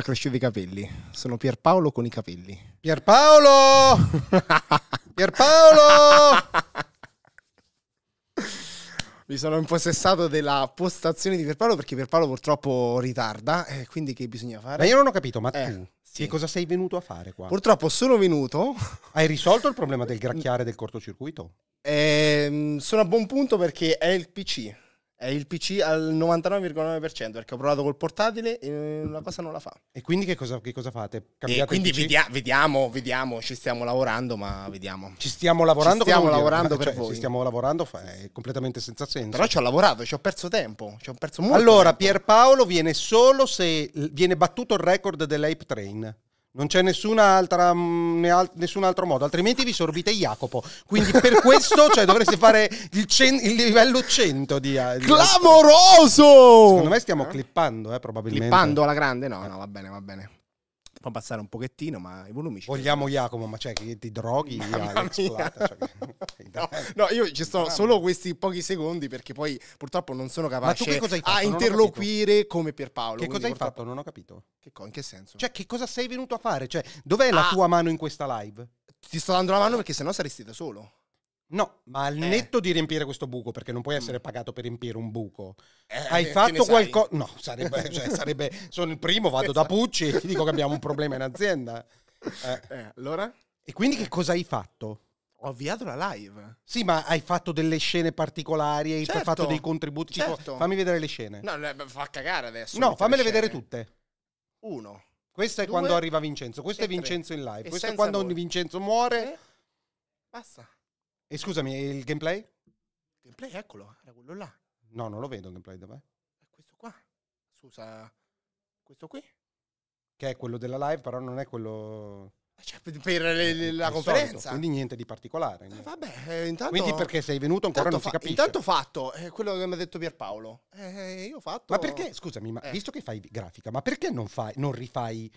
sono cresciuti i capelli. Sono Pierpaolo con i capelli. Pierpaolo! Pierpaolo! Mi sono impossessato della postazione di Pierpaolo perché Pierpaolo purtroppo ritarda, eh, quindi che bisogna fare? Ma io non ho capito, ma Eh, tu sì. che cosa sei venuto a fare qua? Purtroppo sono venuto, Hai risolto il problema del gracchiare del cortocircuito? ehm, sono a buon punto perché è il PC. È il PC al 99,9% perché ho provato col portatile e una cosa non la fa. E quindi che cosa, che cosa fate? Cambiate e quindi vedia- vediamo, vediamo, ci stiamo lavorando, ma vediamo. Ci stiamo lavorando, ci stiamo lavorando eh, per cioè, voi. Ci stiamo lavorando, è completamente senza senso. Però ci ho lavorato, ci ho perso tempo, ci ho perso molto Allora, tempo. Pierpaolo viene solo se viene battuto il record dell'Ape Train. Non c'è altra, mm, al, nessun altro modo, altrimenti vi sorbite Jacopo. Quindi per questo cioè, dovreste fare il, cen, il livello 100 di, eh, di Clamoroso! Secondo me stiamo clippando, eh, probabilmente. Clippando alla grande? No, no, va bene, va bene può abbassare un pochettino, ma i volumi ci Vogliamo Jacopo, ma cioè che ti droghi Alex Plata, cioè che... no, no, io ci sto solo questi pochi secondi perché poi purtroppo non sono capace a interloquire come per Paolo. Che cosa hai purtroppo... fatto? Non ho capito. Che co- in che senso? Cioè che cosa sei venuto a fare? Cioè dov'è ah. la tua mano in questa live? Ti sto dando la mano perché sennò saresti da solo. No, ma al eh. netto di riempire questo buco, perché non puoi essere mm. pagato per riempire un buco, eh, eh hai fatto qualcosa... No, sarebbe, cioè, sarebbe, Sono il primo, vado da Pucci e ti dico che abbiamo un problema in azienda. Eh, eh. allora? E quindi che cosa hai fatto? Ho avviato la live. Sì, ma hai fatto delle scene particolari, hai certo. fatto dei contributi. Certo. Tipo, fammi vedere le scene. No, fa cagare adesso. No, fammele vedere tutte. Uno. Questo è quando arriva Vincenzo. Questo è Vincenzo tre. in live. E questo è quando voi. Vincenzo muore. Basta. E scusami, il gameplay? Il gameplay, eccolo, era quello là. No, non lo vedo il gameplay, dov'è? È questo qua. Scusa, questo qui? Che è quello della live, però non è quello... Eh, cioè, per le, le, eh, la conferenza. Solito, quindi niente di particolare. Niente. Eh, vabbè, eh, intanto, quindi perché sei venuto ancora non fa- si capisce. Intanto fatto, è quello che mi ha detto Pierpaolo. Eh, io ho fatto... Ma perché, scusami, ma eh. visto che fai grafica, ma perché non, fai, non rifai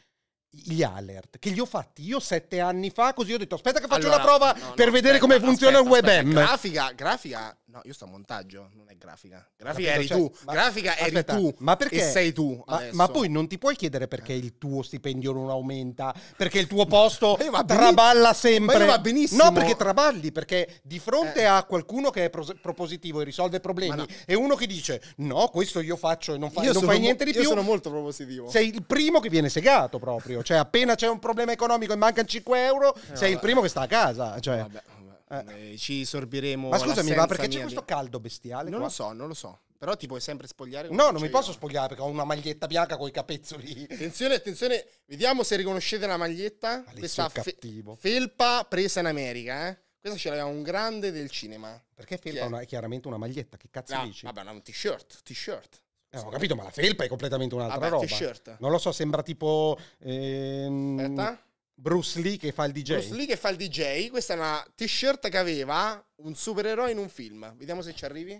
gli alert che gli ho fatti io sette anni fa così ho detto aspetta che faccio allora, una prova no, no, per no, vedere come funziona il web webm grafica grafica no io sto a montaggio non è grafica grafica Capito, eri cioè, tu ma, grafica aspetta, tu ma perché sei tu ma, ma, poi non ti puoi chiedere perché eh. il tuo stipendio non aumenta perché il tuo posto eh, traballa sempre ma va benissimo no perché traballi perché di fronte eh. a qualcuno che è pro- propositivo e risolve problemi e uno che dice no questo io faccio e non, fa- non fai niente di più io sono molto propositivo sei il primo che viene segato proprio contrario. Cioè, appena c'è un problema economico e mancano 5 euro, eh, sei vabbè. il primo che sta a casa. Cioè. Vabbè, vabbè. Eh. eh ci sorbiremo. Ma scusami, ma perché c'è questo caldo bestiale? Non qua? lo so, non lo so. Però ti puoi sempre spogliare. No, non mi posso spogliare perché ho una maglietta bianca con i capezzoli. Attenzione, attenzione. Vediamo se riconoscete la maglietta. Alessio Questa Fe- felpa presa in America, eh? Questa ce l'aveva un grande del cinema. Perché felpa è? Una, è chiaramente una maglietta? Che cazzo no, ah, dici? Vabbè, no, un t-shirt, t-shirt. Eh, ho capito, ma la felpa è completamente un'altra Vabbè, roba. T-shirt. Non lo so, sembra tipo. Ehm, Aspetta. Bruce Lee che fa il DJ. Bruce Lee che fa il DJ. Questa è una t-shirt che aveva un supereroe in un film. Vediamo se ci arrivi.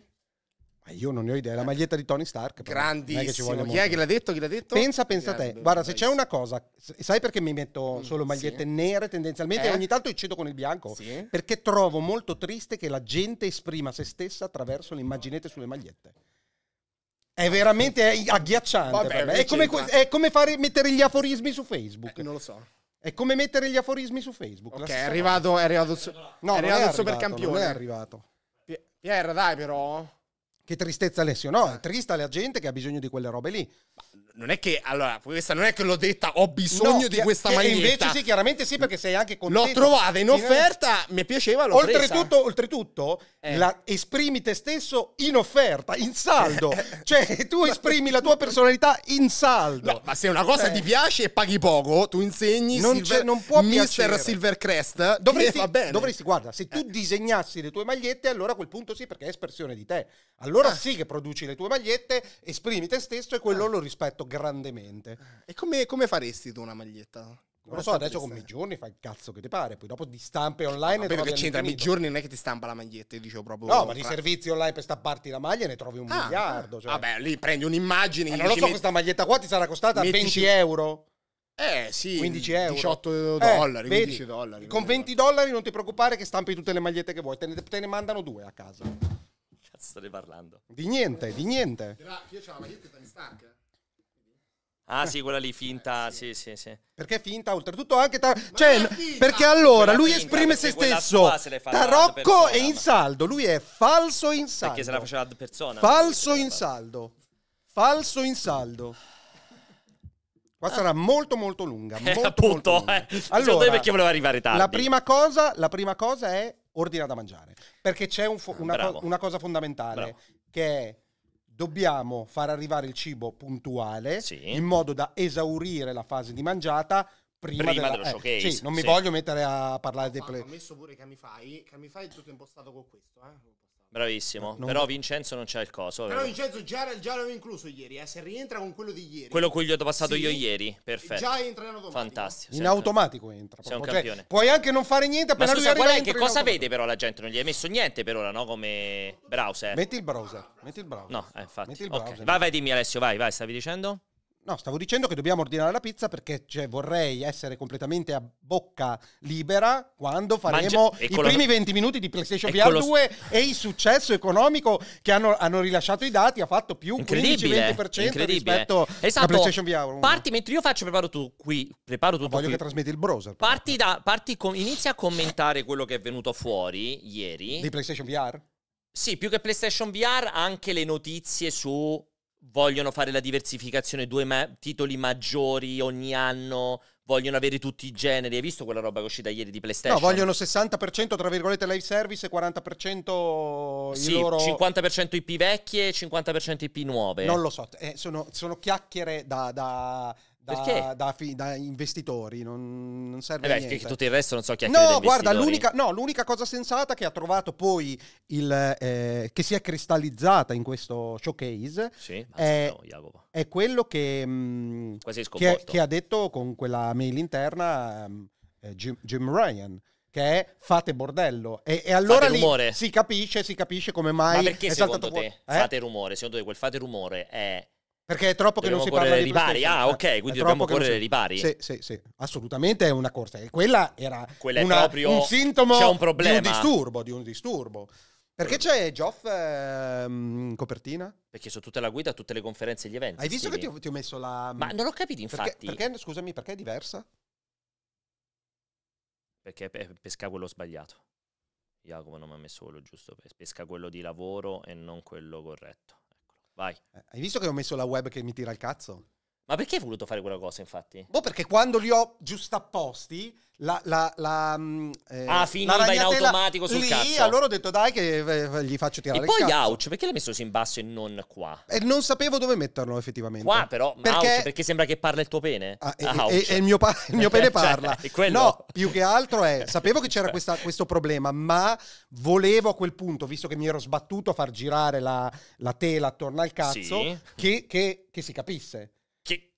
Ma io non ne ho idea. La maglietta di Tony Stark. Però. Grandissimo. Chi è che l'ha detto? Chi l'ha detto? Pensa, pensa Grande, te. Guarda, se c'è una cosa, sai perché mi metto mm, solo magliette sì. nere tendenzialmente eh? ogni tanto eccedo con il bianco? Sì. Perché trovo molto triste che la gente esprima se stessa attraverso le immaginette sulle magliette. È veramente agghiacciante. Vabbè, è, come, è, come, fare, mettere gli aforismi su Facebook. Eh, non lo so. È come mettere gli aforismi su Facebook. Ok, è arrivato, è arrivato, su, no, è arrivato, è arrivato il supercampione. Non è arrivato. Pier, dai, però. Che tristezza Alessio, no, è triste la gente che ha bisogno di quelle robe lì. Non è che, allora, questa non è che l'ho detta, ho bisogno no, di questa maglietta. invece sì, chiaramente sì, perché sei anche contento. L'ho trovata in eh. offerta, mi piaceva, l'ho oltretutto, presa. Oltretutto, eh. la, esprimi te stesso in offerta, in saldo. cioè, tu esprimi la tua personalità in saldo. No, ma se una cosa eh. ti piace e paghi poco, tu insegni non, Silver, non può Mister Silvercrest, eh, dovresti, bene. dovresti, guarda, se tu eh. disegnassi le tue magliette, allora a quel punto sì, perché è espressione di te. Allora allora ah. sì che produci le tue magliette, esprimi te stesso e quello ah. lo rispetto grandemente. Eh. E come, come faresti tu una maglietta? Non lo so, adesso con Midjourney fai il cazzo che ti pare, poi dopo di stampe online... Ma perché c'entra Midjourney non è che ti stampa la maglietta, io dicevo proprio... No, ma di servizi online per stapparti la maglia ne trovi un ah, miliardo. Cioè. Vabbè, lì prendi un'immagine... Ma non lo so, met... questa maglietta qua ti sarà costata mettici... 20 euro. Eh sì, 15 euro. 18 dollari, eh, 15 dollari. Con 20 dollari non ti preoccupare che stampi tutte le magliette che vuoi, te ne, te ne mandano due a casa cazzo state parlando? Di niente, di niente. io c'ho la maglietta di Stark. Eh. Ah sì, quella lì eh, finta, eh, sì. sì. sì, sì, Perché finta, oltretutto anche ta- cioè, perché allora quella lui finta, esprime se stesso se Tarocco e in saldo, lui è falso in saldo. Perché se la faceva ad persona. Falso in saldo. Falso in saldo. Qua ah. sarà molto molto lunga, eh, molto, eh, appunto, molto lunga. Eh. Cioè, allora, perché voleva arrivare tardi. La prima cosa, la prima cosa è ordina da mangiare. Perché c'è un fo- ah, una, co- una, cosa fondamentale Bravo. che è dobbiamo far arrivare il cibo puntuale sì. in modo da esaurire la fase di mangiata prima, prima della, dello eh, showcase. Eh, sì, non mi sì. voglio mettere a parlare dei play. Ho messo pure che mi fai, che mi fai tutto impostato con questo, eh. Bravissimo. Non... Però Vincenzo non c'ha il coso. Però vero? Vincenzo già, già l'avevo incluso ieri. Eh? Se rientra con quello di ieri. Quello cui gli ho passato sì. io ieri. Perfetto. Già entra in automatico. Fantastico. In automatico entra. Sei un cioè, campione. puoi anche non fare niente appena Ma scusa, lui arriva. che cosa vede però la gente? Non gli hai messo niente per ora, no? Come browser. Metti il browser. Metti il browser. No, eh, infatti. Metti il browser. Okay. Vai, vai, dimmi Alessio, vai, vai, stavi dicendo? No, stavo dicendo che dobbiamo ordinare la pizza perché cioè, vorrei essere completamente a bocca libera quando faremo Mangia- i primi lo... 20 minuti di PlayStation VR lo... 2 e il successo economico che hanno, hanno rilasciato i dati ha fatto più 15-20% rispetto esatto. a PlayStation VR 1. Parti mentre io faccio, preparo tu qui, preparo tutto Voglio qui. che trasmetti il browser. Parti da, parti com- inizia a commentare quello che è venuto fuori ieri. Di PlayStation VR? Sì, più che PlayStation VR anche le notizie su vogliono fare la diversificazione, due ma- titoli maggiori ogni anno, vogliono avere tutti i generi. Hai visto quella roba che è uscita ieri di PlayStation? No, vogliono 60% tra virgolette live service e 40% i sì, loro... 50% IP vecchie e 50% IP nuove. Non lo so, eh, sono, sono, chiacchiere da, da, da, da, fi, da, investitori, non, non serve eh beh, niente. tutto il resto non so chi è No, guarda, l'unica, no, l'unica, cosa sensata che ha trovato poi il, eh, che si è cristallizzata in questo showcase sì, è, no, è, quello che, mh, mm, che, che, ha detto con quella mail interna mm, eh, Jim, Jim Ryan che è fate bordello. E, e allora si capisce, si capisce come mai. Ma perché secondo te fuori... eh? fate rumore? Secondo te quel fate rumore è perché è troppo che non si parla di ripari. Ah, ok, quindi dobbiamo correre si... ripari. Sì, sì, sì, assolutamente è una corsa. E quella era quella una, proprio... un sintomo un di un disturbo, di un disturbo. Perché c'è Geoff eh, copertina? Perché su tutta la guida, tutte le conferenze e gli eventi. Hai visto sì. che ti ho, ti ho, messo la... Mm, Ma non l'ho capito infatti. Perché, perché, scusami, perché è diversa? Perché pesca quello sbagliato. Jacopo non mi ha messo quello giusto. Pesca quello di lavoro e non quello corretto. Vai. Eh, hai visto che ho messo la web che mi tira il cazzo? Ma perché hai voluto fare quella cosa, infatti? Boh, perché quando li ho giustapposti, la. la, la mm, eh, ah, finiva in automatico sul lì, cazzo. allora ho detto, dai, che eh, eh, gli faccio tirare e il poi ouch, perché l'hai messo così in basso e non qua? E non sapevo dove metterlo, effettivamente. Qua, però, perché, ouch, perché sembra che parla il tuo pene. Ah, ah, e, e, e, il mio, pa- il mio pene cioè, parla. cioè, no, più che altro è. Sapevo che c'era questa, questo problema, ma volevo a quel punto, visto che mi ero sbattuto a far girare la, la tela attorno al cazzo, sì. che, che, che si capisse.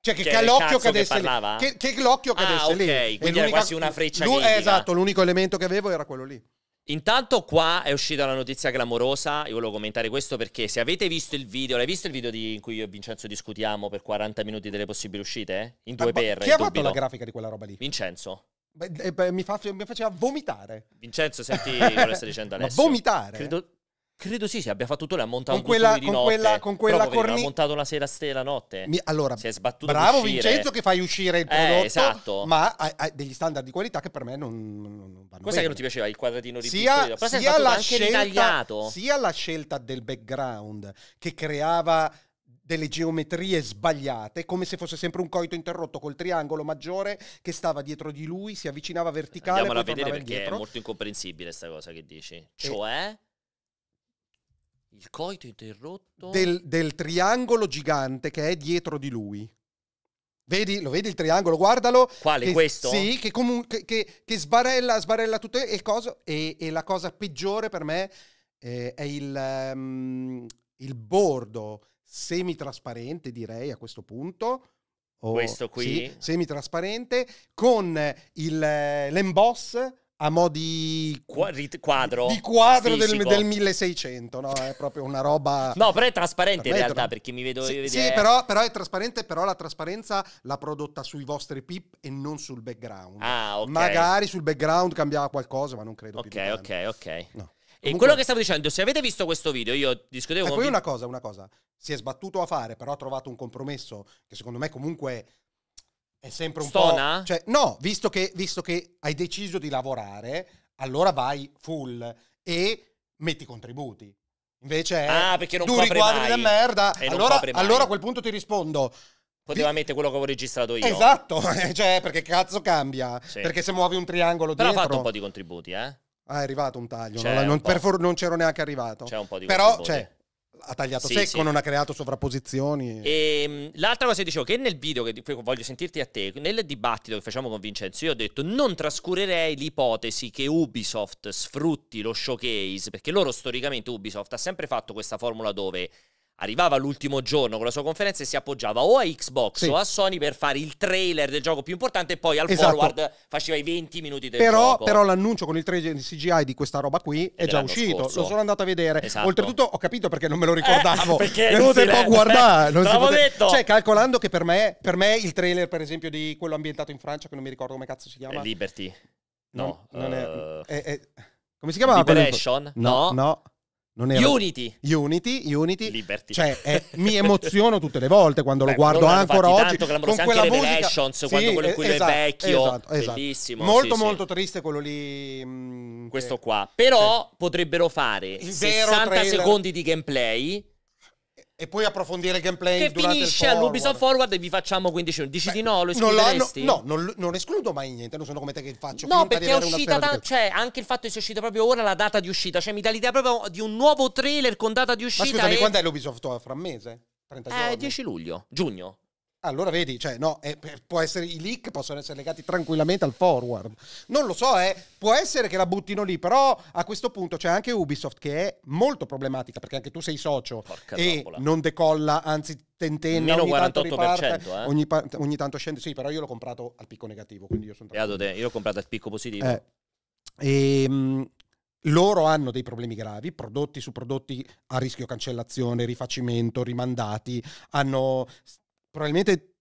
Cioè che, che Calocchio cadesse che parlava? lì. Che, che Locchio ah, cadesse ah, okay. lì. Quindi era quasi una freccia lui, Esatto, l'unico elemento che avevo era quello lì. Intanto qua è uscita una notizia clamorosa, io volevo commentare questo perché se avete visto il video, l'hai visto il video di, in cui io e Vincenzo discutiamo per 40 minuti delle possibili uscite? In due ah, per. Chi ha fatto la grafica di quella roba lì? Vincenzo. Beh, eh, beh, mi, fa, mi, faceva vomitare. Vincenzo, senti quello che stai dicendo adesso. Ma vomitare? Credo, Credo sì, sì, abbia fatto tutto, l'ha montato con quella, di con notte. Quella, con quella cornice. L'ha montato la sera stella notte. Mi, allora, si è sbattuto bravo Vincenzo che fai uscire il eh, prodotto, eh, esatto. ma hai, hai, degli standard di qualità che per me non, non vanno Cosa bene. che non ti piaceva, il quadratino di sia, piccolino. Però sia la scelta, Sia la scelta del background che creava delle geometrie sbagliate, come se fosse sempre un coito interrotto col triangolo maggiore che stava dietro di lui, si avvicinava verticale. Andiamola a vedere perché indietro. è molto incomprensibile questa cosa che dici. Cioè... E il coito interrotto del, del triangolo gigante che è dietro di lui. Vedi, lo vedi il triangolo, guardalo. Quale, che, questo? Sì, che, comunque, che, che sbarella, sbarella tutto. le cose. E, e, la cosa peggiore per me eh, è il, um, il bordo semitrasparente, direi a questo punto. O, questo qui? Sì, semitrasparente, con il, eh, l'emboss a mo' di quadro, di quadro del, del, 1600, no? È proprio una roba... no, però è trasparente per in realtà, perché mi vedo... Sì, vedere... sì però, però, è trasparente, però la trasparenza l'ha prodotta sui vostri pip e non sul background. Ah, ok. Magari sul background cambiava qualcosa, ma non credo okay, più. Ok, ok, ok. No. E Comunque... quello che stavo dicendo, se avete visto questo video, io discutevo... E ecco, poi vi... una cosa, una cosa, si è sbattuto a fare, però ha trovato un compromesso che secondo me comunque è sempre un Stona? po'... Cioè, no, visto che, visto che hai deciso di lavorare, allora vai full e metti contributi. Invece ah, perché non duri quadri merda. E allora, allora a quel punto ti rispondo. Poteva mettere quello che avevo registrato io. Esatto, cioè, perché cazzo cambia? Sì. Perché se muovi un triangolo Però dietro... Però ha fatto un po' di contributi, eh? Ah, è arrivato un taglio, non, un per for- non c'ero neanche arrivato. C'è un po' di Però, contributi. C'è. Cioè, ha tagliato sì, secco, sì. non ha creato sovrapposizioni. E, ehm, l'altra cosa che dicevo, che nel video che voglio sentirti a te, nel dibattito che facciamo con Vincenzo, io ho detto non trascurerei l'ipotesi che Ubisoft sfrutti lo showcase, perché loro storicamente Ubisoft ha sempre fatto questa formula dove arrivava l'ultimo giorno con la sua conferenza e si appoggiava o a Xbox sì. o a Sony per fare il trailer del gioco più importante e poi al esatto. forward faceva i 20 minuti del però, gioco. Però l'annuncio con il trailer di CGI di questa roba qui è già uscito, scorso. lo sono andato a vedere. Esatto. Oltretutto ho capito perché non me lo eh, ricordavo. Eh, perché non si può guardare. Non si pote... detto. Cioè, calcolando che per me, per me il trailer per esempio di quello ambientato in Francia, che non mi ricordo come cazzo si chiama. Liberty. No. Non, non uh... è, eh, è, è... Come si chiamava? Liberation? No. no. no. Non era... Unity. Unity, Unity. Liberty. Cioè, eh, mi emoziono tutte le volte quando Beh, lo guardo ancora oggi. Tanto con anche quella Revelations, musica... quando sì, quello, quello esatto, è vecchio. Esatto, esatto. Bellissimo. Molto sì, molto sì. triste quello lì. Mm, Questo che... qua. Però potrebbero fare 60 trailer. secondi di gameplay e poi approfondire il gameplay che finisce all'Ubisoft Forward e vi facciamo 15 minuti dici Beh, di no lo escluderesti? no, no non, non, escludo mai niente non sono come te che faccio no perché è uscita da, cioè anche il fatto che sia uscita proprio ora la data di uscita cioè mi dà l'idea proprio di un nuovo trailer con data di uscita ma scusami e... quando è l'Ubisoft Forward? fra un mese? 30 eh, giorni. 10 luglio giugno allora vedi, cioè, no, è, essere, i leak possono essere legati tranquillamente al forward. Non lo so, eh, può essere che la buttino lì, però a questo punto c'è anche Ubisoft che è molto problematica perché anche tu sei socio Porca e troppola. non decolla, anzi tentenna, Meno ogni 48%, tanto riparte, eh? ogni, ogni, tanto scende, sì, però io l'ho comprato al picco negativo, quindi io sono... Te, io l'ho comprato al picco positivo. Eh, e... Ehm, Mh, loro hanno dei problemi gravi, prodotti su prodotti a rischio cancellazione, rifacimento, rimandati, hanno probabilmente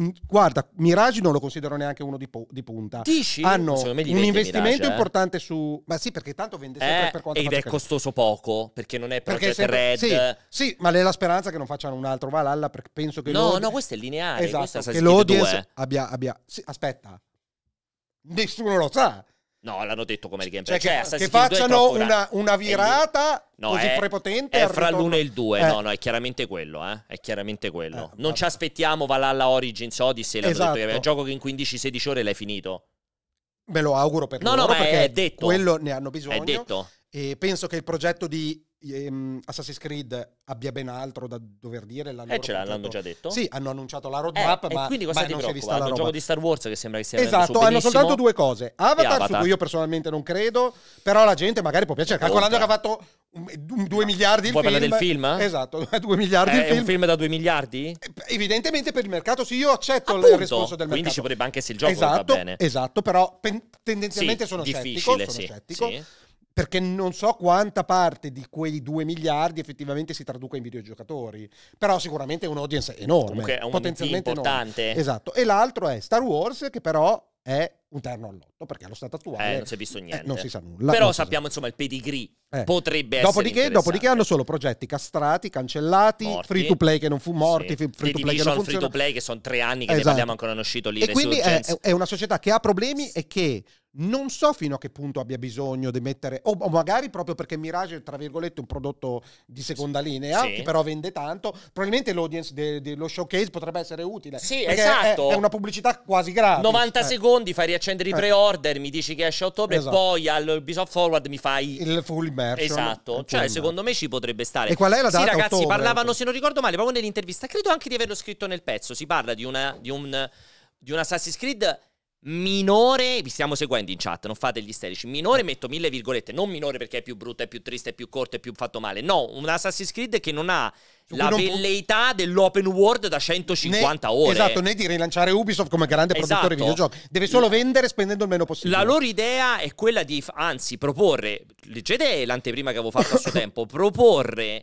mm, guarda, Mirage non lo considero neanche uno di, po- di punta. Dici? Hanno un investimento Mirage, eh? importante su... Ma sì, perché tanto vende sempre eh, per quanto... Ed è costoso poco, perché non è Project sempre... Red. Sì, sì, ma è la speranza che non facciano un altro Valhalla, perché penso che... No, no, questo è lineare. Esatto, che l'audience abbia... abbia... Sì, aspetta. Nessuno lo sa. No, l'hanno detto come il gameplay. Cioè, cioè che, che facciano una, una, virata no, così è, prepotente. È fra l'uno e il due. Eh. No, no, è chiaramente quello. Eh. È chiaramente quello. Eh, non ci aspettiamo Valhalla Origins Odyssey. Esatto. Detto, è un gioco che in 15-16 ore l'hai finito. Me lo auguro per no, loro. No, no, perché è detto. Quello ne hanno bisogno. È detto. E penso che il progetto di Ehm, Assassin's Creed abbia ben altro da dover dire. L'hanno eh, ce l'hanno già detto. Sì, hanno annunciato la eh, roadmap, eh, ma, quindi cosa ma ti non preoccupa? si è vista hanno la roba. gioco di Star Wars che sembra che sia Esatto, hanno soltanto due cose. Avatar, Avatar, su cui io personalmente non credo, però la gente magari può piacere. Calcolando Contra. che ha fatto 2 miliardi il Vuoi parlare del film? Esatto, 2 miliardi eh, il film. È un film da 2 miliardi? Eh, evidentemente per il mercato sì, io accetto Appunto. il risposto del mercato. Quindi ci potrebbe anche se il gioco esatto, va bene. Esatto, però pen- tendenzialmente sì, sono difficile, scettico, sì, sono scettico. Sì perché non so quanta parte di quei 2 miliardi effettivamente si traduca in videogiocatori, però sicuramente è un audience enorme, Comunque è un potenzialmente importante. Enorme. Esatto. E l'altro è Star Wars che però è un terno all'otto, perché allo stato attuale eh, non si è visto eh, niente. Eh, non si sa nulla. Però sappiamo insomma il pedigree eh. potrebbe dopodiché, essere Dopodiché hanno solo progetti castrati, cancellati, morti. free to play che non fu morti, sì. free, to play che non funziona. free to play che sono tre anni che esatto. ne parliamo ancora non è uscito lì. E quindi è, è una società che ha problemi e che non so fino a che punto abbia bisogno di mettere, o, magari proprio perché Mirage è tra virgolette un prodotto di seconda linea, sì. che però vende tanto, probabilmente l'audience dello de, showcase potrebbe essere utile. Sì, esatto. È, è, una pubblicità quasi grave. 90 eh. secondi fai accendere i eh. pre-order, mi dici che esce a ottobre, esatto. e poi al Ubisoft Forward mi fai il full immersion. Esatto, cioè secondo me ci potrebbe stare. E qual è la data? Sì, ragazzi, ottobre, parlavano, se non ricordo male, proprio nell'intervista, credo anche di averlo scritto nel pezzo, si parla di, una, di un di un Assassin's Creed minore, vi stiamo seguendo in chat, non fate gli isterici, minore metto mille virgolette, non minore perché è più brutto, è più triste, è più corto, è più fatto male, no, un Assassin's Creed che non ha la velleità può... dell'open world da 150 né, ore. Esatto, né di rilanciare Ubisoft come grande esatto. produttore di esatto. videogiochi. Deve solo vendere spendendo il meno possibile. La loro idea è quella di, anzi, proporre, leggete l'anteprima che avevo fatto a suo tempo, proporre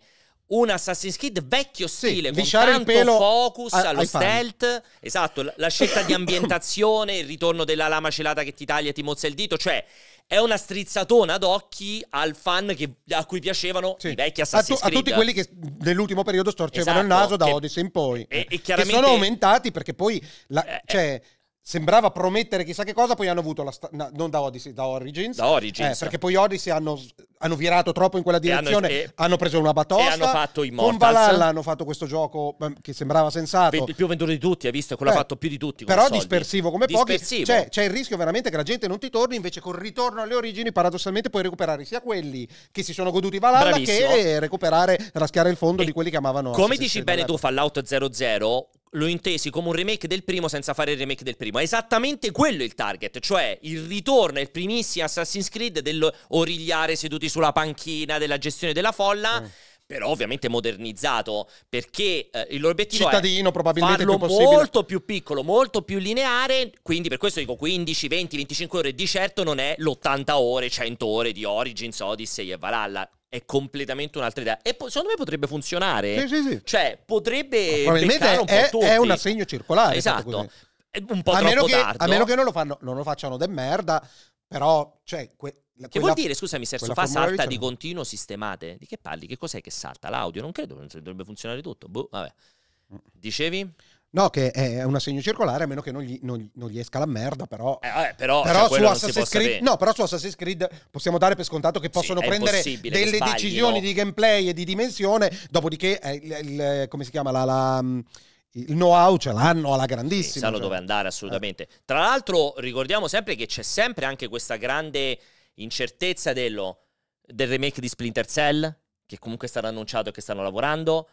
un Assassin's Creed vecchio stile, sì, con tanto focus a, allo stealth, fan. esatto, la, la scelta di ambientazione, il ritorno della lama celata che ti taglia e ti mozza il dito, cioè è una strizzatona d'occhi al fan che, a cui piacevano sì. i vecchi Assassin's a tu, Creed. A tutti quelli che nell'ultimo periodo storcevano esatto, il naso da che, Odyssey in poi. E, e chiaramente, che sono aumentati perché poi... La, eh, eh. cioè, sembrava promettere chissà che cosa, poi hanno avuto la sta- no, non da Odyssey, da Origins. Da Origins. Eh, perché poi Odyssey hanno, hanno, virato troppo in quella direzione, hanno, hanno, preso una batosta. E hanno fatto i Con Valhalla hanno fatto questo gioco che sembrava sensato. Il più venduto di tutti, hai visto? Quello eh, ha fatto più di tutti. Però soldi. dispersivo come dispersivo. pochi. Cioè, c'è il rischio veramente che la gente non ti torni, invece col ritorno alle origini paradossalmente puoi recuperare sia quelli che si sono goduti Valhalla Bravissimo. che recuperare, raschiare il fondo e di quelli che amavano. Come dici bene tu Fallout 00, lo intesi come un remake del primo senza fare il remake del primo. È esattamente quello il target, cioè il ritorno ai primissimi Assassin's Creed dell'origliare seduti sulla panchina, della gestione della folla. Mm. Però ovviamente modernizzato, perché eh, il loro obiettivo Cittadino, è probabilmente farlo più molto più piccolo, molto più lineare, quindi per questo dico 15, 20, 25 ore, di certo non è l'80 ore, 100 ore di Origins, Odyssey e Valhalla è completamente un'altra idea. E po- secondo me potrebbe funzionare. Sì, sì, sì. Cioè, potrebbe... Ma probabilmente un è, è, un assegno circolare. Esatto. Un po' a meno che, tardo. A meno che non lo, fanno, non lo facciano de merda, però... Cioè, que- la, che vuol dire, scusami, se fa salta di continuo sistemate? Di che parli? Che cos'è che salta? L'audio? Non credo, non dovrebbe funzionare tutto. Boh, vabbè. Mm. Dicevi? No, che è un assegno circolare, a meno che non gli, non non gli esca la merda, però... Eh, vabbè, però, però cioè, su Assassin's Creed, no, però su Assassin's Creed possiamo dare per scontato che possono sì, prendere delle sbagli, decisioni no? di gameplay e di dimensione, dopodiché, eh, il, il, eh, come si chiama, la, la mm, il know-how ce l'hanno alla grandissima. Sì, sanno cioè. dove andare, eh. assolutamente. Eh. Tra l'altro ricordiamo sempre che c'è sempre anche questa grande incertezza dello, del remake di Splinter Cell, che comunque è stato annunciato e che stanno lavorando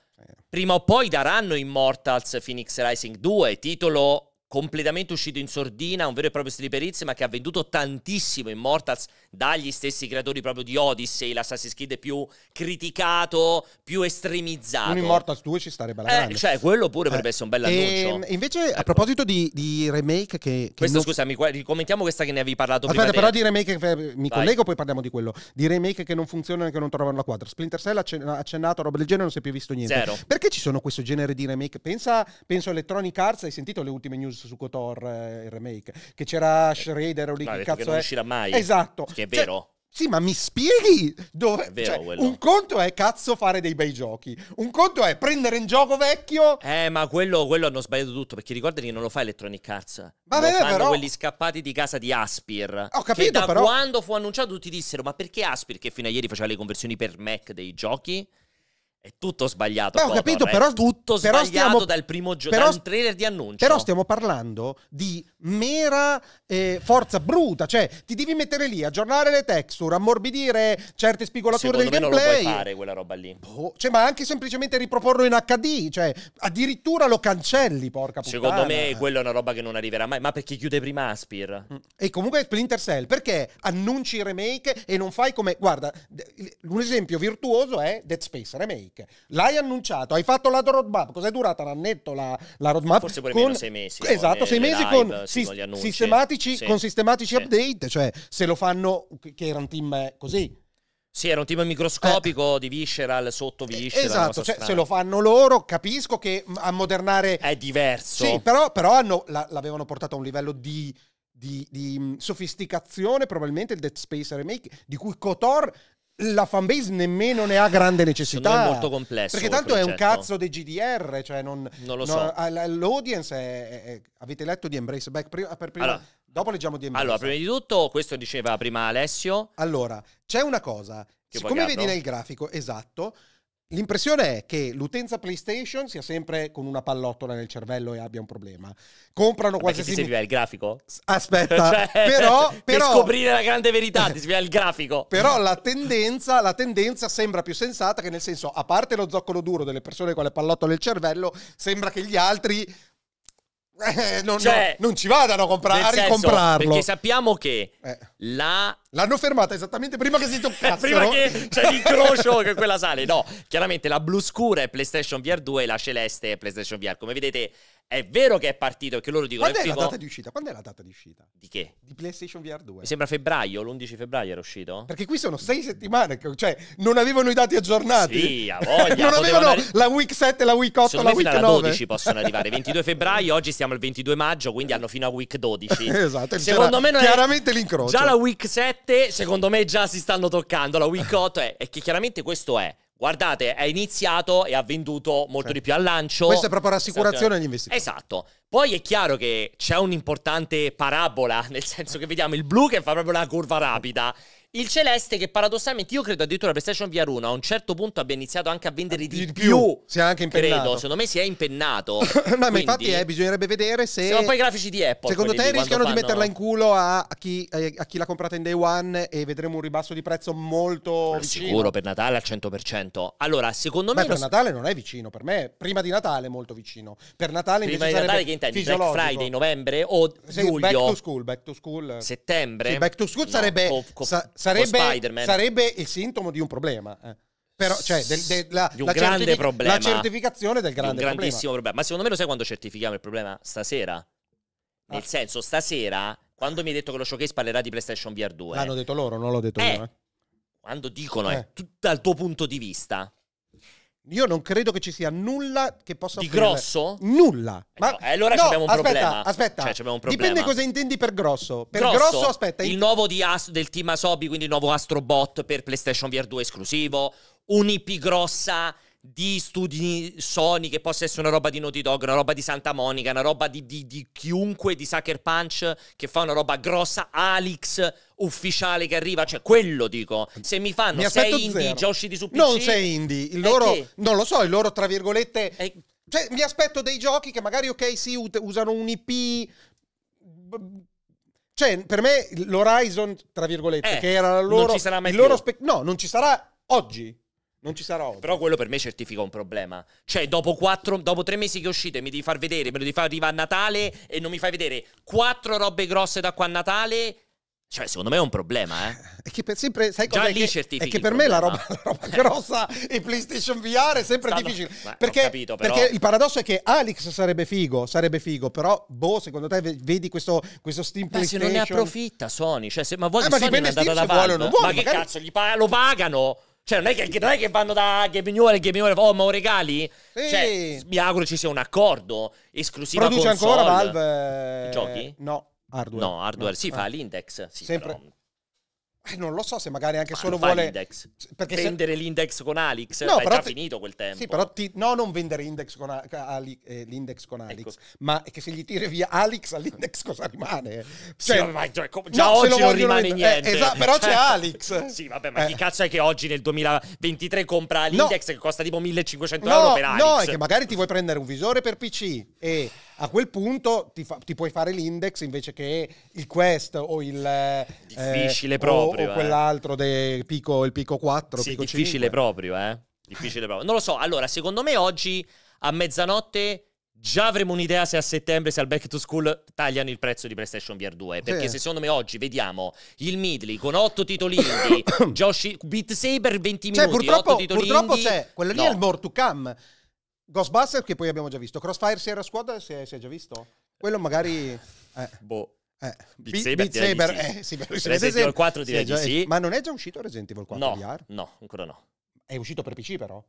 prima o poi daranno Immortals Phoenix Rising 2, titolo completamente uscito in sordina, un vero e proprio stile ma che ha venduto tantissimo in Mortals dagli stessi creatori proprio di Odyssey, l'Assassin's Creed più criticato, più estremizzato. Un Immortals 2 ci starebbe la grande. Eh, cioè, quello pure eh. potrebbe essere un bel eh, annuncio. Ehm, invece, ecco. a proposito di, di remake che... che Questo, non... scusami, ricommentiamo questa che ne avevi parlato Aspetta, prima. Aspetta, però di remake, mi Vai. collego poi parliamo di quello, di remake che non funzionano e che non trovano la quadra. Splinter Cell ha accennato, roba del genere, non si è più visto niente. Zero. Perché ci sono questo genere di remake? Pensa, penso a Electronic Arts, hai sentito le ultime news su Kotor eh, il remake, che c'era Shredder o lì che cazzo che non è. uscirà mai. Esatto. Che è cioè, vero. Sì, ma mi spieghi dove. È vero, cioè, un conto è cazzo fare dei bei giochi. Un conto è prendere in gioco vecchio. Eh, ma quello, quello hanno sbagliato tutto. Perché ricordati che non lo fa Electronic Arts. Vabbè, lo fanno però... quelli scappati di casa di Aspir. Ho capito. Che da però... quando fu annunciato tutti dissero: Ma perché Aspir, che fino a ieri faceva le conversioni per Mac dei giochi? È tutto sbagliato. Beh, ho Cotor, capito, eh. però, tutto però sbagliato stiamo, dal primo gioco, dal trailer di annuncio. Però stiamo parlando di mera eh, forza bruta, cioè ti devi mettere lì, aggiornare le texture, ammorbidire certe spigolature Secondo del me gameplay. non lo puoi fare quella roba lì. Boh, cioè, ma anche semplicemente riproporlo in HD, cioè addirittura lo cancelli, porca Secondo puttana. Secondo me quella è una roba che non arriverà mai, ma perché chiude prima Aspir? Mm. E comunque Splinter Cell, perché annunci remake e non fai come guarda, un esempio virtuoso è Dead Space Remake Week. L'hai annunciato, hai fatto la roadmap. Cos'è durata un annetto la, la roadmap? Forse pure con... meno sei mesi. Esatto, sei mesi live, con, si, con, sistematici, sì. con, sistematici, sì. update. Cioè, se lo fanno, che era un team così, sì, era un team microscopico eh. di visceral sotto visceral. Esatto, cioè, se lo fanno loro, capisco che ammodernare... È diverso. Sì, però, però hanno, la, l'avevano portato a un livello di, di, di sofisticazione, probabilmente il Dead Space Remake, di cui Kotor la fanbase nemmeno ne ha grande necessità. è molto complesso. Perché tanto è un cazzo dei GDR, cioè non, non lo so. No, l'audience è, è, è, Avete letto di Embrace Back prima, per prima? Allora, dopo leggiamo di Embrace. Allora, prima di tutto, questo diceva prima Alessio. Allora, c'è una cosa. Siccome vedi nel grafico, esatto, L'impressione è che l'utenza PlayStation sia sempre con una pallottola nel cervello e abbia un problema. Comprano qualsiasi. Ma si serviva il grafico? Aspetta, cioè, però, però, Per scoprire la grande verità ti serviva il grafico. Però la tendenza, la tendenza, sembra più sensata, che nel senso, a parte lo zoccolo duro delle persone con le pallottole nel cervello, sembra che gli altri. Eh, non, cioè, no, non, ci vadano a, comprare, a ricomprarlo. Senso, perché sappiamo che eh. la L'hanno fermata esattamente prima che si toccassero. prima che c'è l'incrocio che quella sale. No, chiaramente la blu scura è PlayStation VR 2 e la celeste è PlayStation VR. Come vedete è vero che è partito e che loro dicono... Quando è, è la data di uscita? Quando è la data di uscita? Di che? Di PlayStation VR 2. Mi sembra febbraio, l'11 febbraio era uscito. Perché qui sono sei settimane, cioè non avevano i dati aggiornati. Sì, a voglia. non avevano andare... la week 7, la week 8, la week 9. fino 12 possono arrivare. 22 febbraio, oggi siamo al 22 maggio, quindi hanno fino a week 12. esatto. Secondo me non è... Chiaramente l'incrocio. Già la week 7 7, secondo me già si stanno toccando. La week 8 è, è che chiaramente questo è guardate, è iniziato e ha venduto molto certo. di più al lancio. Questa è proprio rassicurazione agli investitori. Esatto. Poi è chiaro che c'è un'importante parabola, nel senso che vediamo il blu che fa proprio una curva rapida il Celeste che paradossalmente io credo addirittura la PlayStation VR 1 a un certo punto abbia iniziato anche a vendere di, di più, più. Si è anche impennato. Credo, secondo me si è impennato. no, Quindi, ma infatti eh, bisognerebbe vedere se Sono poi i grafici di Apple. Secondo te rischiano fanno... di metterla in culo a, chi, eh, a, chi, l'ha comprata in day one e vedremo un ribasso di prezzo molto vicino. Sicuro per Natale al 100%. Allora, secondo me... Ma per lo... Natale non è vicino, per me prima di Natale è molto vicino. Per Natale invece... prima di Natale che intendi Black Friday, novembre o sì, luglio? Back to school, back to school. Settembre. Sì, back to school no, sarebbe co- co- sa- sarebbe, sarebbe il sintomo di un problema. Eh. Però, cioè, del, del, la, di un grande certific- problema. La certificazione del grande di un problema. problema. Ma secondo me lo sai quando certifichiamo il problema? Stasera. Ah. Nel senso, stasera, quando mi hai detto che lo showcase parlerà di PlayStation VR 2. L'hanno detto loro, non l'ho detto eh. io. Eh. Quando dicono, eh. dal tuo punto di vista. Io non credo che ci sia nulla che possa Di offrire. grosso? Nulla. Eh, Ma no, eh, allora no, abbiamo un aspetta, problema. Aspetta, cioè, un problema. Dipende cosa intendi per grosso. Per grosso, grosso aspetta. Il, il nuovo Ast- del team Asobi, quindi il nuovo Astrobot per PlayStation VR 2 esclusivo. Un'IP grossa di studi Sony che possa essere una roba di Naughty Dog, una roba di Santa Monica, una roba di, di, di chiunque di Sucker Punch che fa una roba grossa, Alex ufficiale che arriva, cioè quello dico. Se mi fanno mi sei indie già usciti su PC, non sei indie, il eh, loro che? non lo so, il loro tra virgolette è... Eh, cioè, mi aspetto dei giochi che magari ok, sì, usano un IP cioè, per me l'Horizon, tra virgolette, eh, che era la loro, non ci sarà mai il spe... No, non ci sarà oggi. Non ci sarò. Però quello per me certifica un problema. Cioè, dopo, quattro, dopo tre mesi che uscite, mi devi far vedere, me lo devi far arrivare a Natale e non mi fai vedere quattro robe grosse da qua a Natale. Cioè, secondo me è un problema, eh. È che per sempre, sai cosa Già lì che, è che per me la roba, la roba eh. grossa e PlayStation VR è sempre Stanno... difficile. Beh, perché, capito, perché, il paradosso è che Alex sarebbe figo, sarebbe figo, però boh, secondo te vedi questo, questo Steam Ma se non ne approfitta Sony, cioè se, ma vuoi eh, ma Sony è andata da Valve, vuole, vuole, ma magari... che cazzo, pa- lo pagano? Cioè, non è che, non è che vanno da Gabignone, Gabignone, oh, ma ho regali? Sì. Cioè, mi auguro ci sia un accordo esclusivo. Produce console. ancora Valve? Eh, Giochi? No, hardware. No, hardware, no. si sì, ah. fa l'index. Sì, Sempre. Però... Eh, non lo so se magari anche Ma solo vuole l'index. Perché vendere se... l'index con Alex no, è già ti... finito quel tempo. Sì, però ti... no, non vendere l'index con, a... Ali... eh, l'index con ecco. Alex, ecco. ma che se gli tiri via Alex all'index cosa rimane? Cioè, sì, ma, cioè, com... già no, oggi non rimane in... niente. Eh, esatto, però c'è Alex. sì, vabbè, ma chi eh. cazzo è che oggi nel 2023 compra l'index no. che costa tipo 1500 euro per Alex? No, è che magari ti vuoi prendere un visore per PC e a quel punto ti, fa, ti, puoi fare l'index invece che il quest o il eh, difficile eh, proprio o, o eh. quell'altro del pico, il pico 4 sì, pico difficile 5. proprio eh difficile proprio non lo so allora secondo me oggi a mezzanotte Già avremo un'idea se a settembre, se al back to school tagliano il prezzo di PlayStation VR 2. Perché sì. secondo me oggi vediamo il Midley con otto titoli indie, Josh, Beat Saber 20 cioè, purtroppo, 8 titoli purtroppo indie. Purtroppo c'è, quello lì no. è il more to come. Ghostbusters che poi abbiamo già visto. Crossfire Sierra Squad si è, si è già visto? Quello magari... Eh. Boh. Eh. Beat Saber, Beat Saber eh, sì, Resident Evil 4 direi di sì. Ma non è già uscito Resident Evil 4 no, VR? No, ancora no. È uscito per PC però?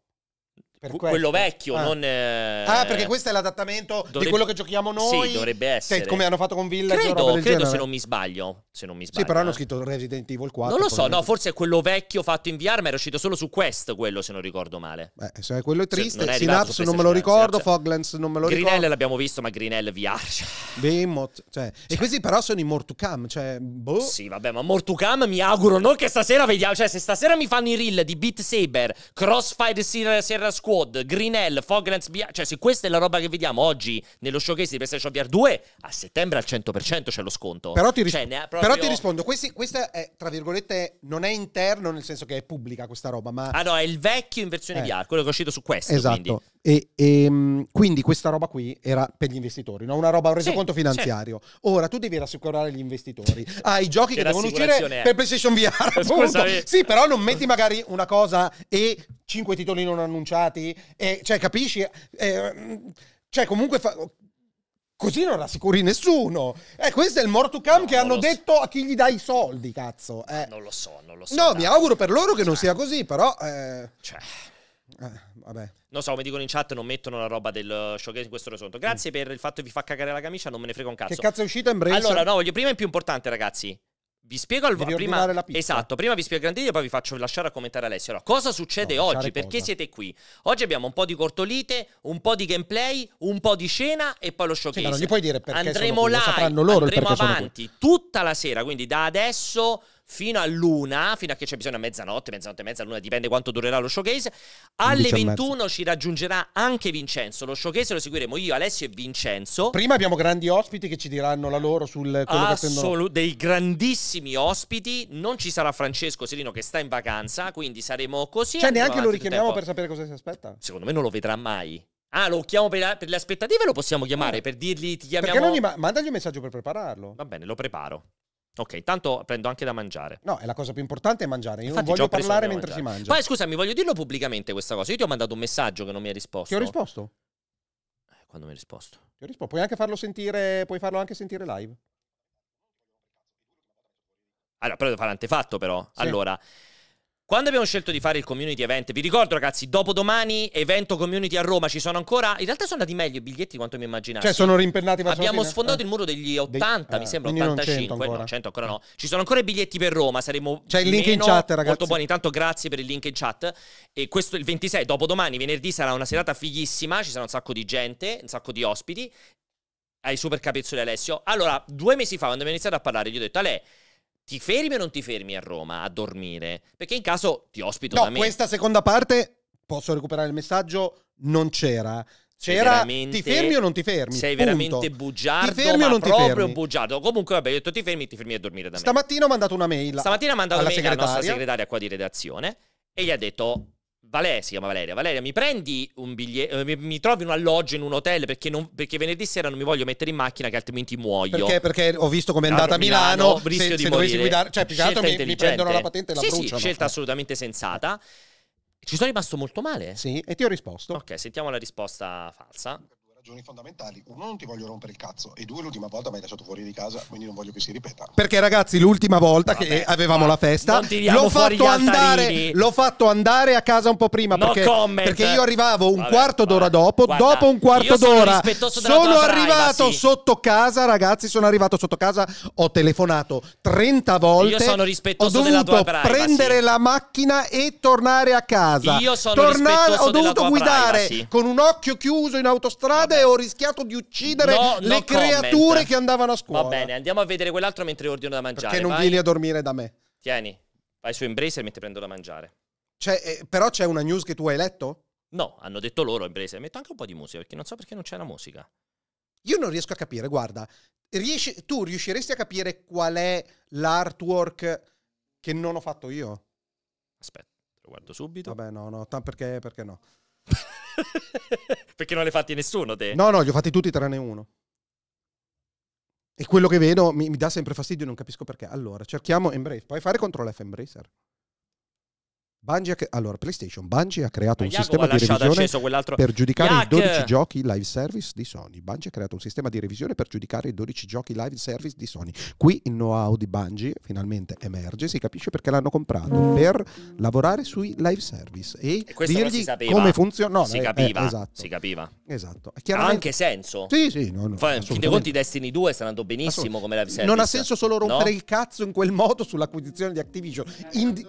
Per quello vecchio, ah. non. Ah, eh... Ah, perché questo è l'adattamento dovrebbe... di quello che giochiamo noi. Sì, dovrebbe essere. Che, come hanno fatto con Village. Credo, credo genere. se non mi sbaglio. Se non mi sbaglio. Sì, però hanno eh. scritto Resident Evil 4. Non lo so, no, forse è quello vecchio fatto in VR, ma era uscito solo su Quest, quello, se non ricordo male. Beh, se è quello triste. Se non Synapse non me lo ricordo, Synapse. Cioè, Foglands non me lo Green ricordo. Green l'abbiamo visto, ma Green Hell VR. Cioè. Behemoth, cioè. E cioè. questi però sono i Mortucam, cioè. Boh. Sì, vabbè, ma Mortucam mi auguro non che stasera vediamo. Cioè, se stasera mi fanno i reel di Beat Saber, Crossfire Sierra Squad Wood, Greenell, Foglands BI, cioè se questa è la roba che vediamo oggi nello showcase di PlayStation VR 2, a settembre al 100% c'è lo sconto. Però ti, ris- cioè, proprio... però ti rispondo, questi, questa è, tra virgolette, non è interno nel senso che è pubblica questa roba, ma... Ah no, è il vecchio in versione eh. VR, quello che è uscito su questo. Esatto. Quindi. E, e, ehm, quindi questa roba qui era per gli investitori, no? una roba, un resoconto sì, finanziario. Sì. Ora tu devi rassicurare gli investitori. Ah, i giochi C'è che devono uscire è. per PlayStation VR. Scusami. Sì, però non metti magari una cosa e cinque titoli non annunciati, e, cioè capisci? Eh, cioè comunque fa, Così non rassicuri nessuno. Eh, questo è il more to come no, che hanno detto so. a chi gli dai i soldi, cazzo. Eh. Non lo so, non lo so. No, dai. mi auguro per loro che cioè. non sia così, però... Eh. Cioè... Eh vabbè. Non so, come dicono in chat, non mettono la roba del uh, showcase in questo resoconto. Grazie mm. per il fatto che vi fa cagare la camicia, non me ne frega un cazzo. Che cazzo è uscita in breve? Allora, no, voglio prima è più importante, ragazzi. Vi spiego al Devi prima, la pizza. Esatto, prima vi spiego il grandino e poi vi faccio lasciare a commentare Alessio. Allora, cosa succede no, oggi? Perché cosa? siete qui? Oggi abbiamo un po' di cortolite, un po' di gameplay, un po' di scena e poi lo showcase. Sì, ma non gli puoi dire perché andremo là, qui, live, lo loro andremo avanti tutta la sera, quindi da adesso fino a luna, fino a che c'è bisogno a mezzanotte, mezzanotte e mezza, l'una, dipende quanto durerà lo showcase. Alle 21 ci raggiungerà anche Vincenzo. Lo showcase lo seguiremo io, Alessio e Vincenzo. Prima abbiamo grandi ospiti che ci diranno la loro sul quello Assolu- dei grandissimi ospiti. Non ci sarà Francesco Serino che sta in vacanza, quindi saremo così. Cioè, neanche lo richiamiamo per sapere cosa si aspetta. Secondo me non lo vedrà mai. Ah, lo chiamo per, per, le aspettative, lo possiamo chiamare eh. per dirgli ti chiamiamo. Perché non gli ma- mandagli un messaggio per prepararlo. Va bene, lo preparo. Ok, tanto prendo anche da mangiare. No, è la cosa più importante è mangiare. Io Infatti, non voglio parlare mentre mangiare. si mangia. Poi scusami, voglio dirlo pubblicamente questa cosa. Io ti ho mandato un messaggio che non mi hai risposto. Ti ho risposto? Eh, quando mi hai risposto? Ti ho risposto. Puoi anche farlo sentire, puoi farlo anche sentire live. Allora, però devo fare antefatto però. Sì. Allora, quando abbiamo scelto di fare il community event, vi ricordo ragazzi, dopodomani evento community a Roma ci sono ancora. In realtà sono andati meglio i biglietti quanto mi immaginassi. Cioè, sono rimpennati ma Abbiamo sfondato eh. il muro degli 80, Dei, eh, mi sembra, 85, non 100 ancora no. Ci sono ancora i biglietti per Roma, saremo C'è il link meno, in chat, ragazzi. Molto buoni, intanto grazie per il link in chat. E questo il 26, dopodomani, venerdì sarà una serata fighissima, ci sarà un sacco di gente, un sacco di ospiti. Ai super capezzoli Alessio. Allora, due mesi fa quando abbiamo iniziato a parlare, gli ho detto "Ale, ti fermi o non ti fermi a Roma a dormire? Perché in caso ti ospito no, da me. questa seconda parte, posso recuperare il messaggio, non c'era. C'era, ti fermi o non ti fermi? Sei punto. veramente bugiardo, ti fermi o non ti fermi? Proprio bugiardo. Comunque vabbè, ho detto ti fermi, ti fermi a dormire da me. Stamattina ho mandato una mail. Stamattina ho mandato una mail alla nostra segretaria qua di redazione e gli ha detto Valeria si chiama Valeria. Valeria, mi prendi un biglietto, eh, mi, mi, trovi un alloggio in un hotel perché, non, perché, venerdì sera non mi voglio mettere in macchina che altrimenti muoio. Perché? Perché ho visto come è andata a Milano, Milano se, se dovessi guidare, cioè più che altro mi, mi, prendono la patente e la sì, bruciano. Sì, scelta eh. assolutamente sensata. Ci sono rimasto molto male. Sì, e ti ho risposto. Ok, sentiamo la risposta falsa ragioni fondamentali. Uno, non ti voglio rompere il cazzo. E due, l'ultima volta mi hai lasciato fuori di casa, quindi non voglio che si ripeta. Perché, ragazzi, l'ultima volta Vabbè, che avevamo la festa, l'ho fatto, andare, l'ho fatto, andare, a casa un po' prima. No perché, perché, io arrivavo un Vabbè, quarto d'ora dopo. Guarda, dopo un quarto d'ora, sono arrivato privacy. sotto casa, ragazzi. Sono arrivato sotto casa. Ho telefonato 30 volte. Io sono rispettoso Ho dovuto prendere la macchina e tornare a casa. Io sono Torna- rispettoso Ho dovuto guidare privacy. con un occhio chiuso in autostrada e ho rischiato di uccidere no, le creature comment. che andavano a scuola. Va bene, andiamo a vedere quell'altro mentre ordino da mangiare. Perché non vai. vieni a dormire da me? Tieni, vai su Embracer mentre prendo da mangiare. Cioè, eh, però c'è una news che tu hai letto? No, hanno detto loro Embracer. Metto anche un po' di musica perché non so perché non c'è la musica. Io non riesco a capire, guarda, riesci, tu riusciresti a capire qual è l'artwork che non ho fatto io? Aspetta, lo guardo subito. Vabbè, no, no, perché, perché no. Perché non le hai fatti nessuno te? No, no, li ho fatti tutti tranne uno. E quello che vedo mi, mi dà sempre fastidio, non capisco perché. Allora, cerchiamo Embrace. Puoi fare CTRL F Embracer? Bungie ha, allora, PlayStation Bungie ha creato Ma un Jacopo sistema di revisione per giudicare Iac... i 12 giochi live service di Sony. Bungie ha creato un sistema di revisione per giudicare i 12 giochi live service di Sony. Qui il know-how di Bungie finalmente emerge, si capisce perché l'hanno comprato mm. per lavorare sui live service e, e dirgli come funziona. No, si, eh, eh capiva, eh, esatto. si capiva. Esatto. Ha anche senso. Sì, sì, no, no, Fai, fin dei conti Destiny 2 sta andando benissimo come live service. Non ha senso solo rompere no? il cazzo in quel modo sull'acquisizione di Activision. Indi-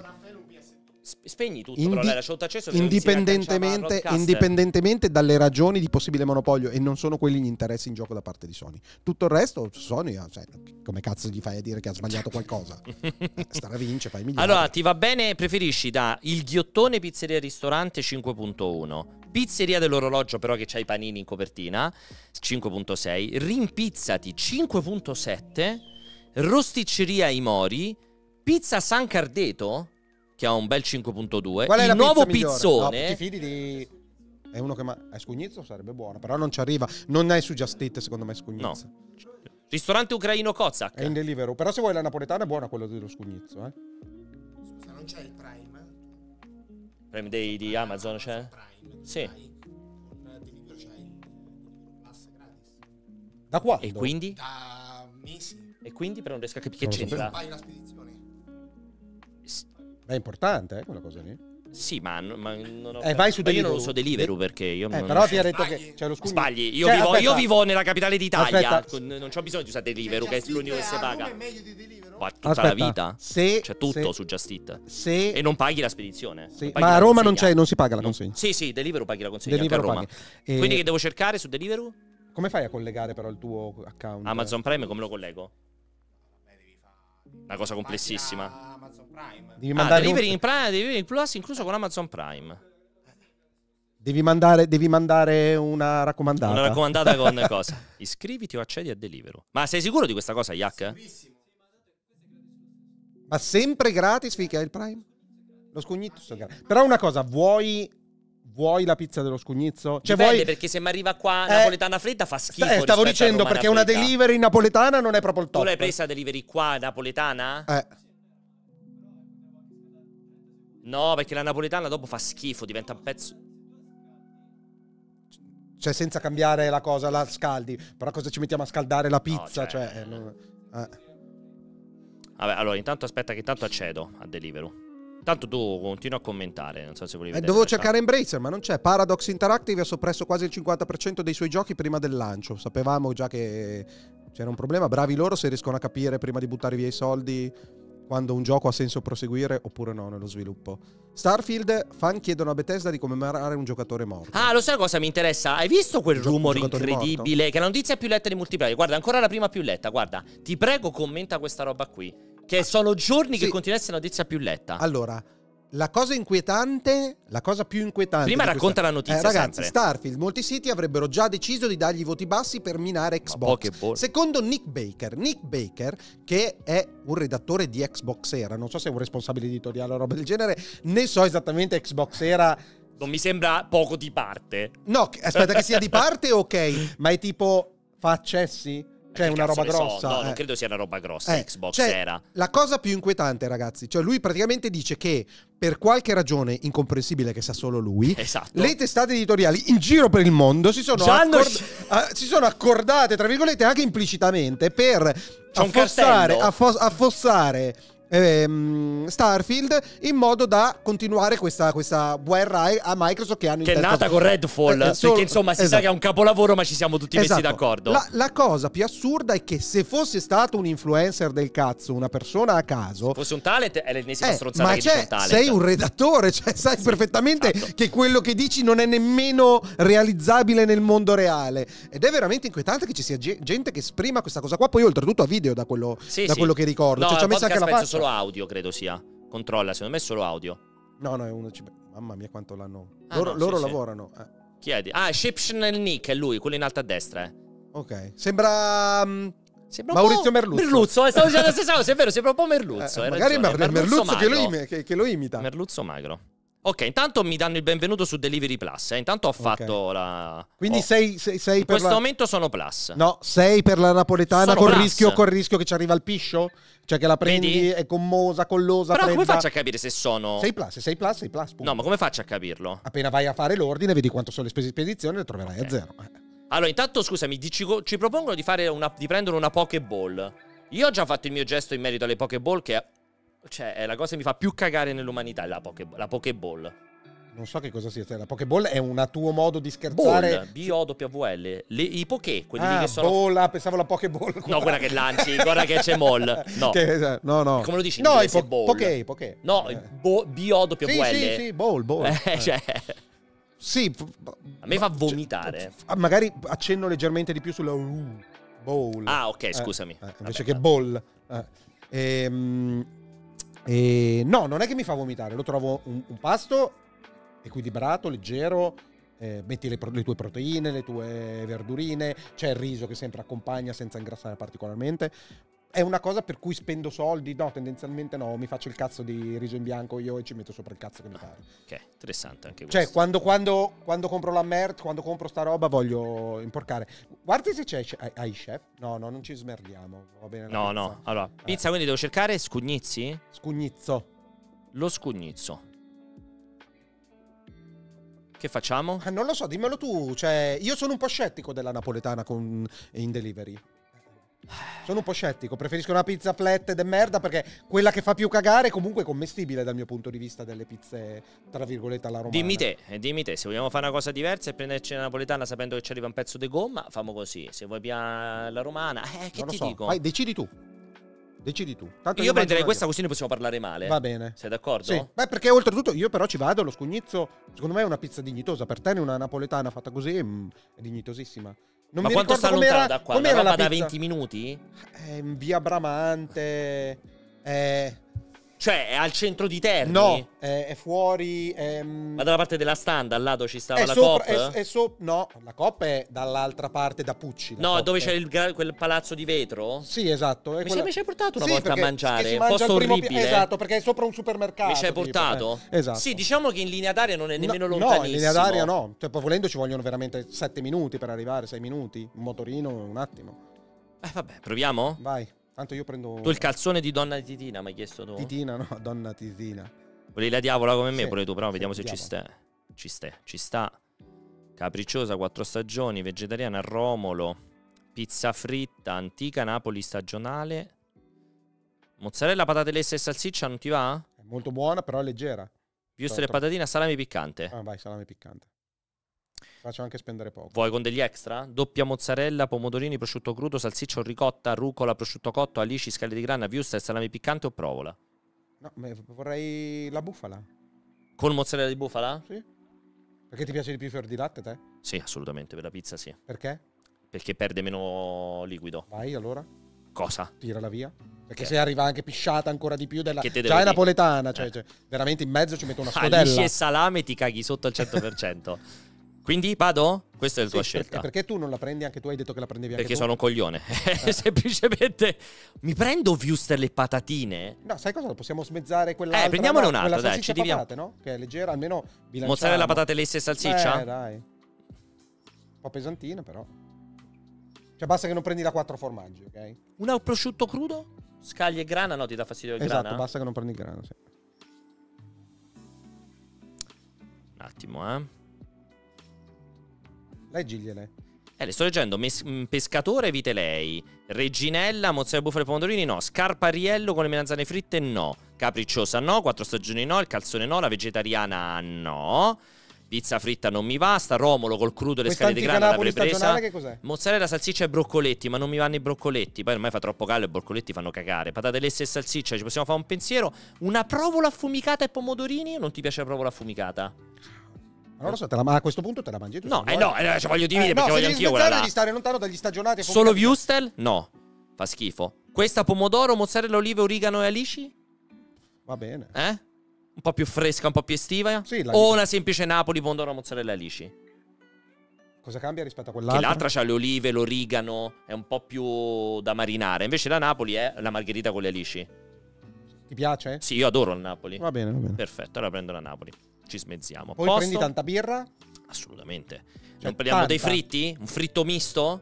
Spegni tutto, Indi- però l'hai lasciato accesso. Indipendentemente, indipendentemente dalle ragioni di possibile monopolio, e non sono quelli gli interessi in gioco da parte di Sony. Tutto il resto, Sony, ah, cioè, come cazzo gli fai a dire che ha sbagliato qualcosa? Eh, starà vince, fai migliore. Allora, ti va bene, preferisci da il ghiottone pizzeria ristorante 5.1, Pizzeria dell'orologio, però che c'ha i panini in copertina 5.6, Rimpizzati 5.7, Rosticceria Imori, Pizza San Cardeto che ha un bel 5.2. Qual è il nuovo pizzone? No, ti fidi di è uno che ma è scugnizzo sarebbe buono, però non ci arriva. Non è su Just Eat, secondo me scugnizzo. No. Ristorante ucraino Kozak. È in delivero. però se vuoi la napoletana è buona quello dello scugnizzo, eh. Scusa, non c'è il Prime? Eh? Prime Day di ah, Amazon c'è? Prime. Sì. Da qua? E quindi? Da mesi. E quindi però non riesco a capire che c'entra. Non fai una spedizione. È importante eh, quella cosa lì. Sì, ma, ma non ho. Eh, vai su ma io non uso Deliveroo eh, perché io. Eh, però ti ha detto che. Cioè, lo scugno... Sbagli, io, cioè, vivo, io vivo nella capitale d'Italia. Con, non ho bisogno di usare Deliveroo, che è l'unico che si paga. Ma tutta aspetta. la vita. Se, c'è tutto se, su Just It. Se, e non paghi la spedizione. Sì. Paghi ma a Roma non, non, si paga la consegna. No. Sì, sì, Deliveroo paghi la consegna. anche a Roma. E... Quindi che devo cercare su Deliveroo? Come fai a collegare però il tuo account? Amazon Prime come lo collego? Una cosa complessissima. Amazon Prime. Devi ah, mandare ah, delivery, in Prime, delivery in Plus incluso con Amazon Prime. Devi mandare, devi mandare, una raccomandata. Una raccomandata con cosa? Iscriviti o accedi a Deliveroo. Ma sei sicuro di questa cosa, Yak? Ma sempre gratis finché hai il Prime? Lo scugnizzo. Però una cosa, vuoi vuoi la pizza dello scugnizzo? Cioè, Dipende, vuoi... perché se mi arriva qua eh, napoletana fredda fa schifo. Eh, stavo dicendo perché una delivery napoletana non è proprio il top. Tu l'hai presa delivery qua napoletana? Eh. No, perché la napoletana dopo fa schifo, diventa un pezzo. Cioè, senza cambiare la cosa, la scaldi. Però cosa ci mettiamo a scaldare la pizza? No, cioè. cioè eh, non... eh. Vabbè, allora, intanto aspetta, che intanto accedo a Deliveroo. Intanto tu continua a commentare, non so se volevi... Eh, dovevo cercare Embracer, ma non c'è. Paradox Interactive ha soppresso quasi il 50% dei suoi giochi prima del lancio. Sapevamo già che c'era un problema. Bravi loro se riescono a capire prima di buttare via i soldi quando un gioco ha senso proseguire oppure no nello sviluppo. Starfield, fan chiedono a Bethesda di commemorare un giocatore morto. Ah, lo sai cosa mi interessa? Hai visto quel Gio- rumore incredibile? Morto? Che è la notizia più letta di multiplayer. Guarda, ancora la prima più letta, guarda. Ti prego commenta questa roba qui. Che ah, sono giorni sì. che continua a essere la notizia più letta. Allora, la cosa inquietante, la cosa più inquietante. Prima racconta questa... la notizia. Eh, ragazzi, sempre. Starfield, molti siti avrebbero già deciso di dargli voti bassi per minare Xbox. Secondo Nick Baker, Nick Baker, che è un redattore di Xbox Era, non so se è un responsabile editoriale o roba del genere, ne so esattamente Xbox Era. Non mi sembra poco di parte. No, aspetta che sia di parte, ok, ma è tipo fa accessi? Cioè, che una roba grossa. So? No, eh. non credo sia una roba grossa. Eh. Xbox cioè, era. La cosa più inquietante, ragazzi, cioè lui praticamente dice che per qualche ragione incomprensibile che sa solo lui, esatto. le testate editoriali in giro per il mondo si sono, accord- sci- a- ah, si sono accordate, tra virgolette, anche implicitamente per affossare, affos- affossare ehm, Starfield in modo da continuare questa, questa guerra a Microsoft che hanno che Che è nata con Redfall, eh, eh solo... perché insomma si esatto. sa che è un capolavoro ma ci siamo tutti esatto. messi d'accordo. La, la, cosa più assurda è che se fosse stato un influencer del cazzo, una persona a caso... Se fosse un talent è l'ennesima eh, stronzata ma che c'è, un sei un redattore, cioè sai sì, perfettamente esatto. che quello che dici non è nemmeno realizzabile nel mondo reale. Ed è veramente inquietante che ci sia gente che esprima questa cosa qua, poi oltretutto a video da quello, sì, da sì. quello che ricordo. No, cioè, ci ha messo anche la faccia solo audio, credo sia. Controlla, secondo me è solo audio. No, no, è uno. Mamma mia, quanto l'hanno. Ah, loro, no, loro sì, lavorano. Sì. Eh. Chiedi. Ah, Shipshnel Nick è lui, quello in alto a destra. Eh. Ok. Sembra. Um, sembra Maurizio Merluzzo. Merluzzo, eh, stavo dicendo la stessa cosa, è vero, sembra un po' eh, Merluzzo. Eh, magari ragione. Merluzzo, Merluzzo che, lo im- che, che, lo imita. Merluzzo magro. Ok, intanto mi danno il benvenuto su Delivery Plus. Eh. Intanto ho fatto okay. la. Quindi oh. sei, sei, sei, per. In questo la... momento sono Plus. No, sei per la napoletana sono con il, rischio, rischio, che ci arriva il piscio? Cioè che la prendi, Vedi? è commosa, collosa. Però prenda... come faccio a capire se sono. Sei Plus, sei Plus, sei Plus. Punto. No, ma come faccio a capirlo? Appena vai a fare l'ordine, vedi quanto sono le spese di spedizione e le troverai okay. a zero. Eh. Allora, intanto scusami, ci, ci propongono di, una, di prendere una Pokéball. Io ho già fatto il mio gesto in merito alle Pokéball, che cioè, è la cosa che mi fa più cagare nell'umanità, è la, poke, la Pokéball. Non so che cosa sia, cioè, la Pokéball è un tuo modo di scherzare. Ball, B-O-W-L. Le, I Poké, quelli ah, che sono. Bolla, pensavo la Pokéball. No, quella che lanci, quella che c'è Moll. No. Eh, no, no. Come lo dici? No, i po- ball. Poké, Poké. No, eh. B-O-W-L. Sì, sì, sì, Ball, Ball. Eh, eh, cioè... Sì. A me fa vomitare. Cioè, magari accenno leggermente di più sulla uh, Bowl. Ah, ok, scusami. Eh, invece Vabbè, che Ball. Eh. Ehm, e no, non è che mi fa vomitare, lo trovo un, un pasto equilibrato, leggero, eh, metti le, le, tue proteine, le tue verdurine, c'è il riso che sempre accompagna senza ingrassare particolarmente è una cosa per cui spendo soldi? No, tendenzialmente no, mi faccio il cazzo di riso in bianco io e ci metto sopra il cazzo che mi pare. Ok, interessante anche cioè, questo. Cioè, quando, quando, quando compro la merda, quando compro sta roba voglio imporcare. Guardi se c'è ai chef. No, no, non ci smerdiamo. Va bene. No, pizza. no. Allora, eh. pizza quindi devo cercare scugnizzi? Scugnizzo. Lo scugnizzo. Che facciamo? Ah, non lo so, dimmelo tu. Cioè, io sono un po' scettico della napoletana con... in delivery. Sono un po' scettico, preferisco una pizza flat de merda perché quella che fa più cagare è comunque commestibile dal mio punto di vista delle pizze, tra virgolette, alla romana. Dimmi te, eh, dimmi te, se vogliamo fare una cosa diversa e prenderci la napoletana sapendo che ci arriva un pezzo di gomma, famo così. Se vuoi pian la romana, eh, eh che non ti so. dico? Vai, decidi tu. Decidi tu. Tanto io, prenderei questa così ne possiamo parlare male. Va bene. Sei d'accordo? Sì. Beh, perché oltretutto io però ci vado, lo scugnizzo, secondo me è una pizza dignitosa. Per te una napoletana fatta così mh, mm, è dignitosissima. Non Ma quanto sta lontano da qua? Com'era la da 20 minuti? Eh, via Bramante. Eh. Cioè, è al centro di Terni? No, è, è fuori. È... Ehm, Ma dalla parte della stand, al lato ci stava è la Coppa? È, so... no, la Coppa è dall'altra parte, da Pucci. No, Coppa. dove c'è il, quel palazzo di vetro? Sì, esatto. Mi, quella... mi ci portato una sì, volta a mangiare? Un posto orribile. Pi... Esatto, perché è sopra un supermercato. Mi ci hai portato? Tipo, eh. Esatto. Sì, diciamo che in linea d'aria non è nemmeno no, lontanissimo. No, in linea d'aria no. Cioè, poi volendo ci vogliono veramente sette minuti per arrivare, sei minuti. Un motorino, un attimo. Eh, vabbè, proviamo? Vai. Tanto io prendo. Tu il calzone di donna Titina, mi hai chiesto tu? Titina, no, donna Titina. Volevi la diavola come me, sì, pure tu, però sì, vediamo se diavola. ci sta. Ci sta, ci sta. Capricciosa, quattro stagioni, vegetariana, romolo, pizza fritta, antica Napoli stagionale. Mozzarella, patate lesse e salsiccia, non ti va? È molto buona, però leggera. Più e patatine, salame piccante. Ah, vai, salame piccante faccio anche spendere poco. Vuoi con degli extra? Doppia mozzarella, pomodorini, prosciutto crudo, salsiccio, ricotta, rucola, prosciutto cotto, alici, scale di grana, viusta, salame piccante o provola? No, vorrei la bufala. Con mozzarella di bufala? Sì. Perché ti piace di più fior di latte, te? Sì, assolutamente, per la pizza sì. Perché? Perché perde meno liquido. Vai allora. Cosa? Tirala via. Perché okay. se arriva anche pisciata ancora di più della... Che te Già cioè, dire? è napoletana, cioè, eh. cioè, veramente in mezzo ci metto una scodella. Alici e salame ti caghi sotto al 100%. Quindi vado? Questa è la sì, tua scelta. Perché, perché tu non la prendi? Anche tu hai detto che la prendevi anche Perché tu. sono un coglione. Eh. Semplicemente mi prendo Wuster le patatine. No, sai cosa? Possiamo smezzare quella Eh, prendiamone un'altra, dai, ci diviamo. Patate, no? Che è leggera, almeno bilanciamo. Mozzarella, patate lesse e salsiccia? Eh, dai. Un po' pesantina, però. Cioè, basta che non prendi da quattro formaggi, ok? Un prosciutto crudo? Scaglie e grana? No, ti dà fastidio il esatto, grana? Esatto, basta che non prendi il grana, sì. Un attimo, eh. Leggigliele. Eh, le sto leggendo. Mes- mm, pescatore, lei. Reginella, mozzarella bufale e pomodorini, no. Scarpariello con le melanzane fritte, no. Capricciosa, no. Quattro stagioni, no. Il calzone, no. La vegetariana, no. Pizza fritta non mi basta, Romolo col crudo e le scale di grana l'avrei presa. Che cos'è? Mozzarella, salsiccia e broccoletti, ma non mi vanno i broccoletti. Poi ormai fa troppo caldo e i broccoletti fanno cagare. Patate lesse e salsiccia, ci possiamo fare un pensiero. Una provola affumicata e pomodorini? Non ti piace la provola affumicata? Allora so, la, a questo punto te la mangi tu. No, eh no, eh, cioè voglio dividere eh, perché no, voglio anch'io quella là. di stare lontano dagli stagionati. Solo Wustel? No, fa schifo. Questa pomodoro, mozzarella, olive, origano e alici? Va bene. Eh? Un po' più fresca, un po' più estiva? Sì, la... O una semplice Napoli, pomodoro, mozzarella e alici? Cosa cambia rispetto a quell'altra? Che l'altra ha le olive, l'origano, è un po' più da marinare. Invece la Napoli è la margherita con le alici. Ti piace? Sì, io adoro il Napoli. Va bene, va bene. Perfetto, allora prendo la Napoli ci smezziamo. Poi Posto? prendi tanta birra? Assolutamente. Cioè, non prendiamo dei fritti? Un fritto misto?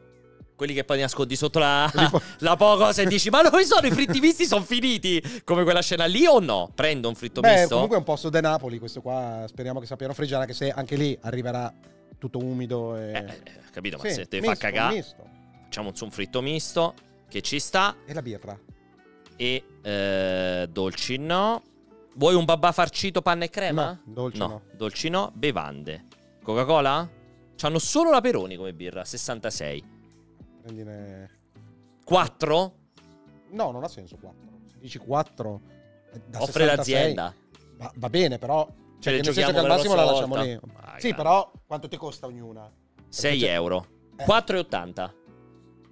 Quelli che poi nascondi sotto la, po- la poco e dici ma dove sono i fritti misti? Sono finiti come quella scena lì o no? Prendo un fritto Beh, misto? comunque è un posto da Napoli questo qua, speriamo che sappiano friggere anche se anche lì arriverà tutto umido e... eh, eh capito, ma sì, se te misto, fa cagare facciamo un fritto misto che ci sta e la birra e eh, dolci no Vuoi un babà farcito, panna e crema? No, dolci no. no. Dolci no. Bevande. Coca-Cola? C'hanno solo la Peroni come birra, 66. Prendine... 4? No, non ha senso 4. Se dici 4... Eh, da Offre 66, l'azienda. Va, va, bene, però... Cioè, nel senso che al massimo la, la lasciamo lì. Ah, sì, però quanto ti costa ognuna? 6 euro. Eh. 4,80.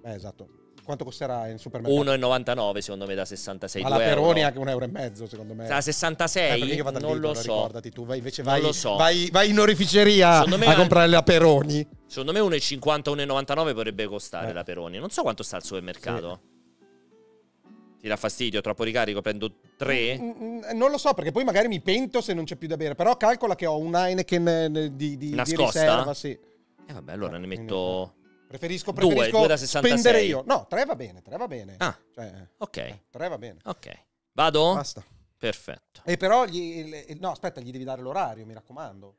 Eh, esatto. Quanto costerà in supermercato? 1,99 secondo me da 66 euro. Ma la Peroni è anche un euro, e mezzo, secondo me. Da 66? Eh, non dito, lo so. Ricordati tu, vai, invece vai, so. vai, vai, in orificeria a an... comprare la Peroni. Secondo me 1,50, 1,99 potrebbe costare eh. la Peroni. Non so quanto sta al supermercato. Sì. Ti dà fastidio, troppo ricarico, prendo 3. Mm, mm, mm, eh, non lo so, perché poi magari mi pento se non c'è più da bere. Però calcola che ho un Heineken eh, di, di, Nascosta? di riserva, sì. E eh vabbè, allora eh, ne metto... Preferisco, preferisco due, due da 66. spendere io. No, tre va bene, tre va bene. Ah, cioè, ok. Eh, tre va bene. Ok. Vado? Basta. Perfetto. E però, gli, le, no, aspetta, gli devi dare l'orario, mi raccomando.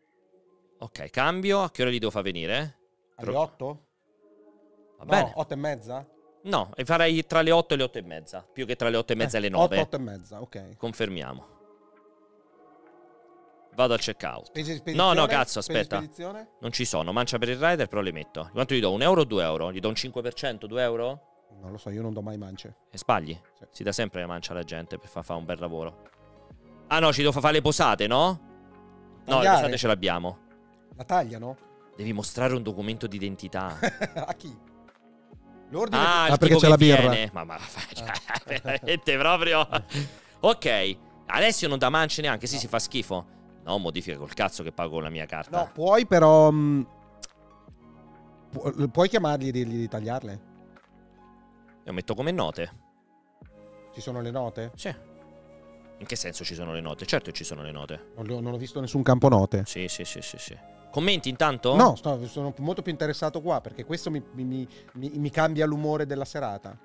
Ok, cambio. A che ora li devo far venire? Alle Pro... 8? Va no, bene. 8 e mezza? No, farei tra le 8 e le 8 e mezza, più che tra le 8 e mezza eh, e le 9. 8, 8 e mezza, ok. Confermiamo. Vado al checkout. No, no, cazzo, aspetta. Non ci sono. Mancia per il rider, però le metto. Quanto gli do? Un euro o due euro? Gli do un 5%? Due euro? Non lo so, io non do mai mance. E sbagli? Sì. Si dà sempre la mancia alla gente per far fare un bel lavoro. Ah no, ci devo fare le posate, no? Tagliare. No, le posate ce l'abbiamo. La tagliano? Devi mostrare un documento d'identità. A chi? L'ordine ah, ah perché c'è la birra. Viene. Ma, ma ah. cioè, veramente proprio. ok. Alessio non dà mance neanche, sì, no. si fa schifo. No, modifica col cazzo che pago la mia carta. No, puoi però... Mm, pu- puoi chiamargli e dirgli di tagliarle? Io metto come note. Ci sono le note? Sì. In che senso ci sono le note? Certo ci sono le note. Non, non ho visto nessun campo note. Sì, sì, sì, sì, sì. Commenti intanto? No, sto, sono molto più interessato qua perché questo mi, mi, mi, mi cambia l'umore della serata.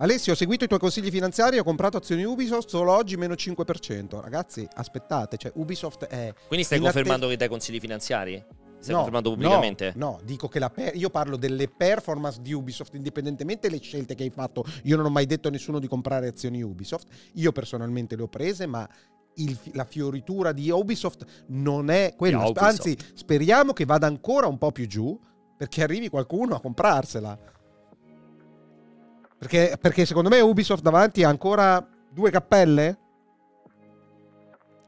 Alessio, ho seguito i tuoi consigli finanziari ho comprato azioni Ubisoft solo oggi meno 5%. Ragazzi, aspettate, cioè Ubisoft è... Quindi stai confermando atte- che dai consigli finanziari? Stai no, confermando pubblicamente? No, no dico che per- io parlo delle performance di Ubisoft, indipendentemente dalle scelte che hai fatto. Io non ho mai detto a nessuno di comprare azioni Ubisoft. Io personalmente le ho prese, ma il, la fioritura di Ubisoft non è quella. Anzi, speriamo che vada ancora un po' più giù perché arrivi qualcuno a comprarsela. Perché, perché secondo me Ubisoft davanti ha ancora due cappelle.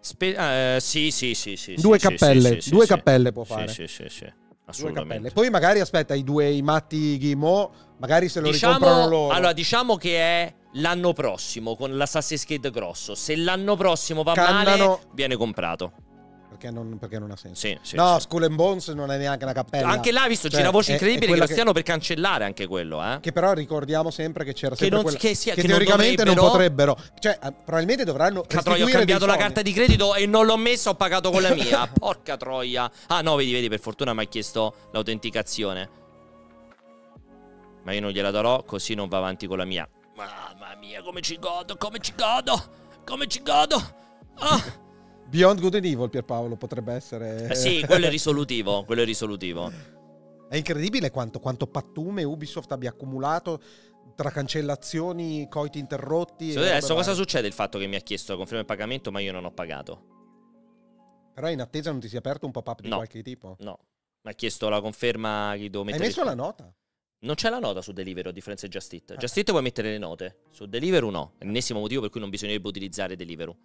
Spe- uh, sì, sì, sì, sì. Due sì, cappelle, sì, due sì, cappelle può fare. Sì, sì, sì, assolutamente. Poi magari aspetta i due i matti Ghimo, magari se lo diciamo, ricomprano loro. Allora, diciamo che è l'anno prossimo con l'Assassin's Creed grosso. Se l'anno prossimo va Cannano... male, viene comprato perché non, perché non ha senso. Sì, sì, no, sì. School and Bones non è neanche una cappella. Anche là, visto, cioè, c'è una cioè, voce incredibile che lo stiano per cancellare anche quello. Eh? Che però ricordiamo sempre che c'era che sempre non, quella, che, sia, che, che teoricamente non, non, potrebbero. Cioè, eh, probabilmente dovranno. Ma Catroia, ho cambiato la carta di credito e non l'ho messa, ho pagato con la mia. Porca troia. Ah, no, vedi, vedi, per fortuna mi ha chiesto l'autenticazione. Ma io non gliela darò, così non va avanti con la mia. Mamma mia, come ci godo, come ci godo, come ci godo. Ah! Beyond Good and Evil, Pierpaolo, potrebbe essere... Eh sì, quello è risolutivo, quello è risolutivo. È incredibile quanto, quanto pattume Ubisoft abbia accumulato tra cancellazioni, coiti interrotti. Sì, adesso cosa succede il fatto che mi ha chiesto la conferma del pagamento, ma io non ho pagato? Però in attesa non ti si è aperto un pop-up di no, qualche tipo? No, mi ha chiesto la conferma che devo mettere. Hai messo il... la nota? Non c'è la nota su Deliveroo a differenza di Justit. Justit ah. puoi mettere le note, su Deliveroo no. È l'ennesimo motivo per cui non bisognerebbe utilizzare Deliveroo.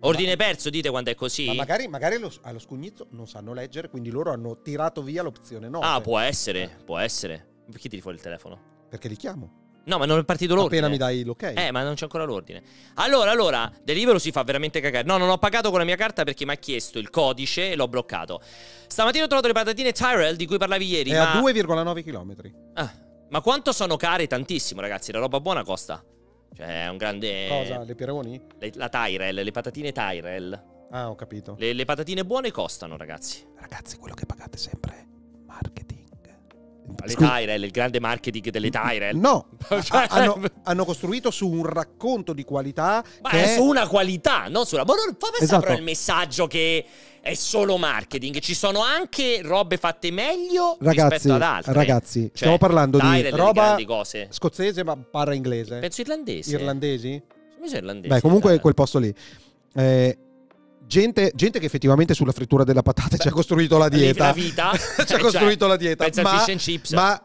Ordine perso, dite quando è così. Ma magari, magari lo, allo scugnizzo non sanno leggere, quindi loro hanno tirato via l'opzione 9. Ah, può eh. essere, eh. può essere. Perché tiri fuori il telefono? Perché li chiamo. No, ma non è partito l'ordine. Appena mi dai l'ok. Eh, ma non c'è ancora l'ordine. Allora, allora, Delivero si fa veramente cagare. No, non ho pagato con la mia carta perché mi ha chiesto il codice e l'ho bloccato. Stamattina ho trovato le patatine Tyrell di cui parlavi ieri. È ma... a 2,9 km. Ah, ma quanto sono care? Tantissimo, ragazzi. La roba buona costa cioè, è un grande. Cosa? Le Pironi? Le, la Tyrell, le patatine Tyrell. Ah, ho capito. Le, le patatine buone costano, ragazzi. Ragazzi, quello che pagate sempre è marketing. Le Scusa. Tyrell, il grande marketing delle Tyrell. No, cioè, hanno, hanno, costruito su un racconto di qualità. Ma è, è, su una qualità, non sulla. Ma non fa esatto. però il messaggio che è solo marketing. Ci sono anche robe fatte meglio ragazzi, rispetto ad altre. Ragazzi, cioè, stiamo parlando Tyrell di roba cose. scozzese, ma parla inglese. Penso irlandese. Irlandesi? Penso irlandese. Beh, comunque quel posto lì. Eh, Gente, gente, che effettivamente sulla frittura della patata Beh, ci ha costruito la dieta. La vita. ci ha costruito cioè, la dieta. Ma, chips. ma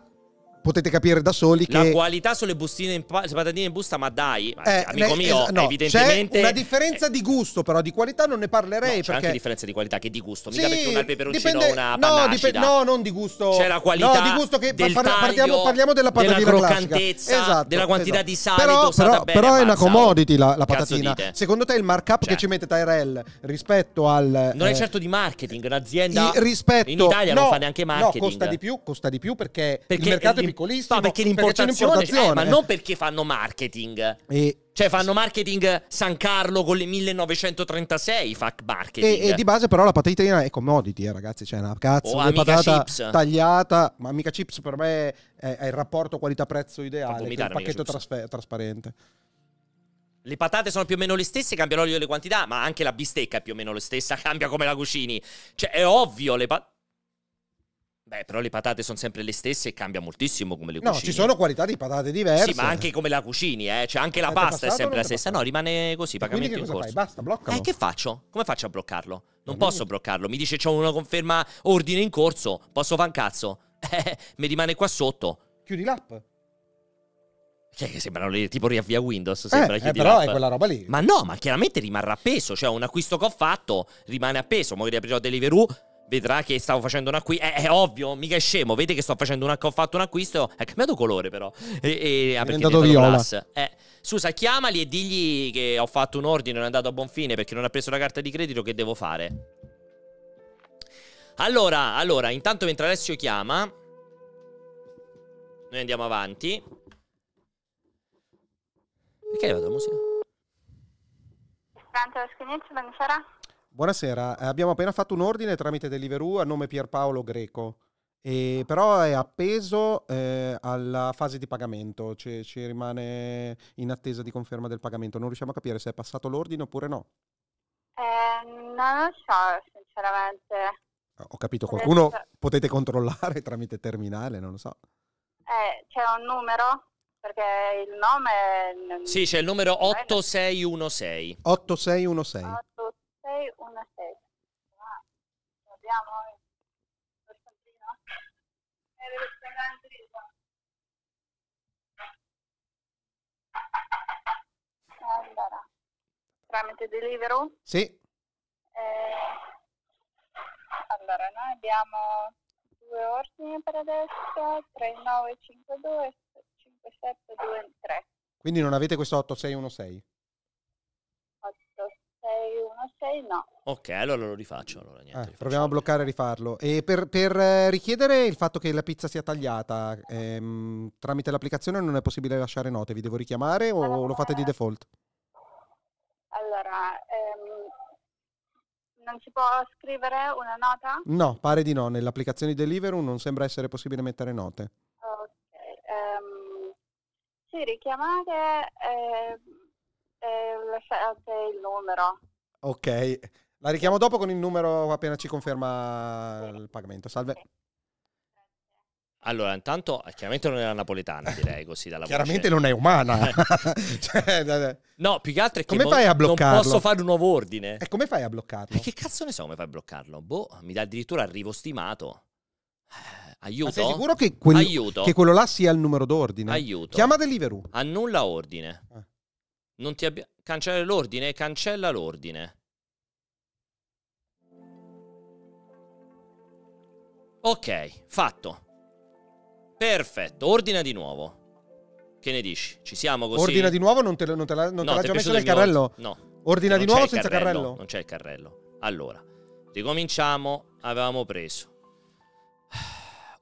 potete capire da soli che... La qualità sulle bustine in pa- patatine in busta, ma dai, eh, amico ne, mio, es- no, evidentemente... C'è una differenza eh, di gusto, però di qualità non ne parlerei no, perché... C'è anche differenza di qualità che di gusto, mica sì, perché un al peperoncino dipende... una panna no, dip- no, non di gusto... C'è la qualità No, di gusto che... Del par- parliamo, parliamo della patatina della croccantezza, classica. Esatto, della quantità esatto. di sale però, però, bene, però è una commodity la, la patatina. Dite. Secondo te il markup cioè. che ci mette Tyrell rispetto al... Non è eh, certo di marketing, un'azienda... I, rispetto... In Italia non fa neanche marketing. No, costa di più, costa di più perché, il mercato è più piccolissimo. No, perché l'importazione, perché eh, ma non perché fanno marketing. E... Cioè fanno marketing San Carlo con le 1936, fuck marketing. E, e di base però la patatina è commodity, eh, ragazzi, c'è cioè, una cazzo oh, di patata chips. tagliata, ma mica chips per me è, è il rapporto qualità-prezzo ideale, il pacchetto trasfer- trasparente. Le patate sono più o meno le stesse, cambiano l'olio e le quantità, ma anche la bistecca è più o meno la stessa, cambia come la cucini. Cioè è ovvio le patate... Beh, però le patate sono sempre le stesse e cambia moltissimo come le no, cucini. No, ci sono qualità di patate diverse. Sì, ma anche come la cucini, eh. Cioè, anche la Avete pasta è sempre la stessa. Passato? No, rimane così, pagamento in corso. Fai? Basta, bloccalo. Eh, che faccio? Come faccio a bloccarlo? Non posso bloccarlo. Mi dice c'è una conferma ordine in corso. Posso fa un cazzo? Eh, mi rimane qua sotto. Chiudi l'app. Che, cioè, che sembrano le, tipo riavvia Windows. Eh, sembra, eh, eh però l'app. è quella roba lì. Ma no, ma chiaramente rimarrà appeso. Cioè, un acquisto che ho fatto rimane appeso. Magari aprirò Deliveroo vedrà che stavo facendo un acquisto. È, è, ovvio, mica è scemo. Vede che sto facendo una, ho fatto un acquisto. È cambiato colore, però. E, e, ah, è diventato viola. Eh, scusa, chiamali e digli che ho fatto un ordine, non è andato a buon fine perché non ha preso la carta di credito. Che devo fare? Allora, allora, intanto mentre Alessio chiama, noi andiamo avanti. Perché è arrivata la musica? Pronto, buonasera. Buonasera, eh, abbiamo appena fatto un ordine tramite Deliveroo a nome Pierpaolo Greco, e però è appeso eh, alla fase di pagamento, cioè ci rimane in attesa di conferma del pagamento, non riusciamo a capire se è passato l'ordine oppure no. Eh, non lo so, sinceramente. Ah, ho capito, qualcuno potete controllare tramite terminale, non lo so. Eh, c'è un numero? Perché il nome... Sì, c'è il numero 8616. 8616. 8616. 616. Ah, lo abbiamo eh, per Sandrina. Eh, È ristorante Allora, tramite Deliveroo? Sì. Eh, allora, noi abbiamo due ordini per adesso, 3952 5723. Quindi non avete questo 8616? no. Ok, allora lo rifaccio. Allora, niente, eh, proviamo a bloccare e rifarlo. E per, per, eh, richiedere il fatto che la pizza sia tagliata, ehm, tramite l'applicazione non è possibile lasciare note, vi devo richiamare o allora, lo fate di default? Allora, ehm, non si può scrivere una nota? No, pare di no. Nell'applicazione Deliveroo non sembra essere possibile mettere note. Ok. Ehm, sì, richiamate e eh, eh, lasciate il numero. Ok, la richiamo dopo con il numero appena ci conferma il pagamento. Salve. Allora, intanto eh, chiaramente non era napoletana, direi così dalla Chiaramente voce. non è umana. cioè, no, più che altro è che come fai a bloccarlo? non posso fare un nuovo ordine. E come fai a bloccarlo? E che cazzo ne so come fai a bloccarlo? Boh, mi dà addirittura arrivo stimato. Aiuto. Eh, Ma sei sicuro che, quel, Aiuto. che quello là sia il numero d'ordine? Aiuto. Chiama Deliveroo. Annulla ordine. Eh. Non ti abbia... Cancella l'ordine, cancella l'ordine. Ok, fatto. Perfetto, ordina di nuovo. Che ne dici? Ci siamo così? Ordina di nuovo, non te, non te la, non no, te l'ha messo nel carrello? Mio... No. Ordina di nuovo senza carrello. carrello? Non c'è il carrello. Allora, ricominciamo. Avevamo preso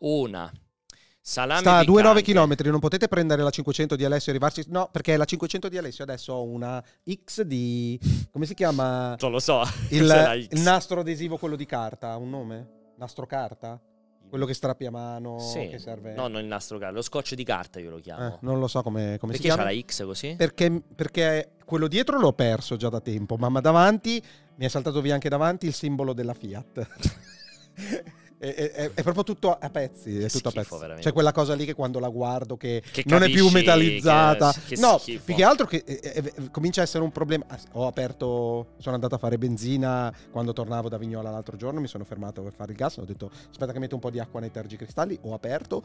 una, Salame Sta a 2-9 km, non potete prendere la 500 di Alessio e arrivarci... No, perché la 500 di Alessio adesso ho una X di... come si chiama? non lo so. Il, il nastro adesivo, quello di carta, ha un nome? Nastro carta? Quello che strappi a mano, sì. che serve... No, non il nastro carta, lo scotch di carta io lo eh, chiamo. Eh, non lo so come, come si chiama. Perché c'ha la X così? Perché, perché quello dietro l'ho perso già da tempo, ma, ma davanti mi è saltato via anche davanti il simbolo della Fiat. È, è, è, proprio tutto a pezzi. È tutto schifo, a pezzi. C'è quella cosa lì che quando la guardo che, che non capisci, è più metallizzata. Che, che no, schifo. più che altro che eh, eh, eh comincia a essere un problema. Ah, ho aperto, sono andato a fare benzina quando tornavo da Vignola l'altro giorno, mi sono fermato per fare il gas, ho detto aspetta che metto un po' di acqua nei tergicristalli, ho aperto,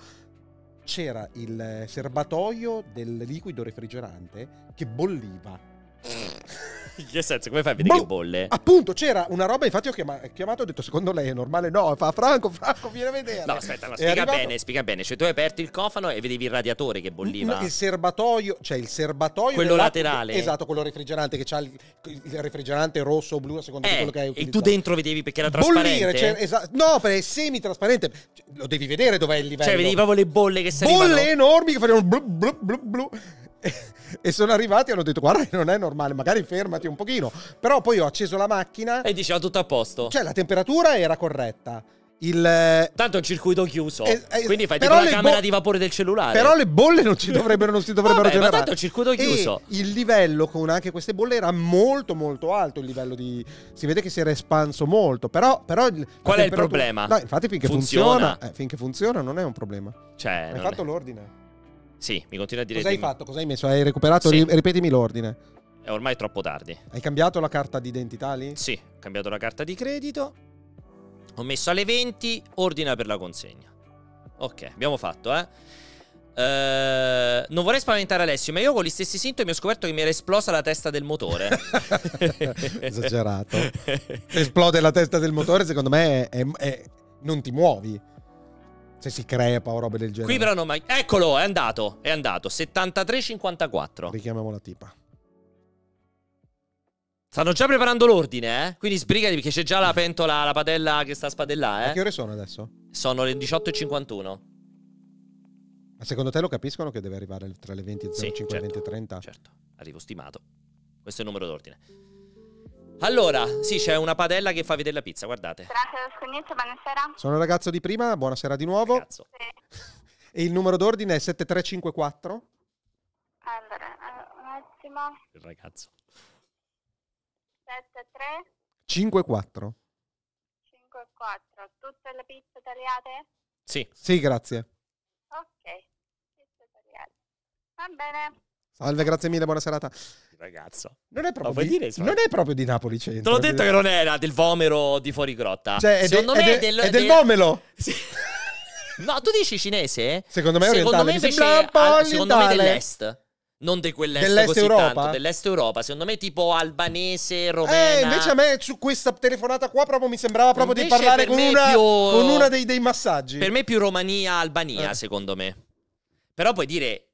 c'era il serbatoio del liquido refrigerante che bolliva in che senso, come fai a vedere boh, che bolle? Appunto, c'era una roba, infatti ho chiamato, e ho detto, secondo lei è normale? No, fa Franco, Franco, vieni a vedere. No, aspetta, ma spiega arrivato... bene, spiega bene. Cioè tu hai aperto il cofano e vedevi il radiatore che bolliva. Il serbatoio, cioè il serbatoio... Quello laterale. esatto, quello refrigerante che c'ha il, il refrigerante rosso o blu a seconda eh, di quello che hai utilizzato. E tu dentro vedevi perché era trasparente? Bollire, cioè, esatto, no, perché è semi-trasparente. Cioè, lo devi vedere dov'è il livello. Cioè vedevi proprio le bolle che salivano. Bolle enormi che facevano blu blu blu blu e sono arrivati e hanno detto guarda non è normale, magari fermati un pochino. Però poi ho acceso la macchina. E diceva tutto a posto. Cioè la temperatura era corretta. Il... Eh, tanto è un circuito chiuso. Eh, eh, quindi fai tipo la camera bo- di vapore del cellulare. Però le bolle non, ci dovrebbero, non si dovrebbero Vabbè, generare. Ma tanto è un circuito chiuso. E il livello con anche queste bolle era molto molto alto. Il livello di. Si vede che si era espanso molto. Però. però Qual è il problema? No, infatti, finché funziona, funziona eh, finché funziona, non è un problema. Cioè, Hai fatto è... l'ordine. Sì, mi continua a dire... Cosa hai fatto? Cosa hai messo? Hai recuperato? Sì. Ripetimi l'ordine. È ormai troppo tardi. Hai cambiato la carta d'identità lì? Sì, ho cambiato la carta di credito. Ho messo alle 20, ordina per la consegna. Ok, abbiamo fatto, eh. Uh, non vorrei spaventare Alessio, ma io con gli stessi sintomi ho scoperto che mi era esplosa la testa del motore. Esagerato. Esplode la testa del motore, secondo me è, è, è, non ti muovi se si crepa o robe del genere. Qui però non mai... Eccolo, è andato, è andato. 73-54. Richiamiamo la tipa. Stanno già preparando l'ordine, eh? Quindi sbrigati perché c'è già la pentola, la padella che sta a spadellare, eh? A che ore sono adesso? Sono le 18.51. Ma secondo te lo capiscono che deve arrivare tra le 20.05 e le 20.30? Certo, certo, arrivo stimato. Questo è il numero d'ordine. Allora, sì, c'è una padella che fa vedere la pizza, guardate. Grazie, buonasera. Sono il ragazzo di prima, buonasera di nuovo. Sì. E il numero d'ordine è 7354? Allora, eh, un attimo. Il ragazzo. 73 54. 54. Tutte le pizze tagliate? Sì. Sì, grazie. Ok. Pizze tagliate. Va bene. Salve, grazie mille, buona serata. Ragazzo. Non è proprio, di, dire, non è proprio di Napoli Centro. Te l'ho detto che non era del Vomero di fuori grotta. Cioè, è, Secondo de, me è, de, del, è del, Vomelo. Sì. No, tu dici cinese? Secondo me è orientale. Ah, secondo me, invece, al, secondo me dell'est. Non di quell'est dell'est Europa? Tanto, dell'est Europa, secondo me tipo albanese, romena. Eh, invece a me su questa telefonata qua proprio mi sembrava proprio invece di parlare con una, più... con una, dei, dei, massaggi. Per me più Romania-Albania, eh. secondo me. Però puoi dire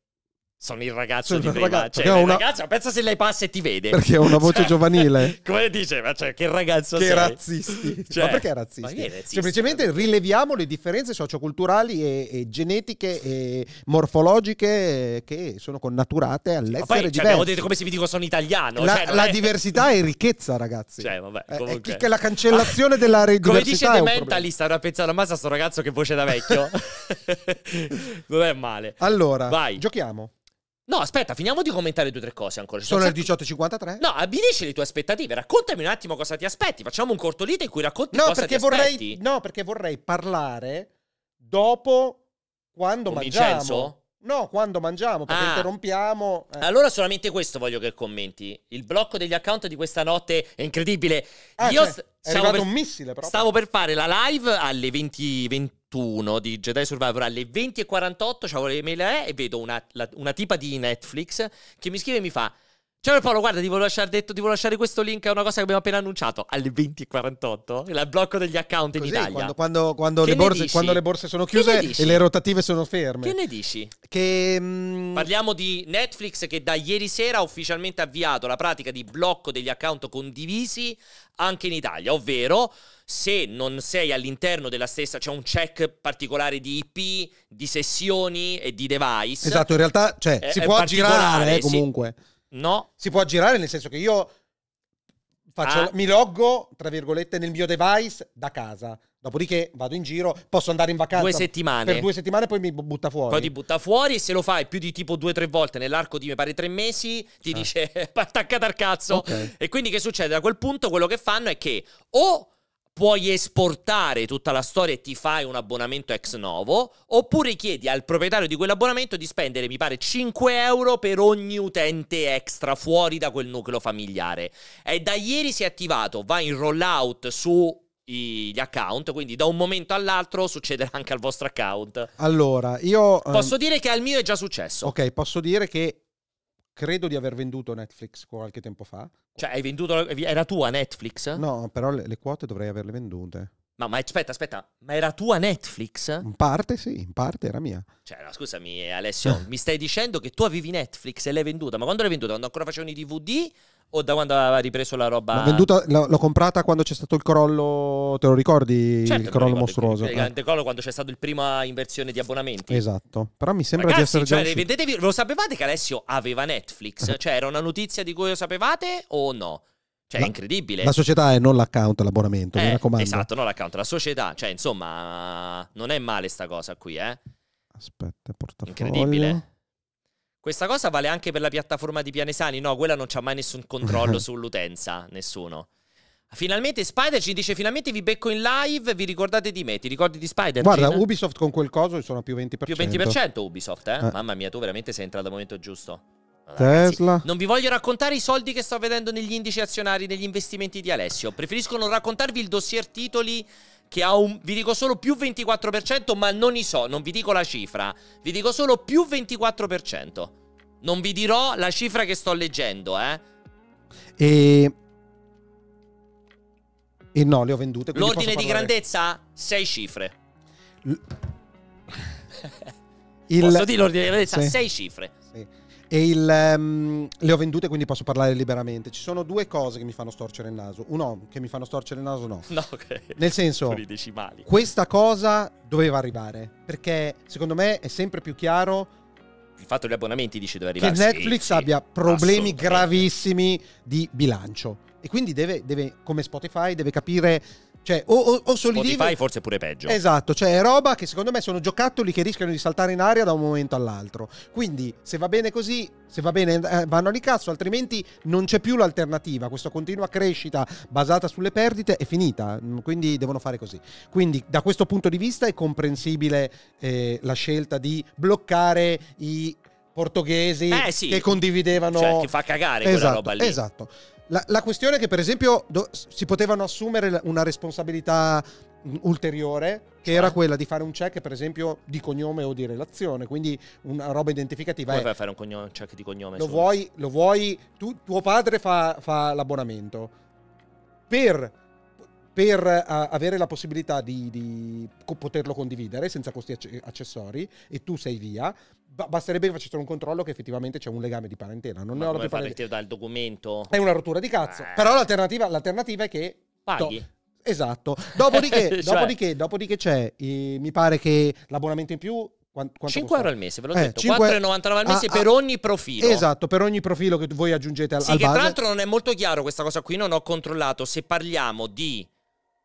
sono il ragazzo sono di prima. Ragazzo, cioè, una... ragazzo, pensa se lei passa e ti vede. Perché ho una voce cioè, giovanile. Come diceva, cioè, che ragazzo che sei. razzisti. Cioè, ma perché razzisti? Ma razzista, Semplicemente vabbè. rileviamo le differenze socioculturali e, e, genetiche e morfologiche che sono connaturate all'essere poi, diverso. Cioè, abbiamo detto come se vi dico sono italiano. La, cioè, la è... diversità è ricchezza, ragazzi. Cioè, vabbè, eh, eh, comunque... è, la cancellazione della diversità. Come dice The Mentalist, avrà pensato, ma sto ragazzo che voce da vecchio. non è male. Allora, Vai. giochiamo. No, aspetta, finiamo di commentare due o tre cose ancora. Ci sono, sono cioè, le 18.53? No, abbinisci le tue aspettative. Raccontami un attimo cosa ti aspetti. Facciamo un cortolito in cui racconti no, cosa ti vorrei, aspetti. No, perché vorrei parlare dopo quando Con mangiamo. Vincenzo? No, quando mangiamo, perché ah. interrompiamo. Eh. Allora solamente questo voglio che commenti. Il blocco degli account di questa notte è incredibile. Ah, Io cioè, è arrivato per, un missile proprio. Stavo per fare la live alle 20, 21 di Jedi Survivor, alle 20.48, c'avevo le mail e vedo una, la, una tipa di Netflix che mi scrive e mi fa Ciao Paolo, guarda, ti volevo lasciare detto, ti volevo lasciare questo link, a una cosa che abbiamo appena annunciato, alle 20.48, il blocco degli account Così, in Italia. Quando, quando, quando, le borse, quando, le borse, sono chiuse e le rotative sono ferme. Che ne dici? Che, um... Parliamo di Netflix che da ieri sera ha ufficialmente avviato la pratica di blocco degli account condivisi anche in Italia, ovvero se non sei all'interno della stessa, c'è cioè un check particolare di IP, di sessioni e di device. Esatto, in realtà cioè, è, si può girare eh, comunque. Sì. No. Si può aggirare nel senso che io faccio, ah. mi loggo, tra virgolette, nel mio device da casa. Dopodiché vado in giro, posso andare in vacanza. Due settimane. Per due settimane poi mi butta fuori. Poi ti butta fuori e se lo fai più di tipo due o tre volte nell'arco di, mi pare, tre mesi, ti ah. dice attaccata al cazzo. Okay. E quindi che succede? A quel punto quello che fanno è che o puoi esportare tutta la storia e ti fai un abbonamento ex novo, oppure chiedi al proprietario di quell'abbonamento di spendere, mi pare, 5 euro per ogni utente extra fuori da quel nucleo familiare. E da ieri si è attivato, va in rollout su gli account, quindi da un momento all'altro succederà anche al vostro account. Allora, io... Posso ehm... dire che al mio è già successo. Ok, posso dire che Credo di aver venduto Netflix qualche tempo fa. Cioè, hai venduto. Era tua Netflix? No, però le, le quote dovrei averle vendute. No, ma aspetta, aspetta, ma era tua Netflix? In parte sì, in parte era mia. Cioè, no, scusami Alessio, mi stai dicendo che tu avevi Netflix e l'hai venduta, ma quando l'hai venduta? Quando ancora facevano i DVD o da quando aveva ripreso la roba? Venduta, l'ho, comprata quando c'è stato il crollo, te lo ricordi? Certo, il crollo mostruoso. Il, eh. il, crollo quando c'è stato il prima inversione di abbonamenti. Esatto, però mi sembra Ragazzi, di essere cioè, vedetevi, Lo sapevate che Alessio aveva Netflix? Eh. cioè era una notizia di cui lo sapevate o no? Cioè, la, è incredibile. La società è non l'account, l'abbonamento, eh, mi raccomando. Esatto, non l'account, la società. Cioè, insomma, non è male sta cosa qui, eh. Aspetta, portafoglio. Incredibile. Questa cosa vale anche per la piattaforma di Pianesani? No, quella non c'ha mai nessun controllo sull'utenza, nessuno. Finalmente Spider ci dice finalmente vi becco in live, vi ricordate di me, ti ricordi di Spider? Guarda, Gina? Ubisoft con quel coso sono più 20%. Più 20% Ubisoft, eh? eh. Mamma mia, tu veramente sei entrato al momento giusto. Allora, Tesla. Ragazzi, non vi voglio raccontare i soldi che sto vedendo negli indici azionari, negli investimenti di Alessio. Preferisco non raccontarvi il dossier titoli che ha un, vi dico solo più 24%, ma non i so, non vi dico la cifra, vi dico solo più 24%. Non vi dirò la cifra che sto leggendo, eh. E... E no, le ho vendute. L'ordine di grandezza? Sei cifre. L... Il... Posso dire l'ordine di grandezza? 6 sì. cifre. E il, um, le ho vendute, quindi posso parlare liberamente. Ci sono due cose che mi fanno storcere il naso. Uno, che mi fanno storcere il naso, no. No, ok. Nel senso, questa cosa doveva arrivare. Perché secondo me è sempre più chiaro il fatto degli abbonamenti dice dove arrivare. Che Netflix sì, abbia problemi gravissimi di bilancio. E quindi deve, deve, come Spotify, deve capire cioè, o, o, o solidifica. Spotify forse pure peggio. Esatto, cioè è roba che secondo me sono giocattoli che rischiano di saltare in aria da un momento all'altro. Quindi, se va bene così, se va bene eh, vanno di cazzo, altrimenti non c'è più l'alternativa. Questa continua crescita basata sulle perdite è finita, mm, quindi devono fare così. Quindi, da questo punto di vista è comprensibile eh, la scelta di bloccare i portoghesi eh, sì. che condividevano cioè ti fa cagare esatto, quella roba lì esatto la, la questione è che, per esempio, do, si potevano assumere una responsabilità mm, ulteriore, che era certo. quella di fare un check, per esempio, di cognome o di relazione, quindi una roba identificativa. Come fai a fare un, cognome, un check di cognome? Lo, vuoi, lo vuoi, tu, tuo padre fa, fa l'abbonamento. Per per uh, avere la possibilità di, di poterlo condividere senza costi accessori e tu sei via, basterebbe che facessero un controllo che effettivamente c'è un legame di parentela. Non Ma ne ho la più parentela. dal documento. È una rottura di cazzo. Eh. Però l'alternativa, l'alternativa, è che. Paghi. Do- esatto. Dopodiché, cioè... dopodiché, dopodiché c'è. Eh, mi pare che l'abbonamento in più 5 costa? euro al mese, ve l'ho eh, detto. 5... 4,99 al mese ah, ah. per ah, ogni profilo. Esatto, per ogni profilo che voi aggiungete al, sì, al che base. Tra l'altro non è molto chiaro questa cosa qui, non ho controllato se parliamo di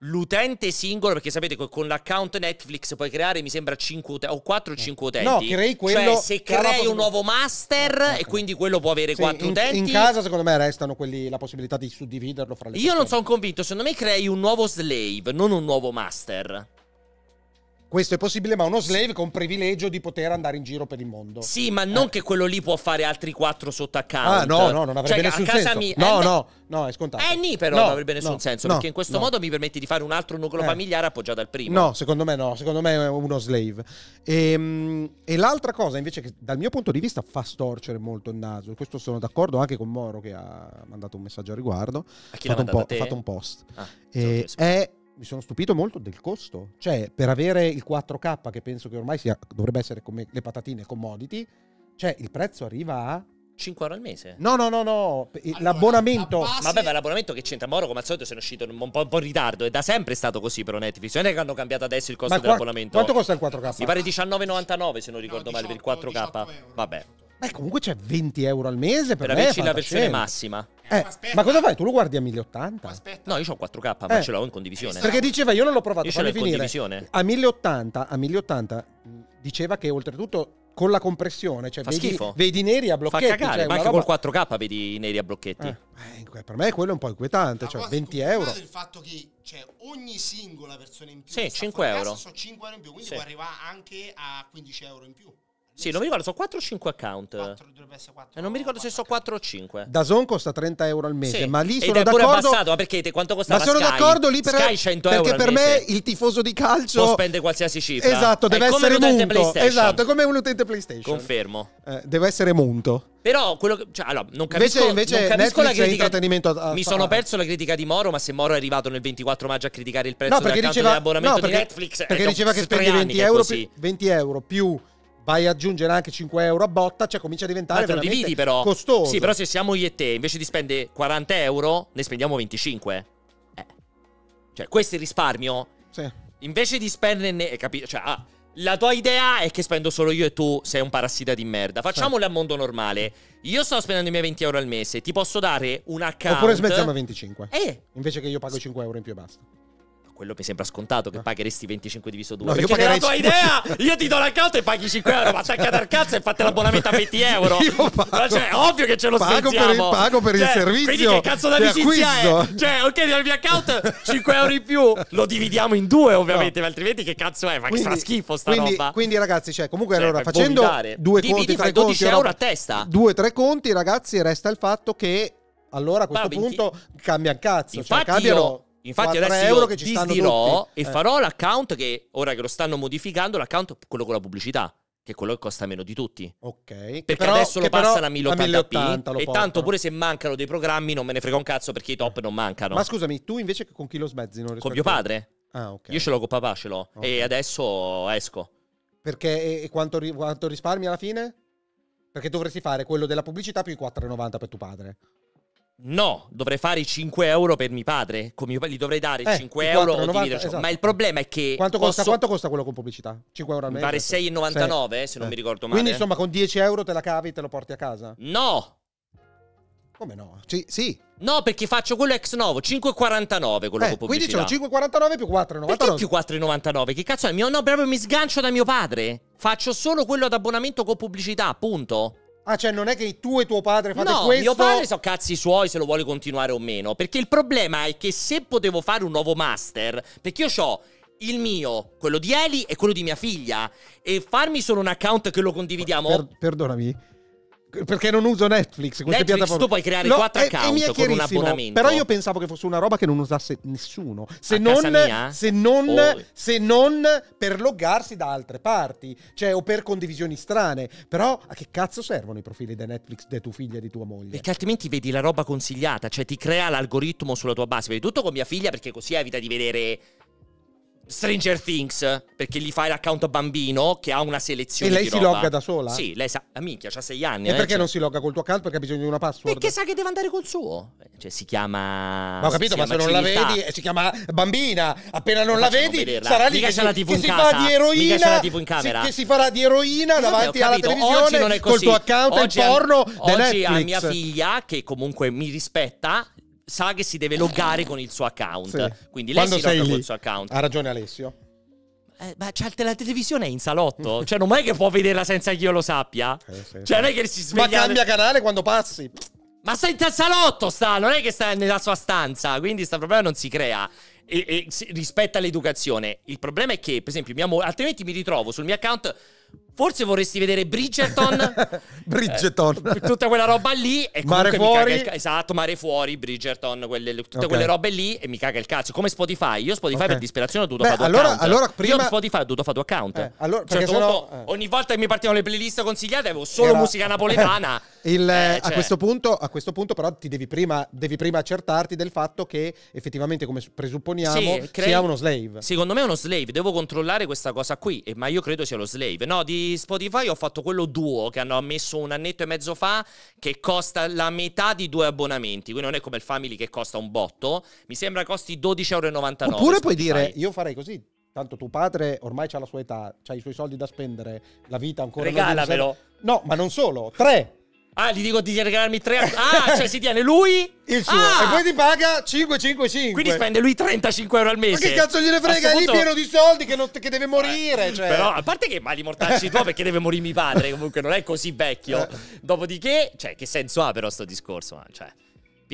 L'utente singolo, perché sapete che con l'account Netflix puoi creare, mi sembra, 5 eh. utenti, o 4 o 5 utenti. No, crei cioè, quello. Cioè, se crei un nuovo master, ah, okay. e quindi quello può avere sì, 4 in, utenti. In casa, secondo me, restano quelli, la possibilità di suddividerlo fra le Io persone. non sono convinto, secondo me crei un nuovo slave, non un nuovo master questo è possibile, ma uno slave con privilegio di poter andare in giro per il mondo. Sì, ma non eh. che quello lì può fare altri quattro sotto account. Ah, no, no, non avrebbe cioè, nessun senso. Mi... No, eh, no, no, è scontato. Eh, ni però no, non avrebbe nessun no, senso, no, perché in questo modo mi permetti di fare un altro nucleo eh. familiare appoggiato al primo. No, secondo me no, secondo me è uno slave. E, ehm, e l'altra cosa invece che dal mio punto di vista fa storcere molto il naso, questo sono d'accordo anche con Moro che ha mandato un messaggio a riguardo, ha fatto, un fatto un post, ah, eh, è mi sono stupito molto del costo. Cioè, per avere il 4K, che penso che ormai sia, dovrebbe essere come le patatine commodity, cioè il prezzo arriva a 5 euro al mese? No, no, no, no. Allora, l'abbonamento. La base... Vabbè, ma l'abbonamento che c'entra Moro, come al solito, sono uscito un po', un po', in ritardo. È da sempre stato così però Netflix. Non è che hanno cambiato adesso il costo ma dell'abbonamento. Quanto costa il 4K? Mi pare 19,99 se non ricordo no, 18, male per il 4K. Vabbè. Beh, comunque c'è 20 euro al mese per, per averci la versione massima. Eh, ma cosa fai? Tu lo guardi a 1080? Aspetta. No, io ho 4K, ma eh, ce l'ho in condivisione. Perché diceva, io non l'ho provato, io fammi finire. A 1080, a 1080 diceva che oltretutto con la compressione, cioè Fa vedi, vedi neri a blocchetti. Fa cagare, cioè, ma anche roba... col 4K vedi neri a blocchetti. Eh, eh per me quello è un po' inquietante, ma cioè 20 euro. il fatto che cioè, ogni singola versione in più sì, 5 euro. sono 5 euro in più, quindi sì. può arrivare anche a 15 euro in più. Sì, non mi ricordo, sono 4 o 5 account. 4, essere 4. Eh, non mi ricordo 4, se sono 4 o 5. Da Zon costa 30 euro al mese, sì. ma lì sono d'accordo. Ma è abbassato, ma perché te, quanto costa? Ma sono Sky? d'accordo lì per Sky 100 euro. Perché per me il tifoso di calcio può spende qualsiasi cifra. Esatto, deve essere munto. Esatto, come un utente PlayStation. Confermo. Eh, deve essere munto. Però quello che, cioè, allora, non capisco, invece, invece non capisco la critica. A, a, mi sono perso la critica di Moro, ma se Moro è arrivato nel 24 maggio a criticare il prezzo no, diceva, dell'abbonamento no, perché, di Netflix, perché diceva che spendi 20 euro, 20 euro più vai ad aggiungere anche 5 euro a botta, cioè comincia a diventare Ma veramente dividi, però. costoso. Sì, però se siamo io e te, invece di spendere 40 euro, ne spendiamo 25. Eh. Cioè, questo è il risparmio. Sì. Invece di spenderne... Eh, Capito? Cioè, ah, la tua idea è che spendo solo io e tu sei un parassita di merda. Facciamole sì. a mondo normale. Io sto spendendo i miei 20 euro al mese, ti posso dare un account... Oppure smettiamo a 25. Eh. Invece che io pago 5 euro in più e basta quello mi sembra scontato che pagheresti 25 diviso 2. No, perché pagherei... la tua idea, io ti do l'account e paghi 5 euro, ma attaccate al cazzo e fate l'abbonamento a 20 euro. Io pago, cioè, ovvio che ce lo pago spensiamo. Per il, pago per cioè, il servizio. Quindi che cazzo da d'amicizia è? Cioè, ok, diamo mio account, 5 euro in più, lo dividiamo in due ovviamente, no. ma altrimenti che cazzo è? Ma quindi, che fa schifo sta quindi, roba. Quindi ragazzi, cioè, comunque cioè, allora, facendo vomitare. due Dividi conti, fai 12 conti, euro a testa. Due, tre conti, ragazzi, resta il fatto che allora a questo Vabbè, punto ti... cambia cazzo. Cioè, Infatti cioè, cambiano... Io Infatti adesso io che ci disdirò e eh. farò l'account che, ora che lo stanno modificando, l'account quello con la pubblicità che è quello che costa meno di tutti. Ok. Perché però, adesso lo passano a 1080p. e tanto pure se mancano dei programmi non me ne frega un cazzo perché i top non mancano. Ma scusami, tu invece con chi lo smezzi? Non con mio padre. Ah, ok. Io ce l'ho con papà, ce l'ho. Okay. E adesso esco. Perché e, e quanto, quanto risparmi alla fine? Perché dovresti fare quello della pubblicità più i 4,90 per tuo padre. No, dovrei fare i 5 euro per mio padre. Mio, padre gli dovrei dare eh, 5 euro 4, 90, esatto. Ma il problema è che. Quanto, posso... costa, quanto, costa, quello con pubblicità? 5 euro al mese? Mi pare 6,99 eh, se non eh. mi ricordo male. Quindi insomma con 10 euro te la cavi e te lo porti a casa? No! Come no? C- sì. No, perché faccio quello ex novo, 5,49 quello eh, con pubblicità. Quindi sono 5,49 più 4,99. Perché più 4,99? Che cazzo è? Mio, No, proprio mi sgancio da mio padre. Faccio solo quello ad abbonamento con pubblicità, punto. Ah, cioè non è che tu e tuo padre fate no, questo? No, mio padre so cazzi suoi se lo vuole continuare o meno. Perché il problema è che se potevo fare un nuovo master, perché io ho il mio, quello di Eli e quello di mia figlia, e farmi solo un account che lo condividiamo... Per, perdonami, perché non uso Netflix. Queste Netflix tu puoi creare quattro eh, account con un abbonamento. Però io pensavo che fosse una roba che non usasse nessuno. Se non, se non, oh. se non per loggarsi da altre parti, cioè o per condivisioni strane. Però a che cazzo servono i profili di Netflix di tua figlia e di tua moglie? Perché altrimenti vedi la roba consigliata, cioè ti crea l'algoritmo sulla tua base. Vedi tutto con mia figlia perché così evita di vedere Stranger Things, perché gli fai l'account bambino che ha una selezione. E lei si roba. logga da sola? Sì, lei sa. La ah, minchia, ha sei anni. E eh, perché cioè. non si logga col tuo account? Perché ha bisogno di una password? Perché sa che deve andare col suo. Eh, cioè, si chiama. Ma ho capito, ma se civiltà. non la vedi, eh, si chiama bambina. Appena non, non la vedi, vederla. sarà lì Mica che, la TV che in si casa. fa di eroina. la TV in camera. Si, che si farà di eroina Vabbè, davanti alla televisione oggi non è così. col tuo account oggi è il porno. Oggi a mia figlia, che comunque mi rispetta, sa che si deve loggare con il suo account. Sì. Quindi lei Quando si logga lì, con il suo account. Ha ragione Alessio. Eh, ma c'è la televisione è in salotto. Mm. cioè, non è che può vederla senza che io lo sappia. Eh, sì, cioè, non è che si sveglia. Ma cambia canale quando passi. Ma sta in salotto, sta. Non è che sta nella sua stanza. Quindi, sta problema non si crea. E, e, rispetta l'educazione. Il problema è che, per esempio, mia mo- altrimenti mi ritrovo sul mio account Forse vorresti vedere Bridgerton. Bridgerton. Eh, tutta quella roba lì. E mare fuori. Il, esatto, mare fuori, Bridgerton, quelle, tutte okay. quelle robe lì e mi caga il cazzo. Come Spotify. Io Spotify okay. per disperazione ho dovuto fare due allora, account. Allora prima... Io Spotify ho dovuto fare due account. Eh, allora, certo sennò, punto, eh. Ogni volta che mi partivano le playlist consigliate avevo solo Era... musica napoletana. il, eh, eh, cioè... a, questo punto, a, questo punto, però ti devi prima, devi prima, accertarti del fatto che effettivamente come presupponiamo sì, cre... sia uno slave. Secondo me è uno slave. Devo controllare questa cosa qui. ma io credo sia lo slave. No, no, di Spotify ho fatto quello duo che hanno ammesso un annetto e mezzo fa che costa la metà di due abbonamenti, quindi non è come il Family che costa un botto, mi sembra costi 12,99 euro. Oppure Spotify. puoi dire, io farei così, tanto tuo padre ormai ha la sua età, ha i suoi soldi da spendere, la vita ancora... Regalamelo! No, ma non solo, tre! Ah, gli dico di regalarmi 3. Ah, cioè si tiene lui il suo ah! e poi ti paga 555. Quindi spende lui 35 euro al mese. Ma che cazzo gliene frega? È punto... lì pieno di soldi che, non... che deve morire. Eh, cioè. Però, a parte che mali mortacci tu, perché deve morire mio padre, comunque non è così vecchio. Eh. Dopodiché, cioè, che senso ha però sto discorso? Cioè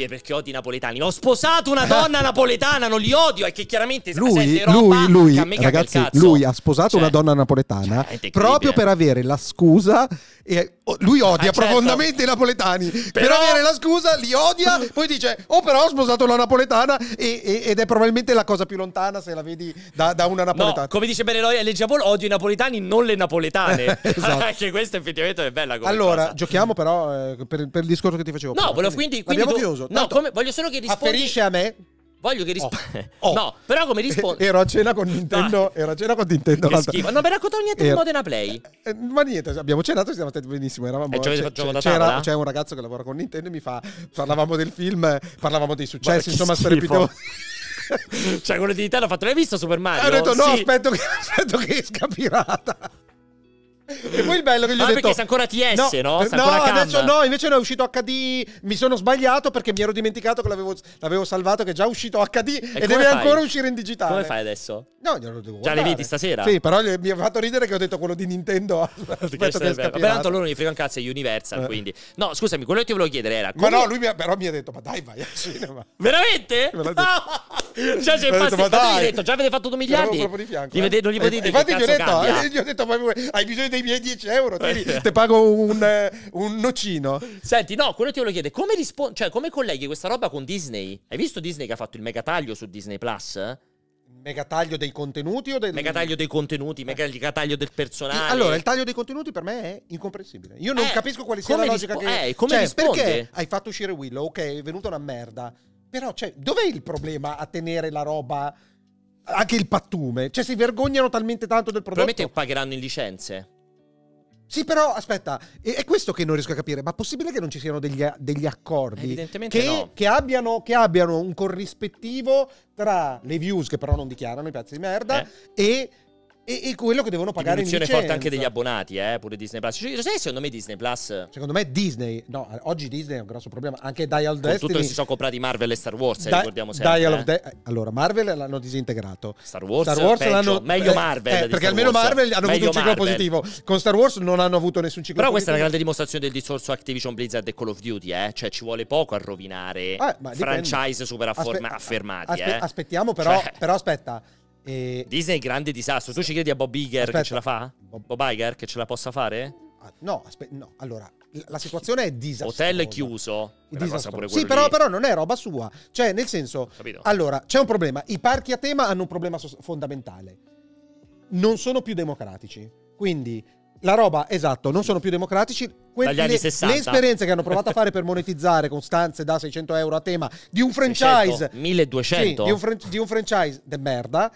perché odio i napoletani. Ho sposato una donna eh. napoletana, non li odio. È che chiaramente lui, roba lui, lui, ragazzi, lui ha sposato cioè, una donna napoletana cioè, proprio per avere la scusa. E oh, lui odia ah, profondamente certo. i napoletani. Però... Per avere la scusa, li odia. poi dice: Oh, però ho sposato una napoletana. E, e, ed è probabilmente la cosa più lontana se la vedi da, da una napoletana. No, come dice bene Leggia Paul, odio i napoletani, non le napoletane. esatto. Anche questa effettivamente è bella. Allora, cosa. giochiamo, però, eh, per, per, il discorso che ti facevo. No, prima. volevo quindi. quindi, abbiamo tu... chiuso scuso. No, come, voglio solo che rispondi. Afferisce a me? Voglio che risponda. Oh, oh. No, però come rispondi? Ero a cena con Nintendo. Ah. Ero a cena con Nintendo. Che schifo. Non mi raccontato niente di Modena Play. Eh, eh, ma niente, cioè, abbiamo cenato e siamo stati benissimo. Eravamo, eh, c'era, c'era, c'era, un ragazzo che lavora con Nintendo e mi fa. Parlavamo del film, parlavamo dei successi, insomma, strepitosi. cioè, quello di Nintendo ha fatto: L'hai visto Super Mario? E ho detto: No, sì. aspetto, che, aspetto che esca pirata. E poi il bello che gli ah, ho detto... perché sei ancora TS, no? No, no, adesso, no, invece no, è uscito HD. Mi sono sbagliato perché mi ero dimenticato che l'avevo, l'avevo salvato, che è già uscito HD e, e deve fai? ancora uscire in digitale. Come fai adesso? No, glielo devo Già le vedi stasera? Sì, però mi ha fatto ridere che ho detto quello di Nintendo. Aspetta che Vabbè, tanto loro gli frega un cazzo, è Universal, eh. quindi... No, scusami, quello che ti volevo chiedere era... Come... Ma no, lui mi ha, però mi ha detto, ma dai, vai al cinema. Veramente? Me l'ha detto. cioè, sei passi, ma dai. Detto, già avete fatto 2 miliardi. Li vede, non eh. gli potete eh, Infatti gli ho detto, gli hai bisogno di dei miei 10 euro, ti eh. pago un, eh, un, nocino. Senti, no, quello ti voglio chiedere, come, rispo- cioè, come colleghi questa roba con Disney? Hai visto Disney che ha fatto il mega taglio su Disney Plus? Mega taglio dei contenuti o del... Mega taglio dei contenuti, mega taglio del personaggio. Allora, il taglio dei contenuti per me è incomprensibile. Io non eh, capisco quale sia la logica rispo- che... Eh, come cioè, perché hai fatto uscire Willow, ok, è venuta una merda. Però, cioè, dov'è il problema a tenere la roba... Anche il pattume. Cioè, si vergognano talmente tanto del prodotto. Probabilmente pagheranno in licenze. Sì, però aspetta, è, questo che non riesco a capire. Ma è possibile che non ci siano degli, degli accordi? che, no. Che abbiano, che abbiano, un corrispettivo tra le views, che però non dichiarano i pezzi di merda, eh. e e, e, quello che devono pagare in licenza. forte anche degli abbonati, eh, pure Disney Plus. Cioè, sai, secondo me Disney Plus... Eh, secondo me Disney... No, oggi Disney è un grosso problema. Anche Dial Destiny... Con tutto che si sono comprati Marvel e Star Wars, eh, da- ricordiamo sempre. Dial eh. De- allora, Marvel l'hanno disintegrato. Star Wars, Star Wars l'hanno... Meglio eh, Marvel. Eh, eh, perché almeno Marvel hanno Meglio avuto un ciclo Marvel. positivo. Con Star Wars non hanno avuto nessun ciclo Però positivo. Però questa è una grande dimostrazione del discorso Activision Blizzard e Call of Duty, eh. Cioè, ci vuole poco a rovinare franchise super affermati, Aspe- aspettiamo però... Cioè. Però aspetta e... Disney grande disastro. Tu ci credi a Bob Iger aspetta. che ce la fa? Bob... Bob Iger che ce la possa fare? Ah, no, aspetta, no. Allora, la situazione è disastrosa. Hotel chiuso. Sì, però, però, non è roba sua. Cioè, nel senso, Capito. allora, c'è un problema. I parchi a tema hanno un problema fondamentale. Non sono più democratici. Quindi la roba, esatto, non sono più democratici. Quelli, le, le, esperienze che hanno provato a fare per monetizzare con stanze da 600 euro a tema di un franchise 600, 1200 sì, di, un fran- di un franchise de merda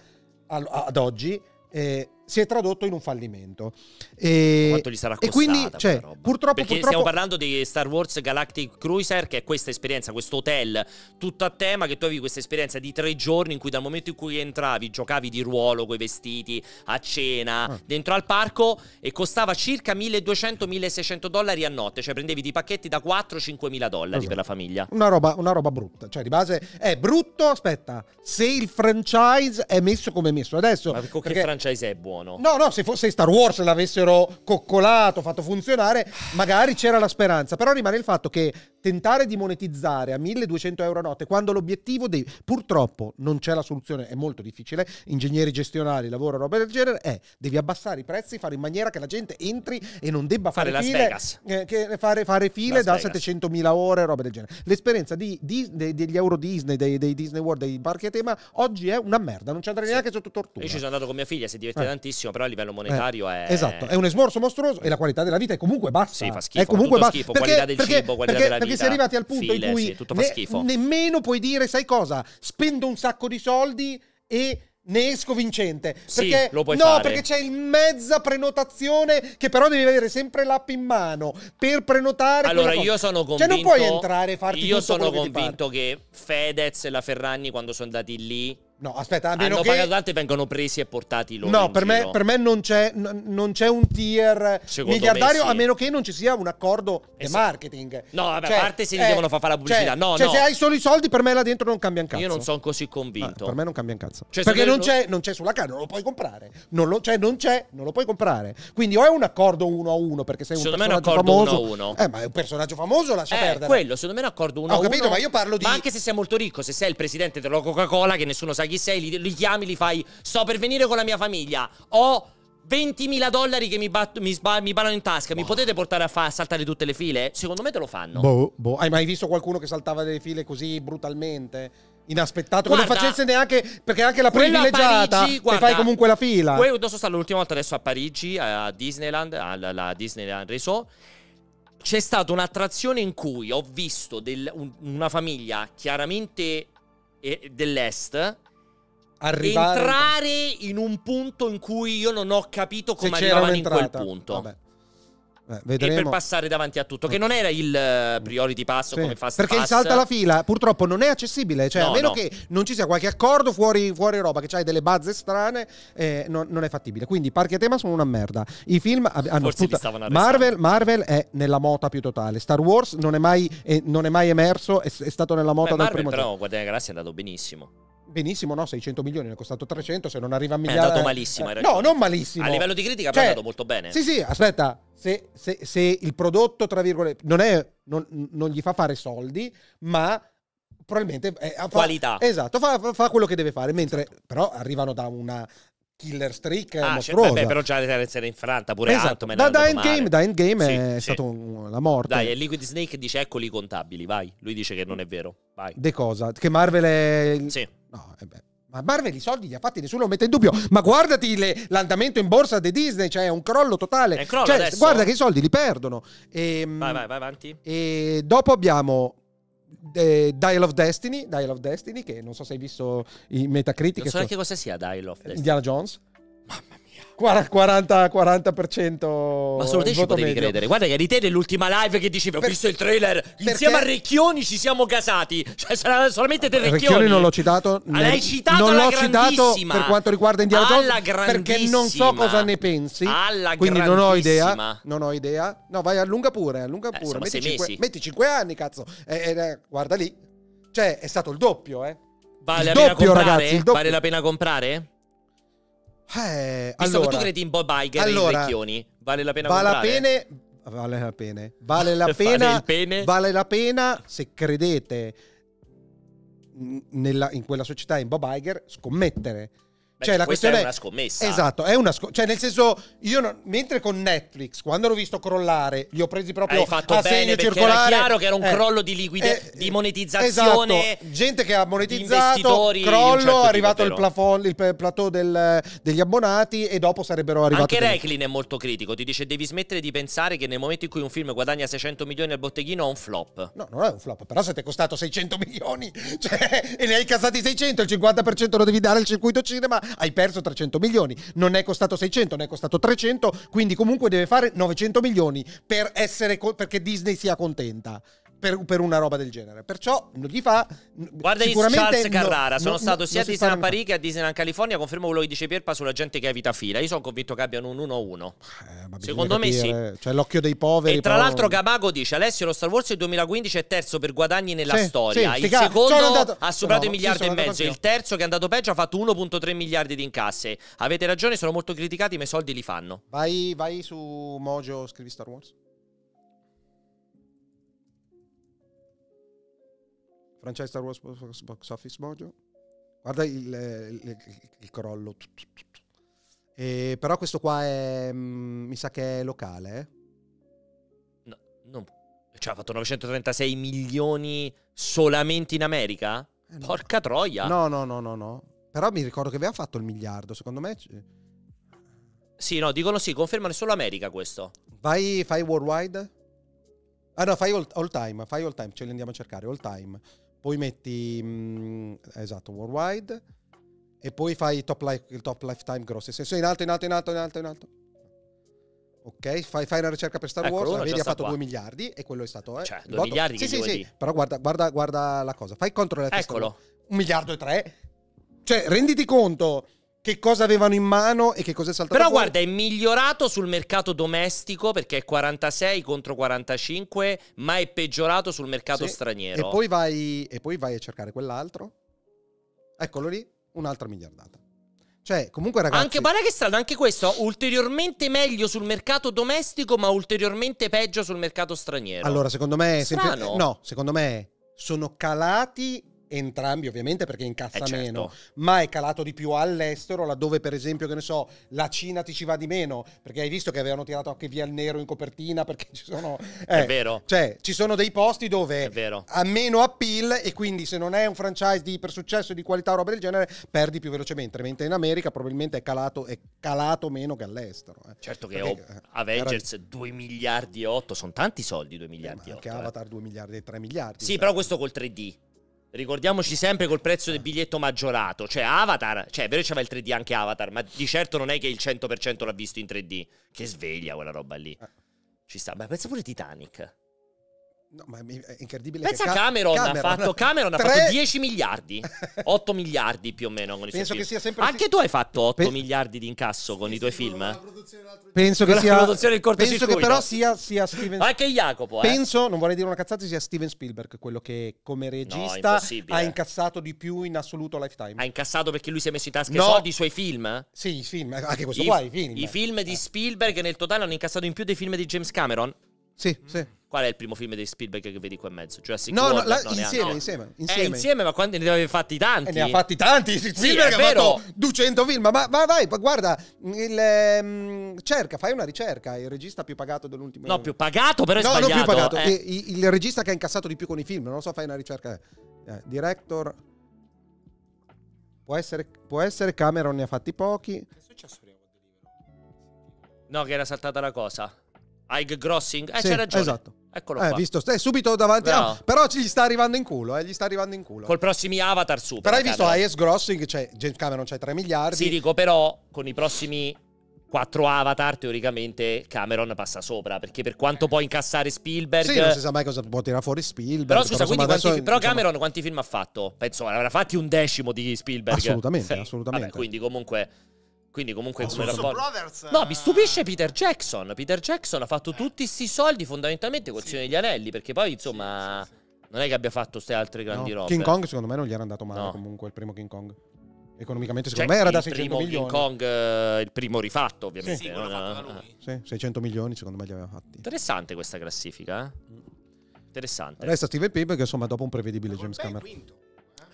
ad oggi eh, si è tradotto in un fallimento. E, Quanto gli sarà costata? E quindi, cioè, purtroppo, Perché purtroppo... stiamo parlando di Star Wars Galactic Cruiser, che è questa esperienza, questo hotel tutto a tema, che tu avevi questa esperienza di tre giorni in cui dal momento in cui entravi giocavi di ruolo con i vestiti, a cena, ah. dentro al parco e costava circa 1200-1600 dollari a notte, cioè prendevi dei pacchetti da 4-5 mila dollari esatto. per la famiglia. Una roba, una roba brutta, cioè di base è brutto, aspetta, se il franchise è messo come è messo adesso... Ma perché, perché... il franchise è buono? buono. No, no, se fosse Star Wars l'avessero coccolato, fatto funzionare, magari c'era la speranza. Però rimane il fatto che tentare di monetizzare a 1200 euro a notte quando l'obiettivo dei... Purtroppo non c'è la soluzione, è molto difficile, ingegneri gestionali, lavoro, roba del genere, è devi abbassare i prezzi, fare in maniera che la gente entri e non debba fare, fare file, eh, che fare, fare file da 700.000 ore, roba del genere. L'esperienza di Disney, degli Euro Disney, dei, dei, Disney World, dei parchi a tema, oggi è una merda, non c'entra sì. neanche sotto tortura. Io ci sono andato con mia figlia, si diverte eh. tantissimo tantissimo, però a livello eh, monetario eh, è... Esatto, è un esborso mostruoso e la qualità della vita è comunque bassa. Sì, fa schifo, è comunque bassa. schifo, perché, qualità del perché, cibo, qualità perché, della vita. Perché si arrivati al punto file, in cui sì, tutto fa ne, schifo. nemmeno puoi dire, sai cosa, spendo un sacco di soldi e ne esco vincente. Perché, sì, lo puoi no, fare. perché c'è il mezza prenotazione che però devi avere sempre l'app in mano per prenotare. Allora, io sono convinto. Cioè, non puoi entrare e farti Io sono convinto che, che Fedez e la Ferragni, quando sono andati lì, No, aspetta, a Hanno ah, che... pagato tanto e vengono presi e portati loro No, per me, per me, non c'è, n- non c'è un tier Secondo miliardario, sì. a meno che non ci sia un accordo esatto. di marketing. No, vabbè, cioè, a parte se gli eh, devono fare la cioè, pubblicità. Cioè, no, cioè, no. se hai solo i soldi, per me là dentro non cambia un cazzo. Io non sono così ah, convinto. Ah, per me non cambia un cazzo. Cioè, Perché non, lo... c'è, non c'è, sulla carta, non lo puoi comprare. Non lo, cioè, non c'è, non lo puoi comprare. Quindi o è un accordo uno a uno, perché sei un secondo personaggio me è un accordo famoso. Uno a uno. Eh, ma è un personaggio famoso, lascia eh, perdere. quello, secondo me è un accordo uno a uno. Ho capito, ma io parlo di... Ma anche se sei molto ricco, se sei il presidente della Coca-Cola, che nessuno sa chi sei, li, li chiami, li fai, sto per venire con la mia famiglia, ho... 20.000 dollari che mi, batto, mi, sba- mi in tasca, mi oh. potete portare a, fa- a, saltare tutte le file? Secondo me te lo fanno. Boh, boh. Hai mai visto qualcuno che saltava delle file così brutalmente? Inaspettato, guarda, che facesse neanche perché anche la privilegiata e fai comunque la fila. Poi adesso sta l'ultima volta adesso a Parigi, a Disneyland, alla Disneyland Resort c'è stata un'attrazione in cui ho visto del, un, una famiglia chiaramente eh, dell'est arrivare... entrare in un punto in cui io non ho capito come arrivavano in quel punto. Vabbè. Eh, E per passare davanti a tutto, che eh. non era il eh, priority pass sì. come fast Perché pass. il salta la fila purtroppo non è accessibile, cioè no, a meno no. che non ci sia qualche accordo fuori, fuori roba, che c'hai delle bazze strane, eh, non, non, è fattibile. Quindi parchi a tema sono una merda. I film ah, hanno tutta... Marvel, Marvel è nella mota più totale, Star Wars non è mai, è, eh, non è mai emerso, è, è stato nella mota Beh, dal Marvel, primo però, tempo. Guardiani della Galassia è andato benissimo benissimo, no? 600 milioni ne è costato 300, se non arriva a miliardi... È andato malissimo, eh, No, non malissimo. A livello di critica cioè, è andato molto bene. Sì, sì, aspetta, se, se, se il prodotto, tra virgolette, non, è, non, non gli fa fare soldi, ma probabilmente... È, fa, Qualità. Esatto, fa, fa, quello che deve fare, mentre esatto. però arrivano da una killer streak ah, mostruosa. Cioè, beh, però già era infranta pure esatto. ant da, da Endgame, da Endgame sì, è sì. stata la morte. Dai, e Liquid Snake dice eccoli i contabili, vai. Lui dice che non è vero, vai. De cosa? Che Marvel è... Sì. No, eh beh. Ma Marvel i soldi li ha fatti, nessuno lo mette in dubbio. Ma guardati le, l'andamento in borsa di Disney, cioè è un crollo totale. Crollo cioè, adesso. guarda che i soldi li perdono. E, ehm, vai, vai, vai avanti. E dopo abbiamo eh, Dial of Destiny, Dial of Destiny, che non so se hai visto i Metacritic. Non so neanche cosa sia Dial of Destiny. Indiana Jones. 40, 40%. Ma solo te ci potevi medio. credere. Guarda che eri te nell'ultima live che dicevi: Ho per... visto il trailer. Perché? Insieme a Recchioni ci siamo casati. Cioè, sarà solamente te Recchioni. Recchioni non l'ho citato. Ah, l'hai citato non l'ho citato per quanto riguarda Indiana alla Jones. Perché non so cosa ne pensi. Alla quindi non ho idea. Non ho idea. No, vai, allunga pure. Allunga eh, pure. Eh, metti, 5, metti, 5, anni, cazzo. Eh, eh, guarda lì. Cioè, è stato il doppio, eh. Vale il la doppio, pena comprare? vale la pena comprare? Eh, Visto allora, tu credi in Bob Iger allora, vecchioni, vale la pena vale comprare? La pena, vale la pena. Vale la pena. vale la pena se credete nella, in quella società, in Bob Iger, scommettere cioè, la questione è una scommessa. Esatto, è una scommessa. Cioè, nel senso, io non... mentre con Netflix, quando l'ho visto crollare, li ho presi proprio Hai fatto a bene, segno circolare. Era chiaro che era un eh, crollo di liquidità, eh, di monetizzazione. Esatto. Gente che ha monetizzato, crollo, certo è arrivato il, plafond, il plateau del, degli abbonati e dopo sarebbero arrivati. Anche Recklin è molto critico, ti dice devi smettere di pensare che nel momento in cui un film guadagna 600 milioni al botteghino è un flop. No, non è un flop, però se ti è costato 600 milioni cioè, e ne hai casati 600, il 50% lo devi dare al circuito cinema hai perso 300 milioni, non è costato 600, ne è costato 300, quindi comunque deve fare 900 milioni per essere co- perché Disney sia contenta per, per, una roba del genere. Perciò non gli fa. Guarda Charles no, Carrara. sono no, stato sia a Disneyland Parigi che a Disneyland California. Confermo quello che dice Pierpa sulla gente che evita fila. Io sono convinto che abbiano un 1-1. Eh, Secondo capire, me sì. Eh. Cioè l'occhio dei poveri. E tra però... l'altro, Gamago dice: Alessio, lo Star Wars del 2015 è terzo per guadagni nella sì, storia. Sì, il secondo andato... ha superato no, il miliardo sì, e mezzo. Il terzo, che è andato peggio, ha fatto 1,3 miliardi di incasse. Avete ragione, sono molto criticati, ma i soldi li fanno. Vai, vai su Mojo, scrivi Star Wars. Francesca Ruos Box Office Mojo. Guarda il, il, il crollo. E, però questo qua è, mm, mi sa che è locale. Eh? No, non Cioè ha fatto 936 milioni solamente in America? Eh no. Porca troia! No, no, no, no, no. Però mi ricordo che aveva fatto il miliardo, secondo me... Sì, no, dicono sì, confermano solo America questo. Vai, fai worldwide? Ah no, fai all, all time, fai all time, ce li andiamo a cercare, all time poi metti mh, mm, esatto, worldwide e poi fai top life, il top lifetime grosso, senso in alto, in alto, in alto, in alto, in alto. Ok, fai, fai una ricerca per Star ecco, Wars, vedi ha fatto qua. 2 miliardi e quello è stato... Eh, cioè, 2 botto. miliardi? Sì, sì, sì, però guarda, guarda, guarda la cosa, fai il controllo. Eccolo. Un miliardo e tre. Cioè, renditi conto che cosa avevano in mano e che cosa è saltato Però fuori. guarda, è migliorato sul mercato domestico perché è 46 contro 45, ma è peggiorato sul mercato sì. straniero. E poi, vai, e poi vai a cercare quell'altro. Eccolo lì, un'altra miliardata. Cioè, comunque, ragazzi. Anche guarda che strano, anche questo ulteriormente meglio sul mercato domestico, ma ulteriormente peggio sul mercato straniero. Allora, secondo me. Sempre, no, secondo me sono calati entrambi ovviamente perché incassa eh certo. meno, ma è calato di più all'estero, laddove per esempio, che ne so, la Cina ti ci va di meno, perché hai visto che avevano tirato anche via il nero in copertina, perché ci sono... Eh, è vero. Cioè, ci sono dei posti dove ha meno appeal e quindi se non è un franchise di per successo, di qualità o roba del genere, perdi più velocemente, mentre in America probabilmente è calato, è calato meno che all'estero. Eh. Certo che perché, eh, Avengers era... 2 miliardi e 8, sono tanti soldi 2 miliardi e 8. Anche eh. Avatar 2 miliardi e 3 miliardi. Sì, cioè. però questo col 3D ricordiamoci sempre col prezzo del biglietto maggiorato, cioè Avatar, cioè è vero che c'aveva il 3D anche Avatar, ma di certo non è che il 100% l'ha visto in 3D, che sveglia quella roba lì, eh. ci sta, ma pensa pure Titanic, No, ma è incredibile. Pensa che Ca- Cameron, Cameron, ha fatto, Cameron ha fatto 10 miliardi, 8 miliardi più o meno con i suoi Penso film. Che sia sempre Anche si... tu hai fatto 8 Pe... miliardi di incasso con sì, i tuoi film. Eh? penso che sia la produzione del cortocircuito. Penso che però sia, sia Steven Anche Jacopo, eh. Penso, non vorrei dire una cazzata, sia Steven Spielberg quello che come regista no, ha incassato di più in assoluto Lifetime. Ha incassato perché lui si è messo in tasca no. i soldi i suoi film? Sì, i film, eh, anche questo I, qua, i film. I film di eh. Spielberg nel totale hanno incassato in più dei film di James Cameron? Sì, mm. sì. Qual è il primo film di Spielberg che vedi qua in mezzo? Cioè, no, No, la, no, insieme, insieme, insieme. Eh, insieme, ma quanti ne aveva fatti tanti? E eh, ne ha fatti tanti, Spielberg ha fatto 200 film, ma, ma vai, guarda, il, um, cerca, fai una ricerca, il regista più pagato dell'ultimo... No, più pagato però è no, sbagliato. No, non più pagato, eh. il, il, regista che ha incassato di più con i film, non lo so, fai una ricerca. Eh, director... Può essere, può essere Cameron, ne ha fatti pochi. Che è successo prima? No, che era saltata la cosa. Ike Grossing? Eh, sì, c'è ragione. Esatto. Eccolo eh, Visto, è subito davanti. Però... No, però gli sta arrivando in culo, eh, gli sta arrivando in culo. Col prossimi Avatar Super. Però hai visto Ice Grossing, cioè James Cameron c'è 3 miliardi. Sì, dico però con i prossimi 4 Avatar teoricamente Cameron passa sopra, perché per quanto eh. può incassare Spielberg Sì, non si sa mai cosa può tirare fuori Spielberg. Però scusa, però, quindi adesso, fi- però Cameron quanti film ha fatto? Penso avrà fatti un decimo di Spielberg. Assolutamente, sì. assolutamente. Vabbè, quindi comunque quindi comunque oh, come rapporto... Brothers... No, mi eh, stupisce Peter Jackson. Peter Jackson ha fatto eh. tutti questi soldi fondamentalmente col sì. Signore degli Anelli, perché poi insomma sì, sì, non è che abbia fatto queste altre grandi no. robe. King Kong secondo me non gli era andato male no. comunque il primo King Kong. Economicamente secondo cioè, me era da 600 milioni. Il primo King Kong, eh, il primo rifatto ovviamente. Sì, no? sì, 600 milioni secondo me li aveva fatti. Interessante questa classifica. Eh? Interessante. Resta Steve P che insomma dopo un prevedibile James Cameron. Quinto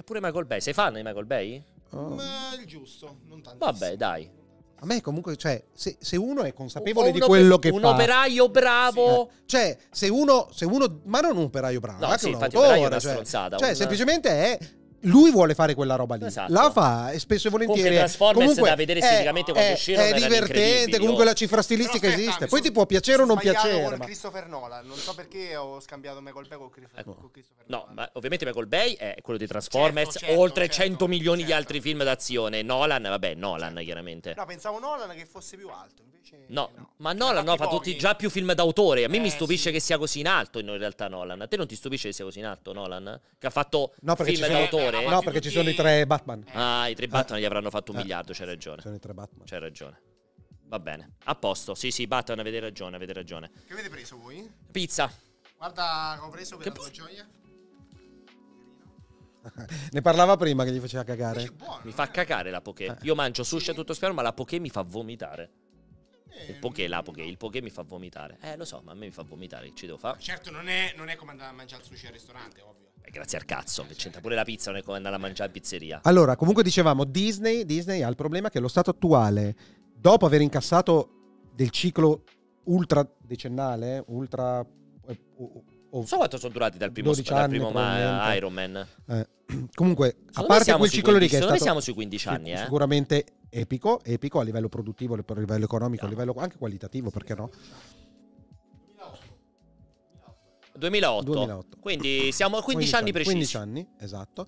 pure Michael Bay. Sei fan di Michael Bay? Oh. Ma il giusto, non tanto. Vabbè, dai. A me comunque, cioè, se, se uno è consapevole di quello che un fa... Un operaio bravo... Sì. Eh. Cioè, se uno, se uno... Ma non un operaio bravo, no, anche sì, un infatti, autore. È una cioè, stronzata, cioè un... semplicemente è lui vuole fare quella roba lì. Esatto. La fa e spesso e volentieri. Comunque, comunque da vedere esteticamente quando è, è divertente, comunque oh. la cifra stilistica aspetta, esiste. Poi ti può piacere o non piacere. Con ma... Christopher Nolan, non so perché ho scambiato Michael Bay con, ecco. con Christopher Nolan. No, ma ovviamente Michael Bay è quello di Transformers, certo, certo, oltre certo, 100 milioni di certo. altri film d'azione. Nolan, vabbè, Nolan certo. chiaramente. No, pensavo Nolan che fosse più alto, invece cioè, no, no, ma cioè, Nolan no, fa già più film d'autore. A me eh, mi stupisce sì. che sia così in alto in realtà Nolan. A te non ti stupisce che sia così in alto Nolan? Che ha fatto no, film sono, d'autore? Eh, no, perché tutti... ci sono i tre Batman. Eh. Ah, i tre ah. Batman gli avranno fatto un ah. miliardo, c'hai ragione. Sono i tre Batman. C'hai ragione. Va bene. A posto. Sì, sì, Batman, avete ragione, avete ragione. Che avete preso voi? Pizza. Guarda, ho preso per che la tua gioia. ne parlava prima che gli faceva cagare. Buono, mi fa cagare la poké. Eh. Io mangio sushi a tutto spero, ma la poké mi fa vomitare. Eh, il poké là, poké. Il poké mi fa vomitare. Eh, lo so, ma a me mi fa vomitare, ci devo fare? Certo, non è, non è come andare a mangiare il sushi al ristorante, ovvio. Eh, grazie al cazzo, che c'entra pure la pizza, non è come andare a mangiare in pizzeria. Allora, comunque dicevamo, Disney, Disney ha il problema che lo stato attuale, dopo aver incassato del ciclo ultra decennale, ultra... Eh, oh, non so quanto sono durati dal primo, sp- dal primo ma- Iron Man. Eh, comunque, secondo a parte quel ciclo lì che è stato... siamo sui 15 anni, sì, eh? Sicuramente epico, epico a livello produttivo, a livello economico, a livello anche qualitativo, perché no? 2008. 2008. Quindi siamo a 15, 15 anni precisi. 15 anni, esatto.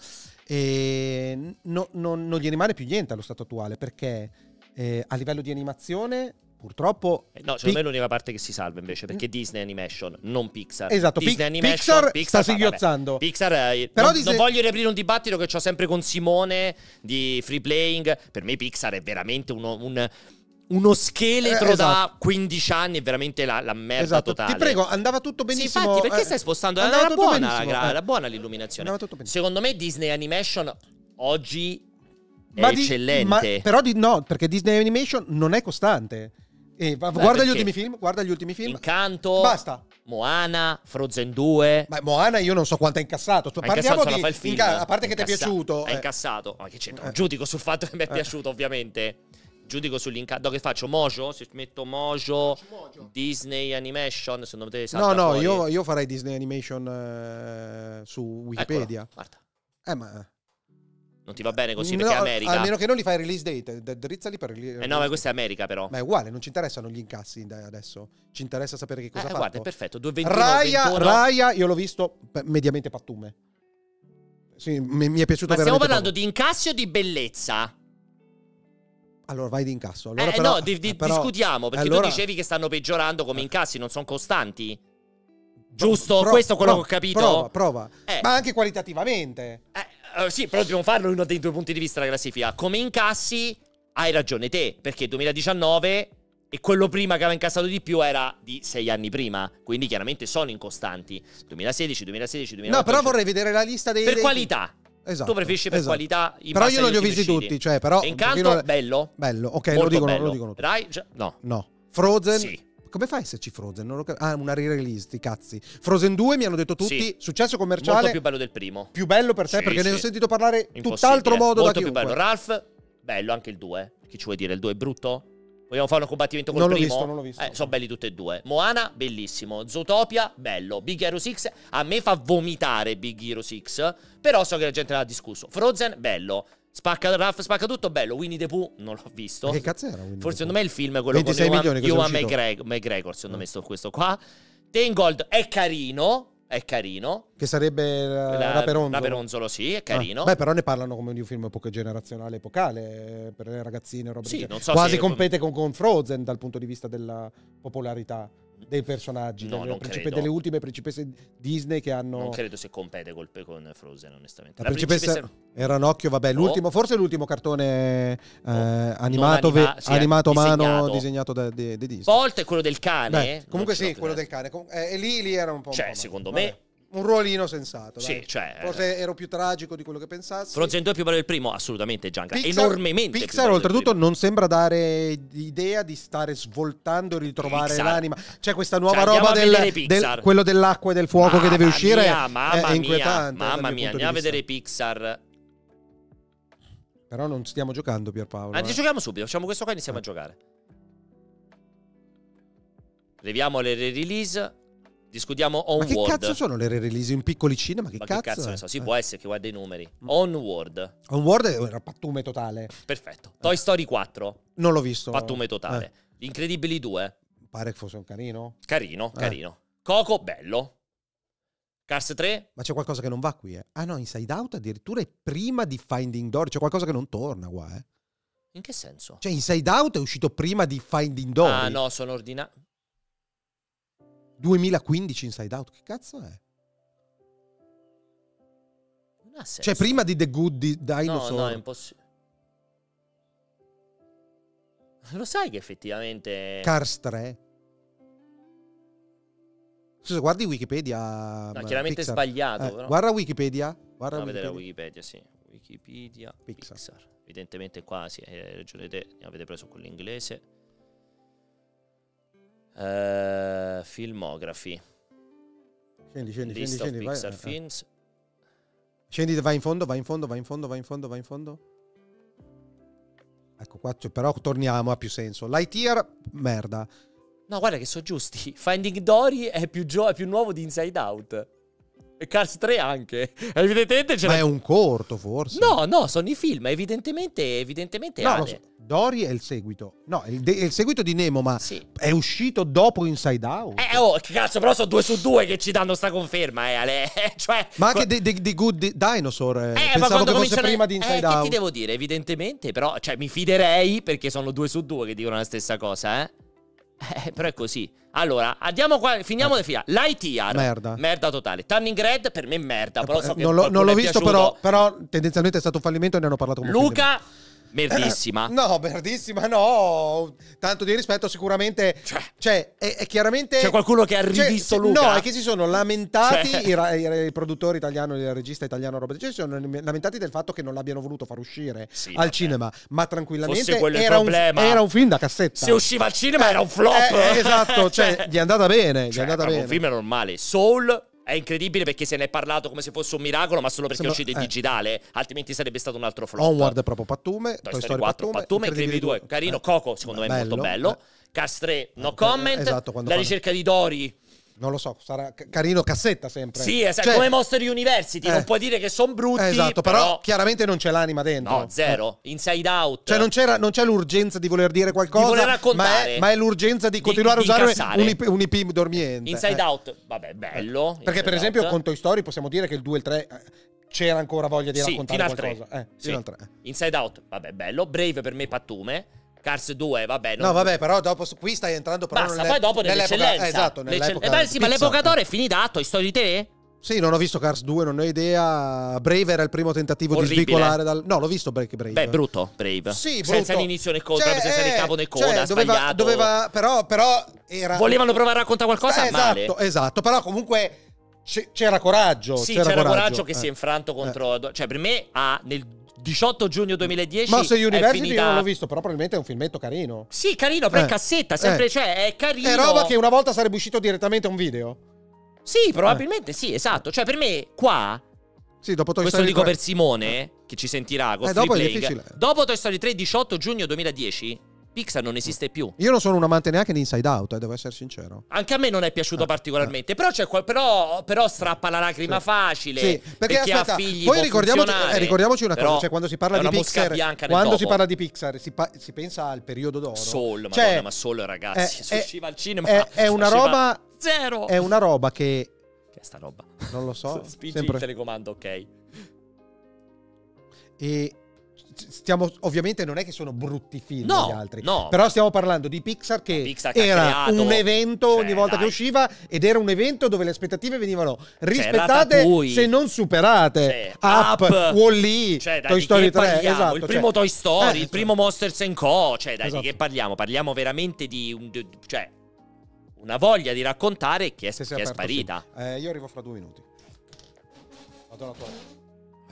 E no, no, non gli rimane più niente allo stato attuale perché eh, a livello di animazione Purtroppo. Eh, no, secondo Pic- me è l'unica parte che si salva invece perché mm. Disney Animation, non Pixar. Esatto, Disney Pic- Animation, Pixar, Pixar sta singhiozzando. Pixar, eh, Però non, Disney... non voglio riaprire un dibattito che ho sempre con Simone di free playing. Per me, Pixar è veramente uno, un uno scheletro eh, esatto. da 15 anni è veramente la, la merda esatto. totale. Ti prego, andava tutto benissimo. Sì, infatti, perché eh, stai spostando? Andava era buona, la, era buona l'illuminazione. Secondo me Disney Animation oggi è ma eccellente. ma, però di, no, perché Disney Animation non è costante. Eh, va, Beh, guarda gli ultimi film, guarda gli ultimi film. Incanto. Basta. Moana, Frozen 2. Ma Moana io non so quanto ha incassato. Ha Parliamo incassato, di film, inca- a parte che ti è piaciuto. Ha eh. incassato. Ma che c'entra? Eh. Giudico sul fatto che mi è eh. piaciuto, ovviamente. Giudico sull'incanto. Che faccio? Mojo? Se metto Mojo, Mojo. Disney Animation, secondo te No, no, io, io, farei Disney Animation eh, su Wikipedia. Eccolo, guarda. Eh, ma non ti va bene così no, perché è America. Almeno che non li fai release date, drizzali per release. Eh no, ma questa è America però. Ma è uguale, non ci interessano gli incassi adesso. Ci interessa sapere che cosa eh, ha guarda, è perfetto, 221, Raya, 21. Raya, io l'ho visto mediamente pattume. Sì, mi, mi è piaciuto Ma stiamo parlando poco. di incassi o di bellezza? Allora vai di incasso. Eh, allora, eh, però, no, di, di, eh, però, discutiamo perché allora... tu dicevi che stanno peggiorando come eh. incassi, non sono costanti. Giusto? Pro, Questo è quello pro, che ho capito. Prova, prova. Eh. Ma anche qualitativamente. Eh, uh, sì, però dobbiamo farlo in uno dei due punti di vista la classifica. Come incassi, hai ragione te, perché 2019 e quello prima che aveva incassato di più era di sei anni prima. Quindi chiaramente sono incostanti. 2016, 2016, 2019. No, però vorrei vedere la lista dei... Per dei... qualità. Esatto, tu preferisci per esatto. qualità Però io non li ho visti tutti, cioè però... E incanto, pochino... bello. Bello, ok, lo dicono, bello. lo dicono. Rai, cioè, no. No. Frozen? Sì. Come fai a esserci Frozen? Non ho cap- ah, una re-release, ti cazzi. Frozen 2 mi hanno detto tutti, sì. successo commerciale. Molto più bello del primo. Più bello per te sì, perché sì. ne ho sentito parlare in tutt'altro modo Molto da chiunque. Molto più bello. Ralph, bello anche il 2. Che ci vuoi dire? Il 2 è brutto? Vogliamo fare un combattimento col non primo? Visto, non l'ho visto. Eh, sono belli tutti e due. Moana, bellissimo. Zootopia, bello. Big Hero 6, a me fa vomitare Big Hero 6. Però so che la gente l'ha discusso. Frozen, bello. Spacca, Raff, spacca tutto bello. Winnie the Pooh non l'ho visto. Che cazzo era? Winnie Forse secondo me il film è quello con Ewan, Ewan McGreg- McGregor. Secondo eh. me sto questo qua. Tengold è carino. È carino. Che sarebbe la, la, Raperonzolo. Raperonzolo, sì, è ah. carino. Ah, beh, però ne parlano come di un film epoca generazionale, epocale, eh, per le ragazzine, roba sì, non so Quasi compete con, con Frozen dal punto di vista della popolarità dei personaggi, no, delle, principe, delle, ultime principesse Disney che hanno... Non credo si compete col, con Frozen, onestamente. La, La principessa, principessa... Ranocchio, vabbè, no. Oh. l'ultimo, forse l'ultimo cartone eh, animato, anima, sì, eh, animato disegnato. mano disegnato da, di, di Disney. Bolt è quello del cane. Beh, comunque sì, quello del cane. Eh, e eh, lì, lì, era un po'... Cioè, un po secondo me un ruolino sensato. Sì, cioè, eh, Forse ero più tragico di quello che pensassi. Frozen 2 è più bello del primo? Assolutamente, Gianca. Pixar, Enormemente. Pixar, oltretutto, non sembra dare idea di stare svoltando e ritrovare Pixar. l'anima. C'è questa nuova cioè, roba del, del, quello dell'acqua e del fuoco mamma che deve uscire. Mia, mamma è, è mia, Mamma mia, andiamo a vedere Pixar. Però non stiamo giocando, Pierpaolo. Anzi, eh. giochiamo subito. Facciamo questo qua e iniziamo eh. a giocare. Leviamo alle re-release discutiamo Onward. Ma che cazzo sono le re-release in piccoli cinema? Che, Ma cazzo, che cazzo ne so? Sì, eh. può essere che guarda i numeri. Mm. Onward. Onward è un pattume totale. Perfetto. Eh. Toy Story 4. Non l'ho visto. Pattume totale. Eh. Incredibili 2. Pare che fosse un carino. Carino, eh. carino. Coco, bello. Cars 3. Ma c'è qualcosa che non va qui, eh. Ah no, Inside Out addirittura è prima di Finding Dory. C'è qualcosa che non torna qua, eh. In che senso? Cioè, Inside Out è uscito prima di Finding Dory. Ah, no, sono ordinato. 2015 Inside Out, che cazzo è? Cioè, prima di The Good di Dinosaur. No, no, è impossibile. Lo sai che effettivamente. Cars 3. Scusa, guardi Wikipedia. No, chiaramente Pixar. sbagliato. Eh, però. Guarda Wikipedia. Guarda no, Wikipedia. Wikipedia, sì. Wikipedia. Pixar. Pixar. Evidentemente qua sì, hai ragione avete preso quell'inglese. Uh, eh, filmography. Scendi, scendi, List scendi, scendi. Pixar vai, eh, eh. films. Ah. Scendi, vai in fondo, vai in fondo, vai in fondo, vai in fondo, vai in fondo. Ecco qua, cioè, però torniamo, ha più senso. Lightyear, merda. No, guarda che sono giusti. Finding Dory è più, gio- è più nuovo di Inside Out. E Cars 3 anche. Evidentemente c'era... Ma è un corto, forse. No, no, sono i film. Evidentemente, evidentemente no, no, Dory è il seguito. No, è il, de- è il seguito di Nemo, ma sì. è uscito dopo Inside Out. Eh, oh, che cazzo, però sono due su due che ci danno sta conferma, eh, Ale. Eh, cioè, ma anche The, The, The Good Dinosaur. Eh, eh pensavo che fosse prima di eh, Inside eh, Out. Che ti devo dire, evidentemente, però, cioè, mi fiderei perché sono due su due che dicono la stessa cosa, eh. Eh, però è così. Allora, andiamo qua, finiamo eh. di fila. Lightyear. Merda. Merda totale. Tanning Red per me merda, però eh, so eh, non, lo, non l'ho visto, però, però, tendenzialmente è stato un fallimento e ne hanno parlato molto. Luca, film. Merdissima. No, merdissima no. Tanto di rispetto sicuramente... Cioè, cioè è, è, chiaramente... C'è qualcuno che ha cioè, rivisto cioè, Luca. No, è che si sono lamentati cioè. i, i, produttori italiani, il regista italiano, roba cioè, si sono lamentati del fatto che non l'abbiano voluto far uscire sì, al vabbè. cinema. Ma tranquillamente era un, era un, film da cassetta. Se usciva al cinema eh, era un flop. Eh, eh esatto, cioè, cioè, gli è andata bene. Gli è cioè, andata bene. un film normale. Soul è incredibile perché se ne è parlato come se fosse un miracolo, ma solo perché Sembra... è uscito in eh. digitale, altrimenti sarebbe stato un altro flop. Onward è proprio pattume, Toy, Toy Story 4, pattume, pattume 2, carino, eh. Coco secondo me è bello, molto bello, eh. Cast 3 no eh, comment, esatto, la fanno... ricerca di Dori non lo so, sarà carino cassetta sempre. Sì, esatto, cioè, come Monster University, eh, non puoi dire che sono brutti. Esatto, però, però, chiaramente non c'è l'anima dentro. No, zero, inside out. Cioè non, non c'è l'urgenza di voler dire qualcosa, di voler raccontare, ma è, ma è l'urgenza di continuare di, a usare un IP, un IP, dormiente. Inside eh. out, vabbè, bello. Eh. Perché per esempio out. con Toy Story possiamo dire che il 2 e il 3 eh, c'era ancora voglia di sì, raccontare fino qualcosa. Al 3. Eh, fino sì. al 3. Inside out, vabbè, bello. Brave per me pattume. Cars 2, vabbè. Non... No, vabbè, però dopo qui stai entrando proprio Basta, nelle... poi dopo nell'eccellenza. Eh, esatto, nell'epoca. Eh, beh, sì, ma l'evocatore è finita atto, a Toy di te? Sì, non ho visto Cars 2, non ho idea. Brave era il primo tentativo Orribile. di svicolare dal. No, l'ho visto Break Brave. Beh, brutto, Brave. Sì, brutto. Senza l'inizio né coda, cioè, senza eh, capo né cioè, coda. Cioè, doveva, doveva, però, però era. Volevano provare a raccontare qualcosa? Eh, esatto, esatto. Però comunque c'era coraggio. Sì, c'era, coraggio, coraggio che eh. si è infranto contro. Eh. Cioè, per me ha nel 18 giugno 2010. Ma se University finita... io non l'ho visto, però probabilmente è un filmetto carino. Sì, carino, però eh. è cassetta, sempre, eh. cioè, è carino. È roba che una volta sarebbe uscito direttamente un video. Sì, probabilmente eh. sì, esatto. Cioè, per me, qua sì, dopo Toy Questo Story lo dico 3. per Simone, eh, che ci sentirà con eh, Free dopo, Playing. Dopo Toy Story 3, 18 giugno 2010, Pixar non esiste più. Io non sono un amante neanche di Inside Out, eh, devo essere sincero. Anche a me non è piaciuto eh, particolarmente. Eh. Però, qual- però, però, strappa la lacrima sì. facile. Sì, perché, perché aspetta, ha figli. Poi ricordiamoci, eh, ricordiamoci, una cosa: cioè, quando si parla di Pixar, quando si parla di Pixar, si, pa- si, pensa al periodo d'oro. Soul, cioè, madonna, ma solo ragazzi. Eh, Se eh, usciva al cinema. È, è una roba. Zero. È una roba che. Che è sta roba? Non lo so. Spingi sempre. il telecomando, ok. E stiamo, ovviamente non è che sono brutti film no, gli altri, no. però stiamo parlando di Pixar che, Pixar che era un evento cioè, ogni volta dai. che usciva ed era un evento dove le aspettative venivano cioè, rispettate se non superate. Cioè, Up, Up Wall-E, cioè, dai, Toy Story 3, esatto, il primo cioè. Toy Story, eh, il primo Monsters Co, cioè dai, esatto. di che parliamo? Parliamo veramente di, di cioè, una voglia di raccontare che è, che è sparita. Eh, io arrivo fra due minuti. vado Madonna tua.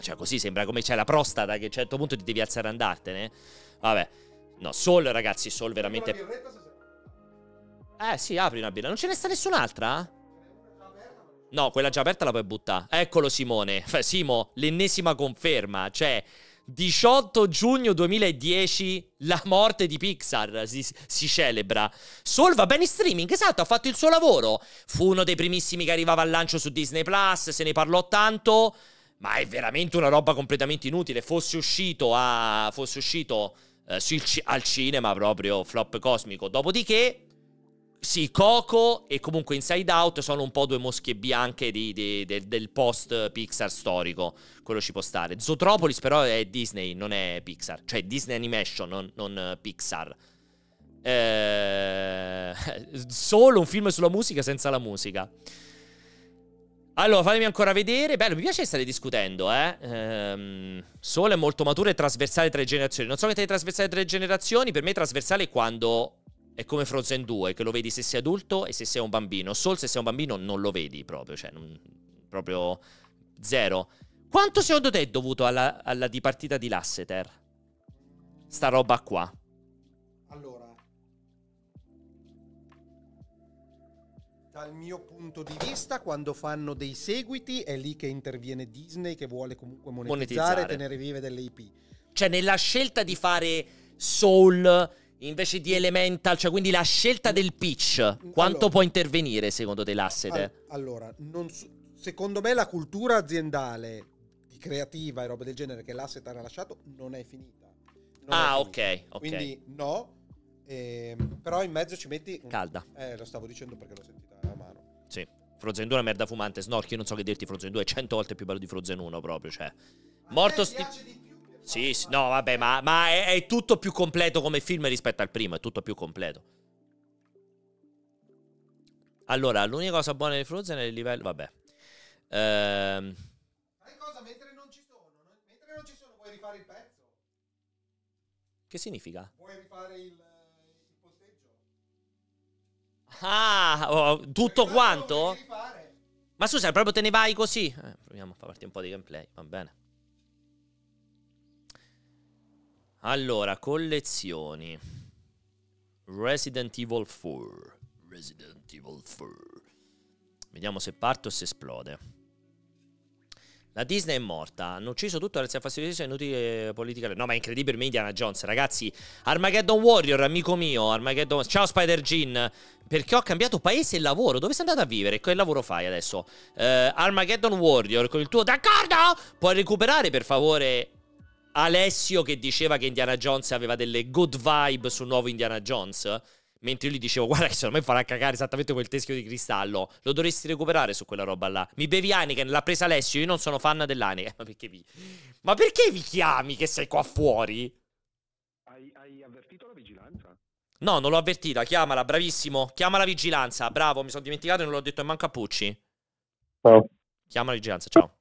Cioè, così sembra come c'è la prostata che a un certo punto ti devi alzare e andartene. Vabbè. No, Sol, ragazzi, Sol veramente... Eh, sì, apri una birra. Non ce ne sta nessun'altra? No, quella già aperta la puoi buttare. Eccolo Simone. Simo, l'ennesima conferma. Cioè... 18 giugno 2010 la morte di Pixar si, si, celebra. Sol va bene in streaming, esatto, ha fatto il suo lavoro. Fu uno dei primissimi che arrivava al lancio su Disney Plus, se ne parlò tanto. Ma è veramente una roba completamente inutile. Fosse uscito, a, fosse uscito eh, al cinema proprio flop cosmico. Dopodiché, sì, Coco e comunque Inside Out sono un po' due mosche bianche di, di, del, del post Pixar storico. Quello ci può stare. Zootropolis però è Disney, non è Pixar. Cioè Disney Animation, non, non eh, Pixar. Eh, solo un film sulla musica senza la musica. Allora, fatemi ancora vedere. Bello, mi piace stare discutendo, eh. Ehm, Sole è molto maturo e trasversale tra le generazioni. Non so che te trasversale tra le generazioni. Per me è trasversale quando è come Frozen 2, che lo vedi se sei adulto e se sei un bambino. Soul, se sei un bambino, non lo vedi proprio. Cioè, non, proprio zero. Quanto secondo te è dovuto alla, alla dipartita di Lasseter? Sta roba qua. dal mio punto di vista, quando fanno dei seguiti, è lì che interviene Disney che vuole comunque monetizzare, e tenere vive delle IP. Cioè, nella scelta di fare Soul invece di Elemental, cioè quindi la scelta del pitch, quanto allora, può intervenire secondo te l'asset? All- allora, so, secondo me la cultura aziendale di creativa e roba del genere che l'asset ha lasciato non è finita. Non ah, è finita. ok, ok. Quindi no, ehm, però in mezzo ci metti... Calda. Eh, lo stavo dicendo perché l'ho sentita. Sì. Frozen 2 è una merda fumante. Snork, io non so che dirti. Frozen 2 è 100 volte più bello di Frozen 1 proprio, cioè. Ma Morto sti... Sì, sì, no, vabbè, ma, ma è, è, tutto più completo come film rispetto al primo, è tutto più completo. Allora, l'unica cosa buona di Frozen è il livello... Vabbè. Ehm... Fai cosa mentre non ci sono? Mentre non ci sono puoi rifare il pezzo? Che significa? Puoi rifare il... Ah, oh, tutto quanto? Ma scusa, proprio te ne vai così? Eh, proviamo a farti un po' di gameplay, va bene. Allora, collezioni. Resident Evil 4. Resident Evil 4. Vediamo se parte o se esplode. La Disney è morta, hanno ucciso tutto grazie a fastidiosa e inutile politica. No, ma è incredibile Indiana Jones, ragazzi. Armageddon Warrior, amico mio, Armageddon... Ciao Spider Gin, perché ho cambiato paese e lavoro. Dove sei andato a vivere? Che lavoro fai adesso? Uh, Armageddon Warrior, con il tuo d'accordo? Puoi recuperare, per favore, Alessio che diceva che Indiana Jones aveva delle good vibe sul nuovo Indiana Jones? Mentre io gli dicevo, guarda che secondo me farà cagare esattamente quel teschio di cristallo. Lo dovresti recuperare su quella roba là. Mi bevi Heineken, l'ha presa Alessio, io non sono fan dell'Heineken. Ma perché vi... Ma perché vi chiami che sei qua fuori? Hai, hai avvertito la vigilanza? No, non l'ho avvertita, chiamala, bravissimo. Chiama la vigilanza, bravo, mi sono dimenticato e non l'ho detto in manca a Pucci. Ciao. Chiama la vigilanza, ciao.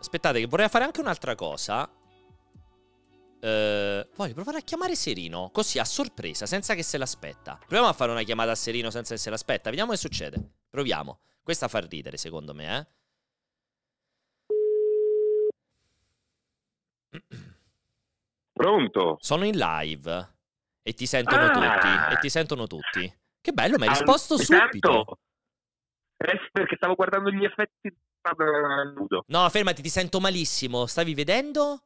Aspettate, che vorrei fare anche un'altra cosa. Eh, voglio provare a chiamare Serino, così a sorpresa, senza che se l'aspetta. Proviamo a fare una chiamata a Serino senza che se l'aspetta, vediamo che succede. Proviamo. Questa fa ridere, secondo me, eh. Pronto? Sono in live e ti sentono ah. tutti. E ti sentono tutti. Che bello, mi hai risposto ah, subito. Certo. Perché stavo guardando gli effetti. Eh, no, fermati, ti sento malissimo. Stavi vedendo?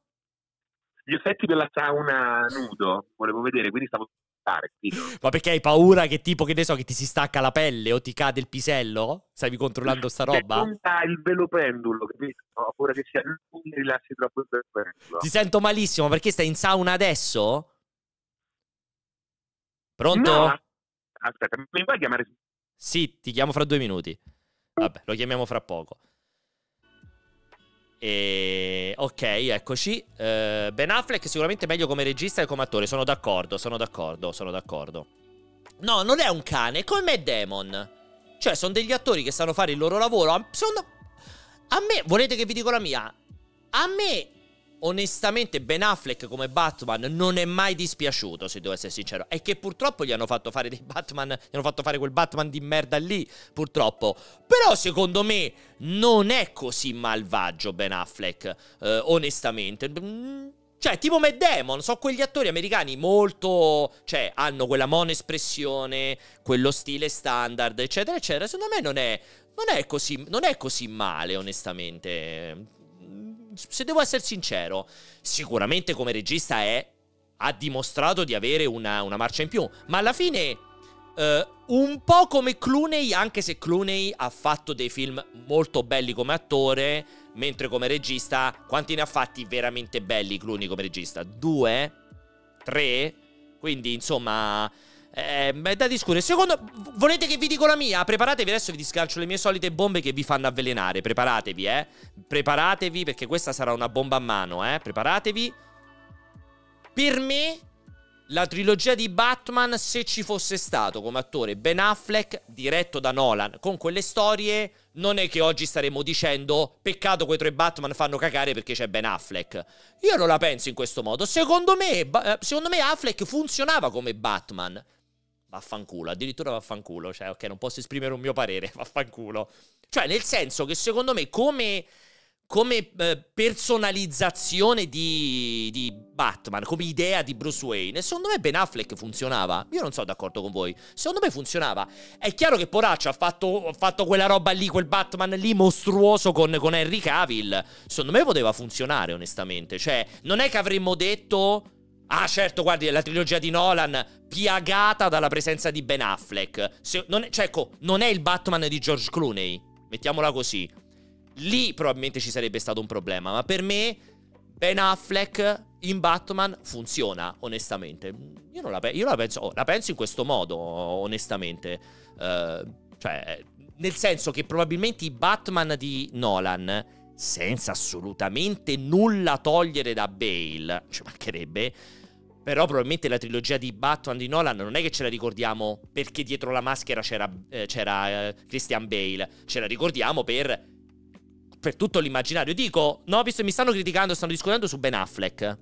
gli effetti della sauna nudo, volevo vedere, quindi stavo fare. Ma perché hai paura che tipo, che ne so, che ti si stacca la pelle o ti cade il pisello? Stavi controllando sta roba? punta il velo pendulo, capito? Ho paura che sia non mi rilassi troppo il velo pendulo. Ti sento malissimo perché stai in sauna adesso? Pronto? No. Aspetta, mi puoi chiamare? Sì, ti chiamo fra due minuti. Vabbè, lo chiamiamo fra poco. E, ok, eccoci. Uh, ben Affleck sicuramente meglio come regista e come attore. Sono d'accordo, sono d'accordo, sono d'accordo. No, non è un cane, come Demon. Cioè, sono degli attori che sanno fare il loro lavoro. Sono... A me, volete che vi dico la mia? A me onestamente Ben Affleck come Batman non è mai dispiaciuto, se devo essere sincero. È che purtroppo gli hanno fatto fare dei Batman, gli hanno fatto fare quel Batman di merda lì, purtroppo. Però secondo me non è così malvagio Ben Affleck, eh, onestamente. Cioè, tipo Matt Damon, so quegli attori americani molto... Cioè, hanno quella monoespressione, quello stile standard, eccetera, eccetera. Secondo me non è, non è, così, non è così male, onestamente se devo essere sincero, sicuramente come regista è, ha dimostrato di avere una, una marcia in più, ma alla fine... Uh, un po' come Clooney, anche se Clooney ha fatto dei film molto belli come attore, mentre come regista, quanti ne ha fatti veramente belli Clooney come regista? Due? Tre? Quindi insomma eh, beh, da discutere. Secondo, volete che vi dico la mia? Preparatevi, adesso vi discalcio le mie solite bombe che vi fanno avvelenare. Preparatevi, eh. Preparatevi, perché questa sarà una bomba a mano, eh. Preparatevi. Per me, la trilogia di Batman, se ci fosse stato come attore Ben Affleck, diretto da Nolan, con quelle storie, non è che oggi staremmo dicendo peccato quei tre Batman fanno cagare perché c'è Ben Affleck. Io non la penso in questo modo. Secondo me, eh, secondo me Affleck funzionava come Batman. Vaffanculo, addirittura vaffanculo, cioè ok, non posso esprimere un mio parere, vaffanculo. Cioè, nel senso che secondo me come, come eh, personalizzazione di, di, Batman, come idea di Bruce Wayne, secondo me Ben Affleck funzionava. Io non sono d'accordo con voi, secondo me funzionava. È chiaro che Poraccio ha fatto, ha fatto quella roba lì, quel Batman lì mostruoso con, con Henry Cavill. Secondo me poteva funzionare, onestamente. Cioè, non è che avremmo detto Ah, certo, guardi, la trilogia di Nolan piagata dalla presenza di Ben Affleck. Se, non è, cioè, ecco, non è il Batman di George Clooney. Mettiamola così. Lì probabilmente ci sarebbe stato un problema, ma per me Ben Affleck in Batman funziona, onestamente. Io, la, pe- io la, penso, oh, la, penso, in questo modo, onestamente. Uh, cioè, nel senso che probabilmente i Batman di Nolan senza assolutamente nulla togliere da Bale, ci mancherebbe, però probabilmente la trilogia di Batman di Nolan non è che ce la ricordiamo perché dietro la maschera c'era, eh, c'era eh, Christian Bale, ce la ricordiamo per, per tutto l'immaginario. Dico, no, visto che mi stanno criticando, stanno discutendo su Ben Affleck.